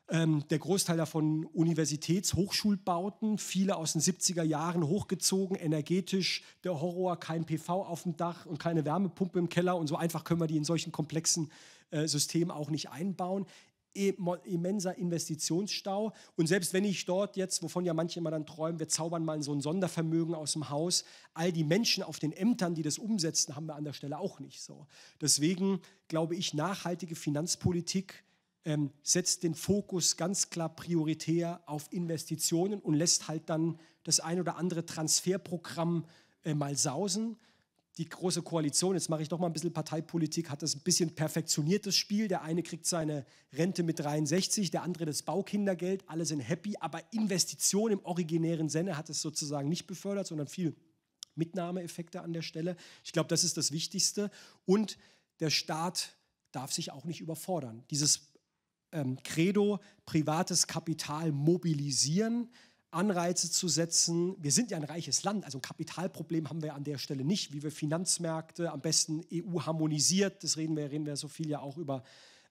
Ähm, der Großteil davon Universitäts-, Hochschulbauten, viele aus den 70er Jahren hochgezogen, energetisch, der Horror, kein PV auf dem Dach und keine Wärmepumpe im Keller und so einfach können wir die in solchen komplexen äh, äh, System auch nicht einbauen e-, immenser Investitionsstau. Und selbst wenn ich dort jetzt, wovon ja manche immer dann träumen, wir zaubern mal so ein Sondervermögen aus dem Haus, all die Menschen auf den Ämtern, die das umsetzen, haben wir an der Stelle auch nicht so. Deswegen glaube ich, nachhaltige Finanzpolitik ähm, setzt den Fokus ganz klar prioritär auf Investitionen und lässt halt dann das ein oder andere Transferprogramm äh, mal sausen die große Koalition, jetzt mache ich doch mal ein bisschen Parteipolitik, hat das ein bisschen perfektioniertes Spiel. Der eine kriegt seine Rente mit 63, der andere das Baukindergeld, alle sind happy, aber Investition im originären Sinne hat es sozusagen nicht befördert, sondern viel Mitnahmeeffekte an der Stelle. Ich glaube, das ist das Wichtigste. Und der Staat darf sich auch nicht überfordern. Dieses ähm, Credo, privates Kapital mobilisieren, Anreize zu setzen. Wir sind ja ein reiches Land, also ein Kapitalproblem haben wir an der Stelle nicht, wie wir Finanzmärkte am besten EU harmonisiert, das reden wir, reden wir so viel ja auch über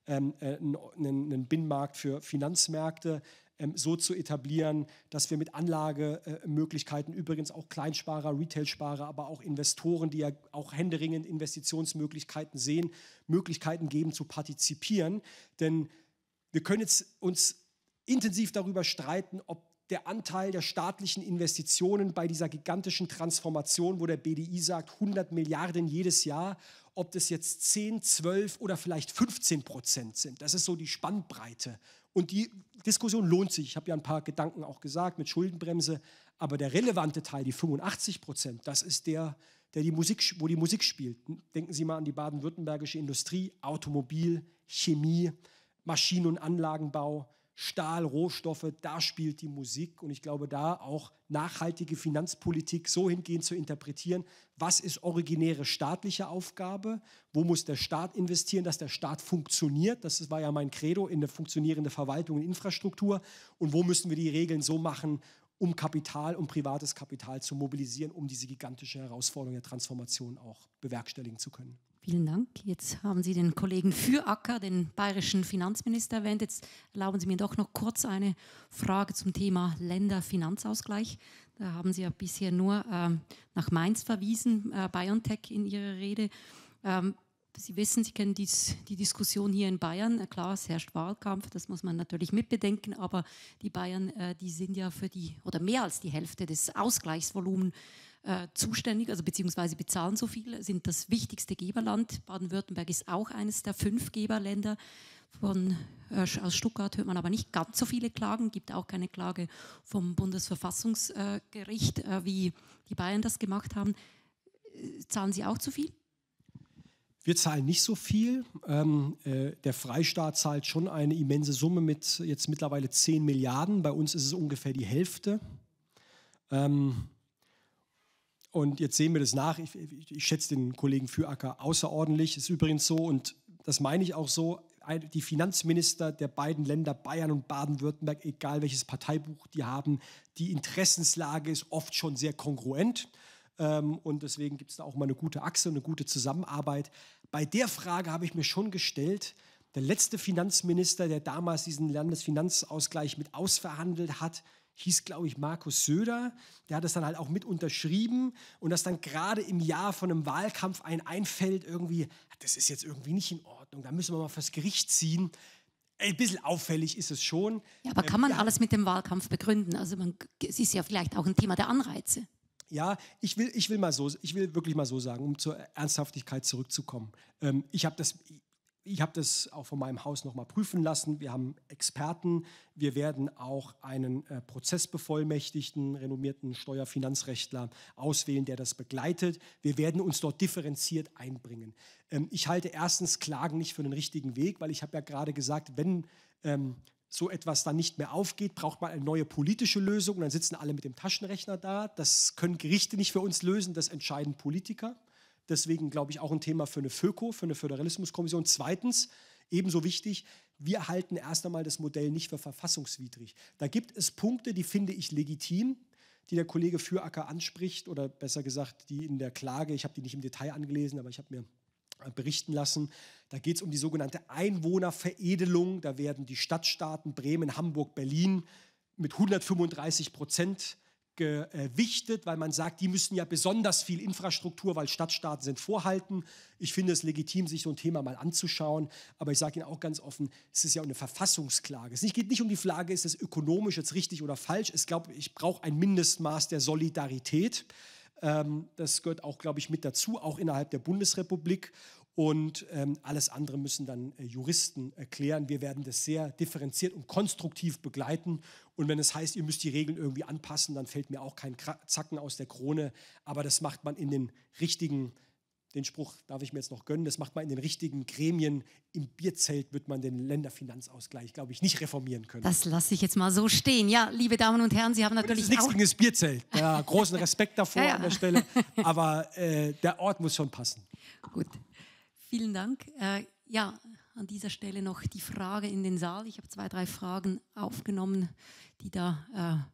einen, ähm, äh, Binnenmarkt für Finanzmärkte ähm, so zu etablieren, dass wir mit Anlagemöglichkeiten, übrigens auch Kleinsparer, Retailsparer, aber auch Investoren, die ja auch händeringend Investitionsmöglichkeiten sehen, Möglichkeiten geben zu partizipieren. Denn wir können jetzt uns intensiv darüber streiten, ob der Anteil der staatlichen Investitionen bei dieser gigantischen Transformation, wo der BDI sagt, 100 Milliarden jedes Jahr, ob das jetzt 10, 12 oder vielleicht 15 Prozent sind. Das ist so die Spannbreite. Und die Diskussion lohnt sich. Ich habe ja ein paar Gedanken auch gesagt mit Schuldenbremse, aber der relevante Teil, die 85 Prozent, das ist der, der die Musik, wo die Musik spielt. Denken Sie mal an die baden-württembergische Industrie, Automobil, Chemie, Maschinen- und Anlagenbau, Stahl, Rohstoffe, da spielt die Musik. Und ich glaube, da auch nachhaltige Finanzpolitik so hingehend zu interpretieren, was ist originäre staatliche Aufgabe, wo muss der Staat investieren, dass der Staat funktioniert, das war ja mein Credo, in eine funktionierende Verwaltung und Infrastruktur, und wo müssen wir die Regeln so machen, um Kapital, um privates Kapital zu mobilisieren, um diese gigantische Herausforderung der Transformation auch bewerkstelligen zu können. Vielen Dank. Jetzt haben Sie den Kollegen Füracker, den bayerischen Finanzminister, erwähnt. Jetzt erlauben Sie mir doch noch kurz eine Frage zum Thema Länderfinanzausgleich. Da haben Sie ja bisher nur ähm, nach Mainz verwiesen, äh, BioNTech in Ihrer Rede. Ähm, Sie wissen, Sie kennen dies, die Diskussion hier in Bayern. Äh, klar, es herrscht Wahlkampf, das muss man natürlich mitbedenken, aber die Bayern, äh, die sind ja für die oder mehr als die Hälfte des Ausgleichsvolumens äh, zuständig, also beziehungsweise bezahlen so viel, sind das wichtigste Geberland. Baden-Württemberg ist auch eines der fünf Geberländer. Von, äh, aus Stuttgart hört man aber nicht ganz so viele Klagen, gibt auch keine Klage vom Bundesverfassungsgericht, äh, wie die Bayern das gemacht haben. Äh, zahlen Sie auch zu viel? Wir zahlen nicht so viel. Ähm, äh, der Freistaat zahlt schon eine immense Summe mit jetzt mittlerweile 10 Milliarden. Bei uns ist es ungefähr die Hälfte. Ähm, und jetzt sehen wir das nach. Ich, ich schätze den Kollegen Füracker außerordentlich. Ist übrigens so, und das meine ich auch so, die Finanzminister der beiden Länder Bayern und Baden-Württemberg, egal welches Parteibuch die haben, die Interessenslage ist oft schon sehr kongruent. Ähm, und deswegen gibt es da auch mal eine gute Achse und eine gute Zusammenarbeit. Bei der Frage habe ich mir schon gestellt, der letzte Finanzminister, der damals diesen Landesfinanzausgleich mit ausverhandelt hat, hieß, glaube ich, Markus Söder. Der hat das dann halt auch mit unterschrieben und dass dann gerade im Jahr von einem Wahlkampf ein einfällt, irgendwie, das ist jetzt irgendwie nicht in Ordnung, da müssen wir mal fürs Gericht ziehen. Ein bisschen auffällig ist es schon. Ja, aber ähm, kann man ja. alles mit dem Wahlkampf begründen? Also man, es ist ja vielleicht auch ein Thema der Anreize. Ja, ich will, ich will mal so, ich will wirklich mal so sagen, um zur Ernsthaftigkeit zurückzukommen. Ähm, ich habe das, ich habe das auch von meinem Haus nochmal prüfen lassen. Wir haben Experten. Wir werden auch einen äh, Prozessbevollmächtigten, renommierten Steuerfinanzrechtler auswählen, der das begleitet. Wir werden uns dort differenziert einbringen. Ähm, ich halte erstens Klagen nicht für den richtigen Weg, weil ich habe ja gerade gesagt, wenn ähm, so etwas dann nicht mehr aufgeht, braucht man eine neue politische Lösung. dann sitzen alle mit dem Taschenrechner da. Das können Gerichte nicht für uns lösen, das entscheiden Politiker. Deswegen glaube ich auch ein Thema für eine FÖKO, für eine Föderalismuskommission. Zweitens, ebenso wichtig, wir halten erst einmal das Modell nicht für verfassungswidrig. Da gibt es Punkte, die finde ich legitim, die der Kollege Füracker anspricht oder besser gesagt, die in der Klage, ich habe die nicht im Detail angelesen, aber ich habe mir berichten lassen. Da geht es um die sogenannte Einwohnerveredelung. Da werden die Stadtstaaten Bremen, Hamburg, Berlin mit 135 Prozent gewichtet, weil man sagt, die müssen ja besonders viel Infrastruktur, weil Stadtstaaten sind, vorhalten. Ich finde es legitim, sich so ein Thema mal anzuschauen. Aber ich sage Ihnen auch ganz offen, es ist ja eine Verfassungsklage. Es geht nicht um die Frage, ist das ökonomisch jetzt richtig oder falsch. Ich glaube, ich brauche ein Mindestmaß der Solidarität. Ähm, das gehört auch, glaube ich, mit dazu, auch innerhalb der Bundesrepublik und ähm, alles andere müssen dann äh, Juristen erklären. Wir werden das sehr differenziert und konstruktiv begleiten. Und wenn es heißt, ihr müsst die Regeln irgendwie anpassen, dann fällt mir auch kein Zacken aus der Krone. Aber das macht man in den richtigen den Spruch darf ich mir jetzt noch gönnen, das macht man in den richtigen Gremien. Im Bierzelt wird man den Länderfinanzausgleich, glaube ich, nicht reformieren können. Das lasse ich jetzt mal so stehen. Ja, liebe Damen und Herren, Sie haben natürlich. Das ist nichts gegen das Bierzelt. Ja, großen Respekt davor ja, ja. an der Stelle. Aber äh, der Ort muss schon passen. Gut. Vielen Dank. Äh, ja, an dieser Stelle noch die Frage in den Saal. Ich habe zwei, drei Fragen aufgenommen, die da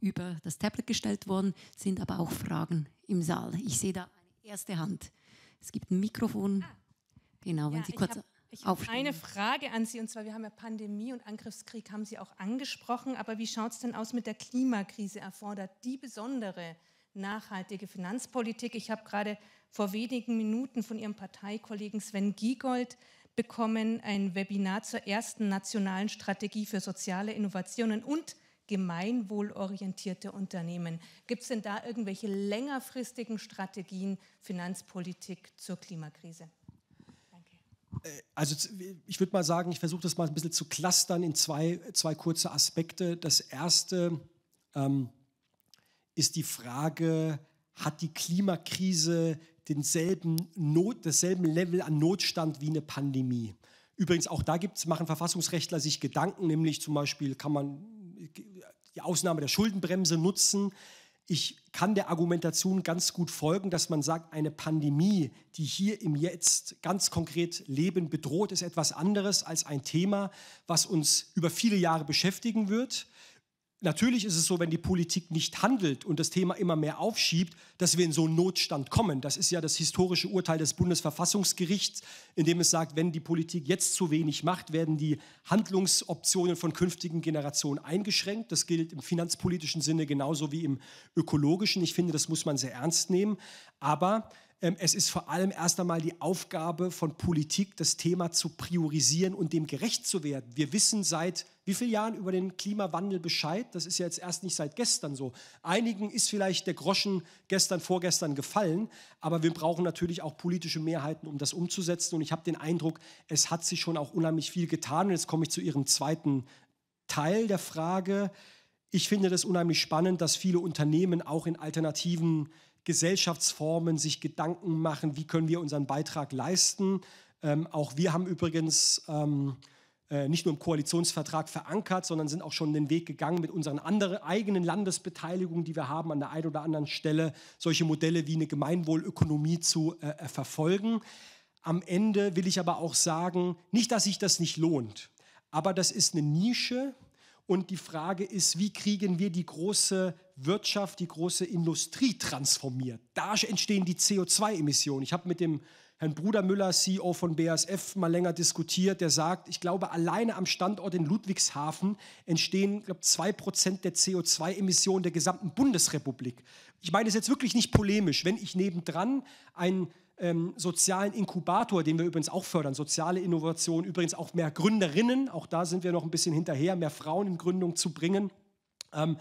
äh, über das Tablet gestellt worden sind, aber auch Fragen im Saal. Ich sehe da eine erste Hand. Es gibt ein Mikrofon. Ah. Genau, wenn ja, Sie kurz. Ich habe eine Frage an Sie, und zwar, wir haben ja Pandemie und Angriffskrieg, haben Sie auch angesprochen, aber wie schaut es denn aus mit der Klimakrise? Erfordert die besondere nachhaltige Finanzpolitik. Ich habe gerade vor wenigen Minuten von Ihrem Parteikollegen Sven Giegold bekommen ein Webinar zur ersten nationalen Strategie für soziale Innovationen und gemeinwohlorientierte Unternehmen. Gibt es denn da irgendwelche längerfristigen Strategien Finanzpolitik zur Klimakrise? Äh, also ich würde mal sagen, ich versuche das mal ein bisschen zu clustern in zwei, zwei kurze Aspekte. Das erste, ähm, ist die Frage, hat die Klimakrise denselben Not, dasselben Level an Notstand wie eine Pandemie? Übrigens, auch da gibt's, machen Verfassungsrechtler sich Gedanken, nämlich zum Beispiel kann man die Ausnahme der Schuldenbremse nutzen. Ich kann der Argumentation ganz gut folgen, dass man sagt, eine Pandemie, die hier im Jetzt ganz konkret Leben bedroht, ist etwas anderes als ein Thema, was uns über viele Jahre beschäftigen wird Natürlich ist es so, wenn die Politik nicht handelt und das Thema immer mehr aufschiebt, dass wir in so einen Notstand kommen. Das ist ja das historische Urteil des Bundesverfassungsgerichts, in dem es sagt, wenn die Politik jetzt zu wenig macht, werden die Handlungsoptionen von künftigen Generationen eingeschränkt. Das gilt im finanzpolitischen Sinne genauso wie im ökologischen. Ich finde, das muss man sehr ernst nehmen. Aber ähm, es ist vor allem erst einmal die Aufgabe von Politik, das Thema zu priorisieren und dem gerecht zu werden. Wir wissen seit wie vielen Jahren über den Klimawandel Bescheid. Das ist ja jetzt erst nicht seit gestern so. Einigen ist vielleicht der Groschen gestern, vorgestern gefallen, aber wir brauchen natürlich auch politische Mehrheiten, um das umzusetzen. Und ich habe den Eindruck, es hat sich schon auch unheimlich viel getan. Und jetzt komme ich zu Ihrem zweiten Teil der Frage. Ich finde das unheimlich spannend, dass viele Unternehmen auch in alternativen Gesellschaftsformen sich Gedanken machen, wie können wir unseren Beitrag leisten. Ähm, auch wir haben übrigens ähm, äh, nicht nur im Koalitionsvertrag verankert, sondern sind auch schon den Weg gegangen mit unseren anderen, eigenen Landesbeteiligungen, die wir haben, an der einen oder anderen Stelle solche Modelle wie eine Gemeinwohlökonomie zu äh, äh, verfolgen. Am Ende will ich aber auch sagen, nicht, dass sich das nicht lohnt, aber das ist eine Nische und die Frage ist, wie kriegen wir die große Wirtschaft, die große Industrie transformiert. Da entstehen die CO2-Emissionen. Ich habe mit dem Herrn Bruder Müller, CEO von BASF, mal länger diskutiert. Der sagt, ich glaube, alleine am Standort in Ludwigshafen entstehen, glaube zwei Prozent der CO2-Emissionen der gesamten Bundesrepublik. Ich meine das jetzt wirklich nicht polemisch. Wenn ich nebendran einen ähm, sozialen Inkubator, den wir übrigens auch fördern, soziale Innovation, übrigens auch mehr Gründerinnen, auch da sind wir noch ein bisschen hinterher, mehr Frauen in Gründung zu bringen. Ähm,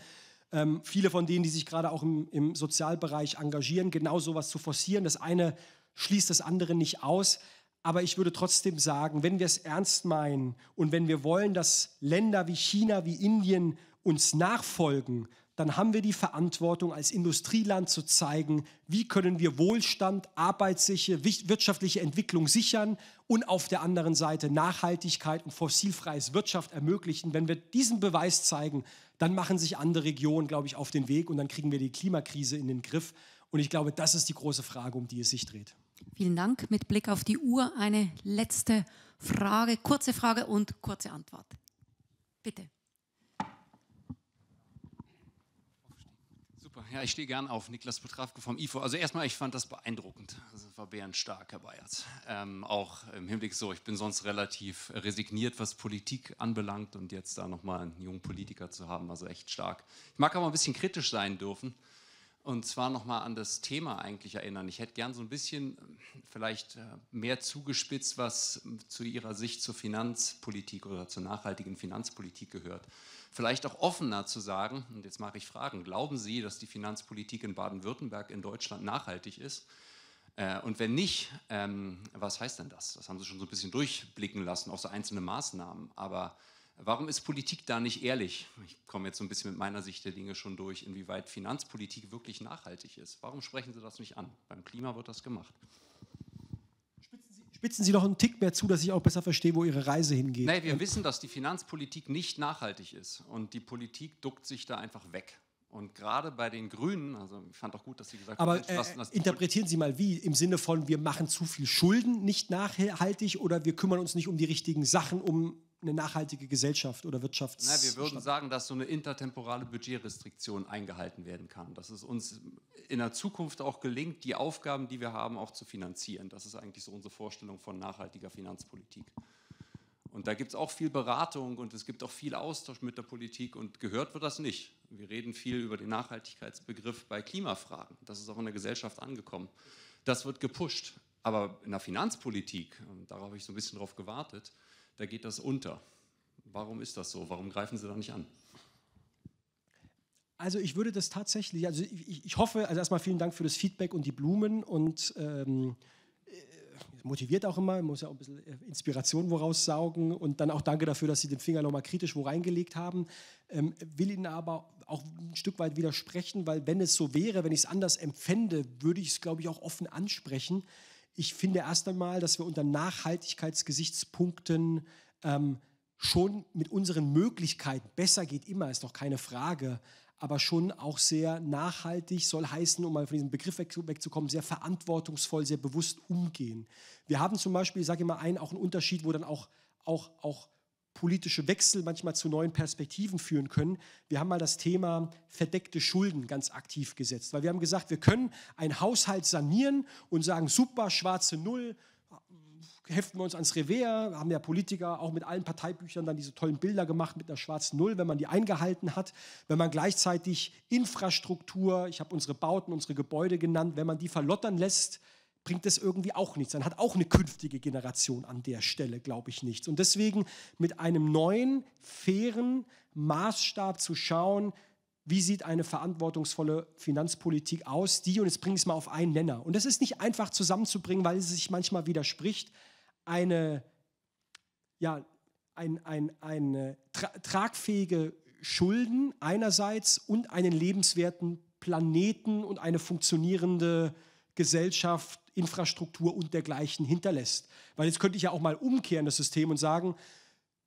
ähm, viele von denen, die sich gerade auch im, im Sozialbereich engagieren, genau sowas zu forcieren. Das eine schließt das andere nicht aus. Aber ich würde trotzdem sagen, wenn wir es ernst meinen und wenn wir wollen, dass Länder wie China, wie Indien uns nachfolgen, dann haben wir die Verantwortung, als Industrieland zu zeigen, wie können wir Wohlstand, arbeitssichere, wirtschaftliche Entwicklung sichern und auf der anderen Seite Nachhaltigkeit und fossilfreies Wirtschaft ermöglichen. Wenn wir diesen Beweis zeigen, dann machen sich andere Regionen, glaube ich, auf den Weg und dann kriegen wir die Klimakrise in den Griff. Und ich glaube, das ist die große Frage, um die es sich dreht. Vielen Dank. Mit Blick auf die Uhr eine letzte Frage, kurze Frage und kurze Antwort. Bitte. Ja, ich stehe gern auf. Niklas Petrafke vom IFO. Also erstmal, ich fand das beeindruckend. Das also war bärenstark, Herr Bayerz. Ähm, auch im Hinblick so, ich bin sonst relativ resigniert, was Politik anbelangt. Und jetzt da nochmal einen jungen Politiker zu haben, also echt stark. Ich mag aber ein bisschen kritisch sein dürfen. Und zwar nochmal an das Thema eigentlich erinnern. Ich hätte gern so ein bisschen äh, vielleicht äh, mehr zugespitzt, was zu Ihrer Sicht zur Finanzpolitik oder zur nachhaltigen Finanzpolitik gehört vielleicht auch offener zu sagen, und jetzt mache ich Fragen, glauben Sie, dass die Finanzpolitik in Baden-Württemberg in Deutschland nachhaltig ist? Äh, und wenn nicht, ähm, was heißt denn das? Das haben Sie schon so ein bisschen durchblicken lassen, auch so einzelne Maßnahmen. Aber warum ist Politik da nicht ehrlich? Ich komme jetzt so ein bisschen mit meiner Sicht der Dinge schon durch, inwieweit Finanzpolitik wirklich nachhaltig ist. Warum sprechen Sie das nicht an? Beim Klima wird das gemacht spitzen Sie doch einen Tick mehr zu, dass ich auch besser verstehe, wo Ihre Reise hingeht. Nein, wir ähm, wissen, dass die Finanzpolitik nicht nachhaltig ist und die Politik duckt sich da einfach weg. Und gerade bei den Grünen, also ich fand auch gut, dass Sie gesagt haben, aber äh, interpretieren Sie mal wie im Sinne von wir machen zu viel Schulden nicht nachhaltig oder wir kümmern uns nicht um die richtigen Sachen, um eine nachhaltige Gesellschaft oder Wirtschaft. Na, wir würden sagen, dass so eine intertemporale Budgetrestriktion eingehalten werden kann, dass es uns in der Zukunft auch gelingt, die Aufgaben, die wir haben, auch zu finanzieren. Das ist eigentlich so unsere Vorstellung von nachhaltiger Finanzpolitik. Und da gibt es auch viel Beratung und es gibt auch viel Austausch mit der Politik und gehört wird das nicht. Wir reden viel über den Nachhaltigkeitsbegriff bei Klimafragen. Das ist auch in der Gesellschaft angekommen. Das wird gepusht. Aber in der Finanzpolitik, darauf habe ich so ein bisschen drauf gewartet, da geht das unter. Warum ist das so? Warum greifen Sie da nicht an? Also ich würde das tatsächlich, also ich, ich, hoffe, also erstmal vielen Dank für das Feedback und die Blumen und ähm, äh, motiviert auch immer, muss ja auch ein bisschen äh, Inspiration woraus saugen und dann auch danke dafür, dass Sie den Finger nochmal kritisch wo reingelegt haben. Ähm, will Ihnen aber auch ein Stück weit widersprechen, weil wenn es so wäre, wenn ich es anders empfände, würde ich es, glaube ich, auch offen ansprechen ich finde erst einmal, dass wir unter Nachhaltigkeitsgesichtspunkten ähm, schon mit unseren Möglichkeiten, besser geht immer, ist doch keine Frage, aber schon auch sehr nachhaltig, soll heißen, um mal von diesem Begriff wegzukommen, sehr verantwortungsvoll, sehr bewusst umgehen. Wir haben zum Beispiel, ich sage immer einen, auch einen Unterschied, wo dann auch, auch, auch politische Wechsel manchmal zu neuen Perspektiven führen können. Wir haben mal das Thema verdeckte Schulden ganz aktiv gesetzt, weil wir haben gesagt, wir können einen Haushalt sanieren und sagen, super, schwarze Null, heften wir uns ans Revier, haben ja Politiker auch mit allen Parteibüchern dann diese tollen Bilder gemacht mit einer schwarzen Null, wenn man die eingehalten hat, wenn man gleichzeitig Infrastruktur, ich habe unsere Bauten, unsere Gebäude genannt, wenn man die verlottern lässt, bringt das irgendwie auch nichts. Dann hat auch eine künftige Generation an der Stelle, glaube ich, nichts. Und deswegen mit einem neuen, fairen Maßstab zu schauen, wie sieht eine verantwortungsvolle Finanzpolitik aus, die, und jetzt bringe ich es mal auf einen Nenner, und das ist nicht einfach zusammenzubringen, weil es sich manchmal widerspricht, eine, ja, ein, ein, eine tra tragfähige Schulden einerseits und einen lebenswerten Planeten und eine funktionierende äh, Gesellschaft, Infrastruktur und dergleichen hinterlässt. Weil jetzt könnte ich ja auch mal umkehren das System und sagen,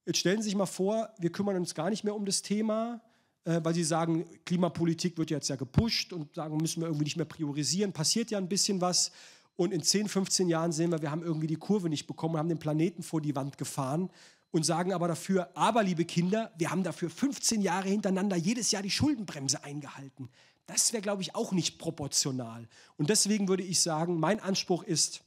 jetzt stellen Sie sich mal vor, wir kümmern uns gar nicht mehr um das Thema, äh, weil Sie sagen, Klimapolitik wird jetzt ja gepusht und sagen, müssen wir irgendwie nicht mehr priorisieren, passiert ja ein bisschen was. Und in 10, 15 Jahren sehen wir, wir haben irgendwie die Kurve nicht bekommen und haben den Planeten vor die Wand gefahren und sagen aber dafür, aber liebe Kinder, wir haben dafür 15 Jahre hintereinander jedes Jahr die Schuldenbremse eingehalten. Das wäre, glaube ich, auch nicht proportional. Und deswegen würde ich sagen, mein Anspruch ist,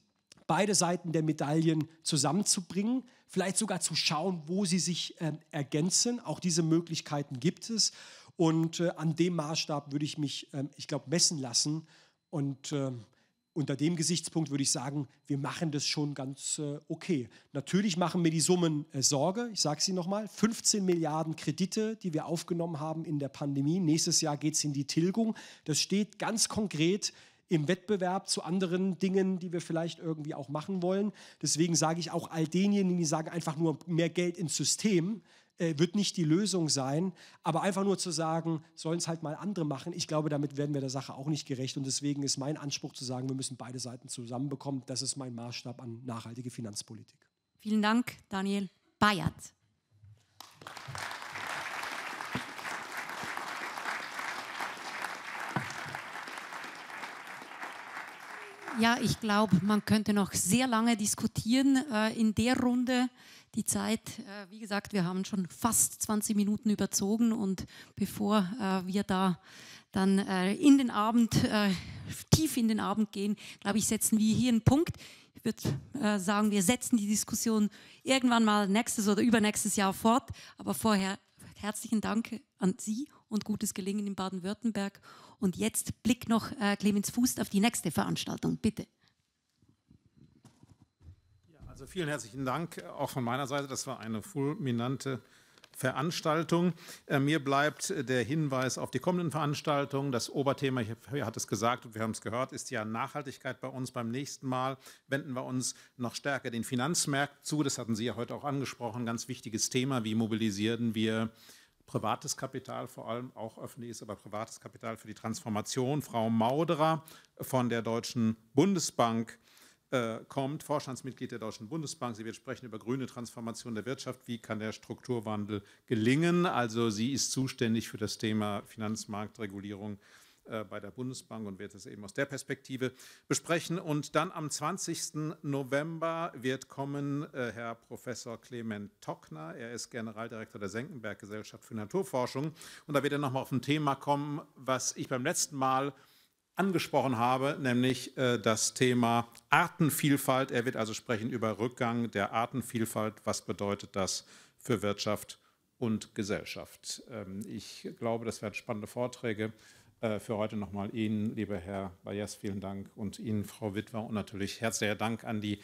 beide Seiten der Medaillen zusammenzubringen, vielleicht sogar zu schauen, wo sie sich äh, ergänzen. Auch diese Möglichkeiten gibt es. Und äh, an dem Maßstab würde ich mich, äh, ich glaube, messen lassen. Und ähm, unter dem Gesichtspunkt würde ich sagen, wir machen das schon ganz äh, okay. Natürlich machen mir die Summen äh, Sorge. Ich sage sie nochmal. 15 Milliarden Kredite, die wir aufgenommen haben in der Pandemie. Nächstes Jahr geht es in die Tilgung. Das steht ganz konkret im Wettbewerb zu anderen Dingen, die wir vielleicht irgendwie auch machen wollen. Deswegen sage ich auch all denjenigen, die sagen einfach nur mehr Geld ins System, äh, wird nicht die Lösung sein. Aber einfach nur zu sagen, sollen es halt mal andere machen, ich glaube, damit werden wir der Sache auch nicht gerecht. Und deswegen ist mein Anspruch zu sagen, wir müssen beide Seiten zusammenbekommen. Das ist mein Maßstab an nachhaltige Finanzpolitik. Vielen Dank, Daniel Bayert. Ja, ich glaube, man könnte noch sehr lange diskutieren äh, in der Runde. Die Zeit, äh, wie gesagt, wir haben schon fast 20 Minuten überzogen und bevor äh, wir da dann äh, in den Abend, äh, tief in den Abend gehen, glaube ich, setzen wir hier einen Punkt. Ich würde äh, sagen, wir setzen die Diskussion irgendwann mal nächstes oder übernächstes Jahr fort. Aber vorher herzlichen Dank an Sie und gutes Gelingen in Baden-Württemberg. Und jetzt Blick noch äh, Clemens Fuß auf die nächste Veranstaltung, bitte. Ja, also vielen herzlichen Dank äh, auch von meiner Seite. Das war eine fulminante Veranstaltung. Äh, mir bleibt äh, der Hinweis auf die kommenden Veranstaltungen. Das Oberthema, ich hat es gesagt und wir haben es gehört, ist ja Nachhaltigkeit bei uns. Beim nächsten Mal wenden wir uns noch stärker den Finanzmärkten zu. Das hatten Sie ja heute auch angesprochen. Ganz wichtiges Thema. Wie mobilisieren wir privates Kapital vor allem, auch öffentliches, aber privates Kapital für die Transformation. Frau Mauderer von der Deutschen Bundesbank äh, kommt, Vorstandsmitglied der Deutschen Bundesbank. Sie wird sprechen über grüne Transformation der Wirtschaft. Wie kann der Strukturwandel gelingen? Also sie ist zuständig für das Thema Finanzmarktregulierung äh, bei der Bundesbank und wird es eben aus der Perspektive besprechen. Und dann am 20. November wird kommen äh, Herr Professor Clement Tockner. Er ist Generaldirektor der Senckenberg Gesellschaft für Naturforschung. Und da wird er nochmal auf ein Thema kommen, was ich beim letzten Mal angesprochen habe, nämlich äh, das Thema Artenvielfalt. Er wird also sprechen über Rückgang der Artenvielfalt. Was bedeutet das für Wirtschaft und Gesellschaft? Ähm, ich glaube, das werden spannende Vorträge. Äh, für heute nochmal Ihnen, lieber Herr Bayers, vielen Dank und Ihnen, Frau Wittwer und natürlich herzlicher Dank an die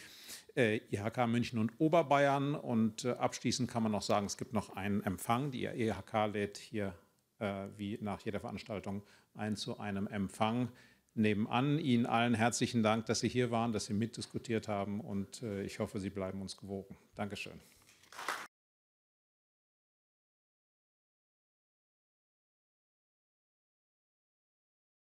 äh, IHK München und Oberbayern. Und äh, abschließend kann man noch sagen, es gibt noch einen Empfang. Die IHK lädt hier wie nach jeder Veranstaltung ein zu einem Empfang nebenan. Ihnen allen herzlichen Dank, dass Sie hier waren, dass Sie mitdiskutiert haben und ich hoffe, Sie bleiben uns gewogen. Dankeschön.